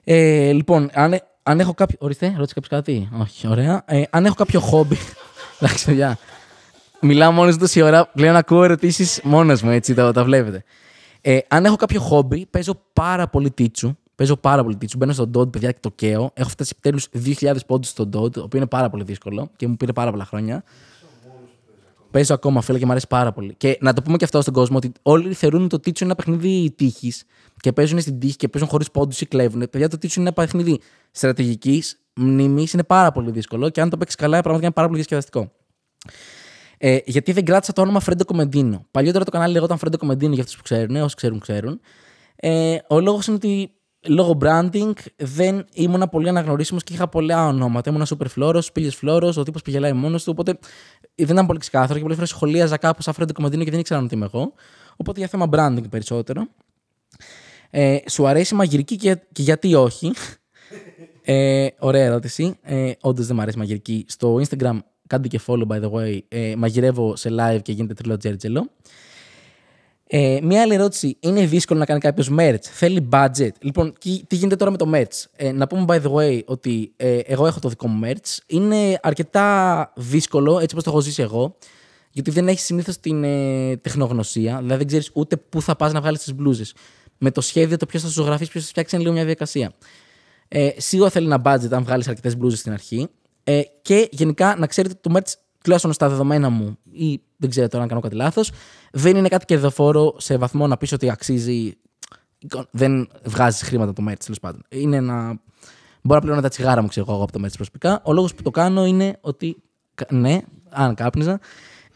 Ε, λοιπόν, αν, αν έχω κάποιο. Ορίστε, ρώτησε κάποιος κάτι. Όχι, ωραία. Ε, αν έχω κάποιο χόμπι. [LAUGHS] Εντάξει, παιδιά μιλάω μόνος τόση ώρα. Πλέον ακούω ερωτήσεις μόνος μου, έτσι τα, τα βλέπετε. Ε, αν έχω κάποιο χόμπι, παίζω πάρα πολύ τίτσου. Παίζω πάρα πολύ τίτσου. Μπαίνω στον Dodge, παιδιά, και το καίω. Έχω φτάσει επιτέλους 2.000 πόντους στον Dodge, το οποίο είναι πάρα πολύ δύσκολο και μου πήρε πάρα πολλά χρόνια. Παίζω ακόμα, φίλε, και μου αρέσει πάρα πολύ. Και να το πούμε και αυτό στον κόσμο, ότι όλοι θεωρούν ότι το τίτσο είναι ένα παιχνίδι τύχης και παίζουν στην τύχη και παίζουν χωρίς πόντους ή κλέβουν. Παιδιά, το τίτσο είναι ένα παιχνίδι στρατηγικής μνήμης, είναι πάρα πολύ δύσκολο και αν το παίξεις καλά, πραγματικά είναι πάρα πολύ διασκεδαστικό. Ε, γιατί δεν κράτησα το όνομα Φρέντο Κομεντίνο. Παλιότερα το κανάλι λεγόταν Φρέντο Κομεντίνο για αυτούς που ξέρουν, ε, όσοι ξέρουν, ξέρουν. Ε, ο λόγος είναι ότι λόγω branding δεν ήμουν πολύ αναγνωρίσιμος και είχα πολλά ονόματα. Ήμουνα super φλόρο, πήγε φλόρο, ο τύπος πηγελάει μόνος του. Οπότε δεν ήταν πολύ ξεκάθαρο και πολλές φορές σχολίαζα κάπω σαν Φρέντο Κομεντίνο και δεν ήξεραν τι είμαι εγώ. Οπότε για θέμα branding περισσότερο. Ε, σου αρέσει η μαγειρική και, και γιατί όχι. Ε, ωραία ερώτηση. Ε, Όντως δεν μου αρέσει η μαγειρική. Στο Instagram Κάντε και follow, by the way. Ε, μαγειρεύω σε live και γίνεται τριλό τζέρτζελο. Ε, μία άλλη ερώτηση. Είναι δύσκολο να κάνει κάποιος merch. Θέλει budget. Λοιπόν, τι γίνεται τώρα με το merch. Ε, να πούμε, by the way, ότι ε, εγώ έχω το δικό μου merch. Είναι αρκετά δύσκολο, έτσι όπως το έχω ζήσει εγώ. Γιατί δεν έχεις συνήθως την τεχνογνωσία. Δηλαδή δεν ξέρεις ούτε πού θα πας να βγάλεις τις μπλούζες. Με το σχέδιο, το ποιος θα σου γραφείς, ποιος θα φτιάξει, είναι λίγο μια διαδικασία. Ε, σίγουρα θέλει ένα budget αν βγάλεις αρκετές μπλούζες στην αρχή. Ε, και γενικά να ξέρετε ότι το merch, τουλάχιστον στα δεδομένα μου, ή δεν ξέρω τώρα αν κάνω κάτι λάθος, δεν είναι κάτι κερδοφόρο σε βαθμό να πεις ότι αξίζει. Δεν βγάζεις χρήματα το merch, τέλος πάντων. Είναι Μπορώ να πληρώνω τα τσιγάρα μου, ξέρω εγώ, από το merch προσωπικά. Ο λόγος που το κάνω είναι ότι. Ναι, αν κάπνιζα.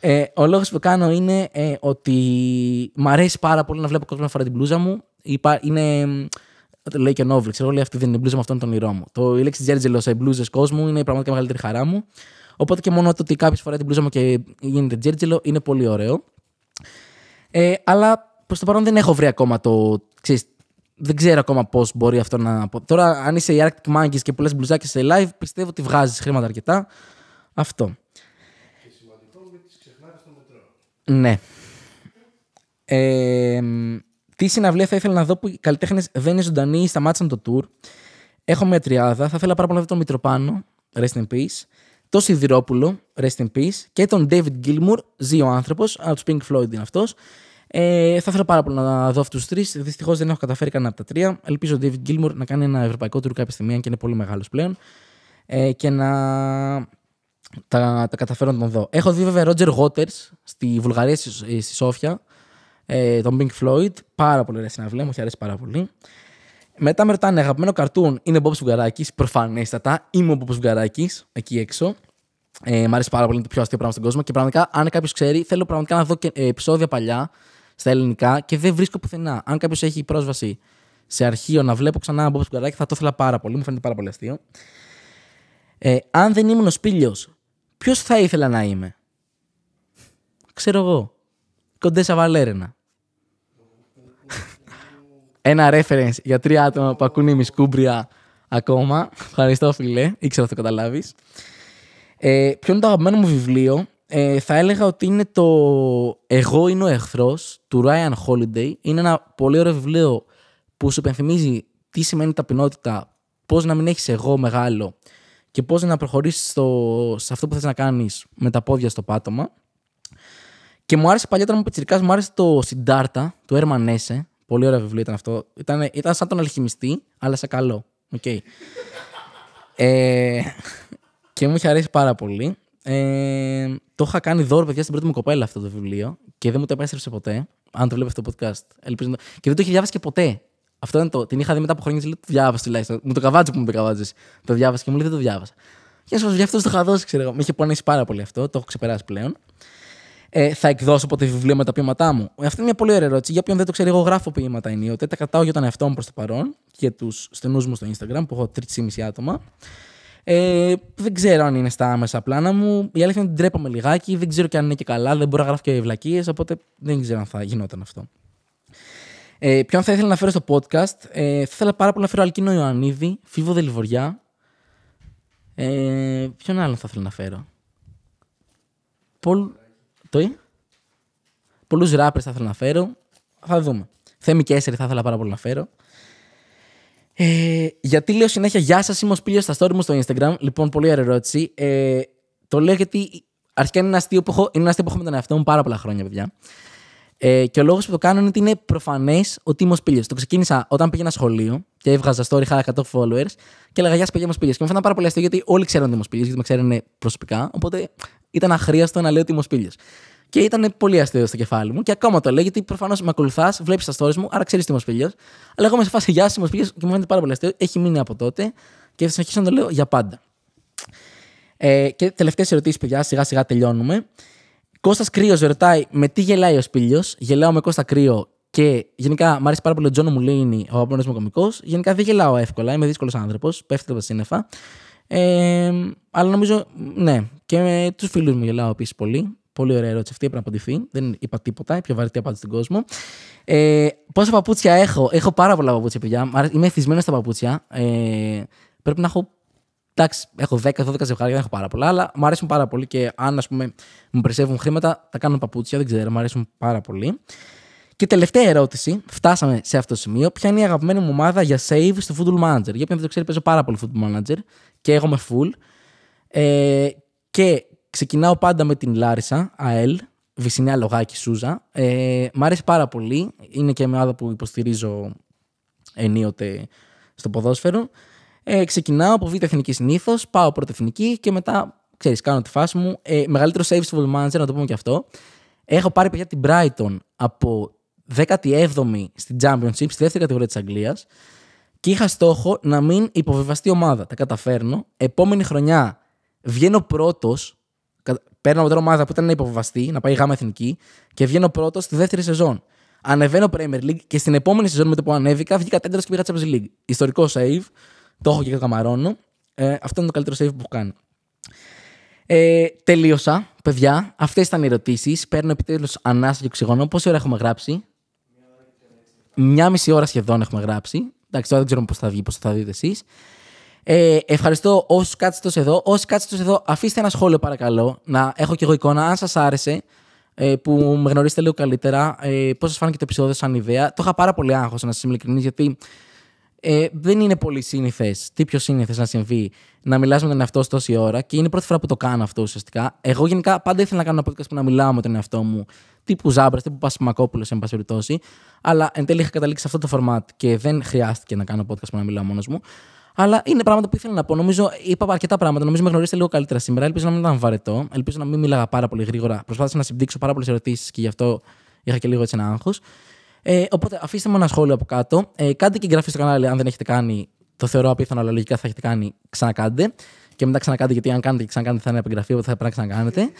Ε, ο λόγος που το κάνω είναι ε, ότι μ' αρέσει πάρα πολύ να βλέπω κόσμο να φοράει την μπλούζα μου. Είναι λέει και Νόβλη, ξέρω, λέει αυτή δεν είναι μπλούζα με αυτόν τον ήρωα μου. Το, η λέξη Τζέρτζελο σε μπλούζες κόσμου είναι η πραγματικά μεγαλύτερη χαρά μου. Οπότε και μόνο το ότι κάποιε φορέ την μπλούζα μου και γίνεται Τζέρτζελο είναι πολύ ωραίο. Ε, αλλά προς το παρόν δεν έχω βρει ακόμα το. Ξέρεις, δεν ξέρω ακόμα πώς μπορεί αυτό να. Τώρα, αν είσαι η Arctic Monkeys και πολλέ μπλουζάκια σε live, πιστεύω ότι βγάζεις χρήματα αρκετά. Αυτό. Και σημαντικό με τι στο μετρό. Ναι. Ε, τι συναυλία θα ήθελα να δω που οι καλλιτέχνες δεν είναι ζωντανοί, σταμάτησαν το tour. Έχω μια τριάδα. Θα ήθελα πάρα πολύ να δω τον Μητροπάνο, rest in peace. Το Σιδηρόπουλο, rest in peace. Και τον David Gilmour, ζει ο άνθρωπος, από τους Pink Floyd είναι αυτός. Ε, θα ήθελα πάρα πολύ να δω αυτούς τους τρεις. Δυστυχώς δεν έχω καταφέρει κανένα από τα τρία. Ελπίζω ο David Gilmour να κάνει ένα ευρωπαϊκό tour κάποια στιγμή, και είναι πολύ μεγάλος πλέον. Ε, και να τα, τα καταφέρω να τον δω. Έχω δει βέβαια Roger Waters στη Βουλγαρία, στη Σόφια ε, τον Pink Floyd. Πάρα πολύ ωραία συναυλία, μου έχει αρέσει πάρα πολύ. Μετά με ρωτάνε, αγαπημένο καρτούν είναι Μπομπ Σουγκαράκη, προφανέστατα. Είμαι ο Μπομπ εκεί έξω. Ε, μ' αρέσει πάρα πολύ, είναι το πιο αστείο πράγμα στον κόσμο. Και πραγματικά, αν κάποιος ξέρει, θέλω πραγματικά να δω και, ε, επεισόδια παλιά στα ελληνικά και δεν βρίσκω πουθενά. Αν κάποιος έχει πρόσβαση σε αρχείο να βλέπω ξανά Μπομπ Σουγκαράκη, θα το ήθελα πάρα πολύ. Μου φαίνεται πάρα πολύ αστείο. Ε, αν δεν ήμουν ο Σπίλιος, ποιος θα ήθελα να είμαι. Ξέρω εγώ. Κοντέσα Βαλέρενα ένα reference για τρία άτομα που ακούνε η μισκούμπρια ακόμα. Ευχαριστώ, φιλέ. Ήξερα να το καταλάβεις. Ε, ποιο είναι το αγαπημένο μου βιβλίο. Ε, θα έλεγα ότι είναι το «Εγώ είναι ο εχθρός» του Ryan Holiday. Είναι ένα πολύ ωραίο βιβλίο που σου υπενθυμίζει τι σημαίνει ταπεινότητα, πώς να μην έχεις εγώ μεγάλο και πώς να προχωρήσεις σε αυτό που θες να κάνεις με τα πόδια στο πάτωμα. Και μου άρεσε παλιότερα μου πιτσιρικάς, μου άρεσε το Συντάρτα του Έρμαν Έσε. Πολύ ωραίο βιβλίο ήταν αυτό. Ήταν, ήταν σαν τον αλχημιστή, αλλά σε καλό. Okay. ε, και μου είχε αρέσει πάρα πολύ. Ε, το είχα κάνει δώρο, παιδιά, στην πρώτη μου κοπέλα αυτό το βιβλίο και δεν μου το επέστρεψε ποτέ. Αν το βλέπει αυτό το podcast. Ελπίζω Και δεν το είχε διαβάσει και ποτέ. Αυτό ήταν το. Την είχα δει μετά από χρόνια και λέει: Το διάβασε τουλάχιστον. Μου το καβάτσε που μου το καβάτζες. Το διάβασε και μου λέει: Δεν το διάβασα. Για α γι' αυτό το είχα δώσει, ξέρω εγώ. Με είχε πονέσει πάρα πολύ αυτό. Το έχω ξεπεράσει πλέον ε, θα εκδώσω ποτέ βιβλίο με τα ποίηματά μου. Ε, αυτή είναι μια πολύ ωραία ερώτηση. Για ποιον δεν το ξέρει, εγώ γράφω ποίηματα ενίοτε. Τα κρατάω για τον εαυτό μου προς το παρόν και τους στενούς μου στο Instagram, που έχω 3,5 άτομα. Ε, δεν ξέρω αν είναι στα άμεσα πλάνα μου. Η αλήθεια είναι ότι ντρέπαμε λιγάκι. Δεν ξέρω και αν είναι και καλά. Δεν μπορώ να γράφω και βλακίες. Οπότε δεν ξέρω αν θα γινόταν αυτό. Ε, ποιον θα ήθελα να φέρω στο podcast. Ε, θα ήθελα πάρα πολύ να φέρω Αλκίνο Ιωαννίδη, Φίβο Δελιβοριά. Ε, ποιον άλλον θα ήθελα να φέρω. Πολ Πολλούς Πολλούς ράπερ θα ήθελα να φέρω. Θα δούμε. Θέμη και θα ήθελα πάρα πολύ να φέρω. Ε, γιατί λέω συνέχεια Γεια σας, είμαι ο Σπίλιος στα story μου στο Instagram. Λοιπόν, πολύ ωραία ερώτηση. Ε, το λέω γιατί αρχικά ένα που έχω, είναι ένα αστείο που έχω με τον εαυτό μου πάρα πολλά χρόνια, παιδιά. Ε, και ο λόγος που το κάνω είναι ότι είναι προφανές ότι είμαι ο Το ξεκίνησα όταν πήγαινα σχολείο και έβγαζα story, είχα 100 followers και έλεγα Γεια σα, παιδιά μου Σπίλιος. Και μου φαίνεται πάρα πολύ αστείο γιατί όλοι ξέρουν ότι είμαι ο Σπίλιος, γιατί με ξέρουν προσωπικά. Οπότε ήταν αχρίαστο να λέω ότι είμαι ο Και ήταν πολύ αστείο στο κεφάλι μου. Και ακόμα το λέω, γιατί προφανώς με ακολουθάς, βλέπεις τα stories μου, άρα ξέρεις τι είμαι σπίλιος. Αλλά εγώ είμαι σε φάση γεια σα, και μου φαίνεται πάρα πολύ αστείο. Έχει μείνει από τότε και θα συνεχίσω να το λέω για πάντα. Ε, και τελευταίες ερωτήσεις, παιδιά, σιγά σιγά τελειώνουμε. Κώστας Κρύος ρωτάει με τι γελάει ο Σπίλιος. Γελάω με Κώστα Κρύο και γενικά μου αρέσει πάρα πολύ ο Τζόνο Μουλίνη, ο απλό μου κωμικός. Γενικά δεν γελάω εύκολα, είμαι δύσκολος άνθρωπος, πέφτει από τα σύννεφα. Ε, αλλά νομίζω, ναι, και με τους φίλους μου γελάω επίσης πολύ. Πολύ ωραία ερώτηση αυτή, έπρεπε να απαντηθεί. Δεν είπα τίποτα, η πιο βαρύτη απάντηση στον κόσμο. Ε, πόσα παπούτσια έχω, έχω πάρα πολλά παπούτσια, παιδιά. Είμαι εθισμένος στα παπούτσια. Ε, πρέπει να έχω Εντάξει, έχω 10-12 ζευγάρια, δεν έχω πάρα πολλά, αλλά μου αρέσουν πάρα πολύ και αν ας πούμε, μου περισσεύουν χρήματα, τα κάνω παπούτσια, δεν ξέρω, μου αρέσουν πάρα πολύ. Και τελευταία ερώτηση, φτάσαμε σε αυτό το σημείο. Ποια είναι η αγαπημένη μου ομάδα για save στο Football Manager. Για όποιον δεν το ξέρει, παίζω πάρα πολύ Football Manager και έχω με full. Ε, και ξεκινάω πάντα με την Λάρισα, ΑΕΛ, Βυσσινιά Λογάκη Σούζα. Ε, μ' αρέσει πάρα πολύ. Είναι και μια ομάδα που υποστηρίζω ενίοτε στο ποδόσφαιρο. Ε, ξεκινάω από β' εθνική συνήθως, πάω πρώτη εθνική και μετά, ξέρεις, κάνω τη φάση μου. Ε, μεγαλύτερο serviceable manager, να το πούμε και αυτό. Έχω πάρει παιδιά την Brighton από 17η στην Championship, στη δεύτερη κατηγορία της Αγγλίας. Και είχα στόχο να μην υποβεβαστεί ομάδα. Τα καταφέρνω. Επόμενη χρονιά βγαίνω πρώτος. Παίρνω από την ομάδα που ήταν να υποβεβαστεί, να πάει γάμα εθνική. Και βγαίνω πρώτος στη δεύτερη σεζόν. Ανεβαίνω Premier League και στην επόμενη σεζόν με το που ανέβηκα βγήκα τέταρτο και πήγα Champions League. Ιστορικό save. Το έχω και καμαρώνω. Ε, αυτό είναι το καλύτερο save που κάνω. Ε, τελείωσα, παιδιά. Αυτές ήταν οι ερωτήσεις. Παίρνω επιτέλους ανάσα και οξυγόνο. Πόση ώρα έχουμε γράψει, Μια μισή ώρα σχεδόν έχουμε γράψει. Εντάξει, τώρα δεν ξέρω πώς θα βγει, πώς θα δείτε εσείς. Ε, ευχαριστώ όσους κάτσετε εδώ. Όσοι κάτσετε εδώ, αφήστε ένα σχόλιο παρακαλώ. Να έχω κι εγώ εικόνα. Αν σας άρεσε, ε, που με γνωρίσετε λίγο καλύτερα, ε, πώς σας φάνηκε το επεισόδιο σαν ιδέα. Το είχα πάρα πολύ άγχος, να σας γιατί ε, δεν είναι πολύ σύνηθες. Τι πιο σύνηθες να συμβεί, να μιλάς με τον εαυτό σου τόση ώρα. Και είναι η πρώτη φορά που το κάνω αυτό ουσιαστικά. Εγώ γενικά πάντα ήθελα να κάνω ένα podcast που να μιλάω με τον εαυτό μου. Τύπου Ζάμπρας, τύπου Πασιμακόπουλο, εν πάση περιπτώσει. Αλλά εν τέλει είχα καταλήξει σε αυτό το format και δεν χρειάστηκε να κάνω podcast που να μιλάω μόνος μου. Αλλά είναι πράγματα που ήθελα να πω. Νομίζω είπα αρκετά πράγματα. Νομίζω με γνωρίζετε λίγο καλύτερα σήμερα. Ελπίζω να μην ήταν βαρετό. Ελπίζω να μην μιλάγα πάρα πολύ γρήγορα. Προσπάθησα να συμπτύξω πάρα πολλές ερωτήσεις και γι' αυτό είχα και λίγο έτσι ένα άγχος. Ε, οπότε αφήστε μου ένα σχόλιο από κάτω. Ε, κάντε και εγγραφή στο κανάλι αν δεν έχετε κάνει. Το θεωρώ απίθανο, αλλά λογικά θα έχετε κάνει. Ξανακάντε. Και μετά ξανακάντε, γιατί αν κάνετε και ξανακάντε θα είναι επεγγραφή, οπότε θα πρέπει να ξανακάνετε.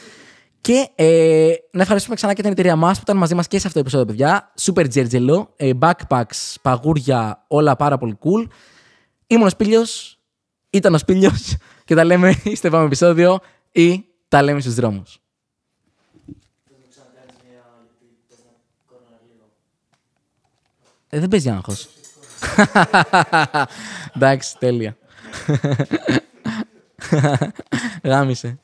Και ε, να ευχαριστούμε ξανά και την εταιρεία μας που ήταν μαζί μας και σε αυτό το επεισόδιο, παιδιά. Super τζέρτζελο, ε, backpacks, παγούρια, όλα πάρα πολύ cool. Ήμουν ο Σπίλιος, ήταν ο Σπίλιος και τα λέμε [LAUGHS] στο επόμενο επεισόδιο ή τα λέμε στους δρόμους. Ε, δεν παίζει άγχος. [LAUGHS] Εντάξει, τέλεια. [LAUGHS] Γάμισε.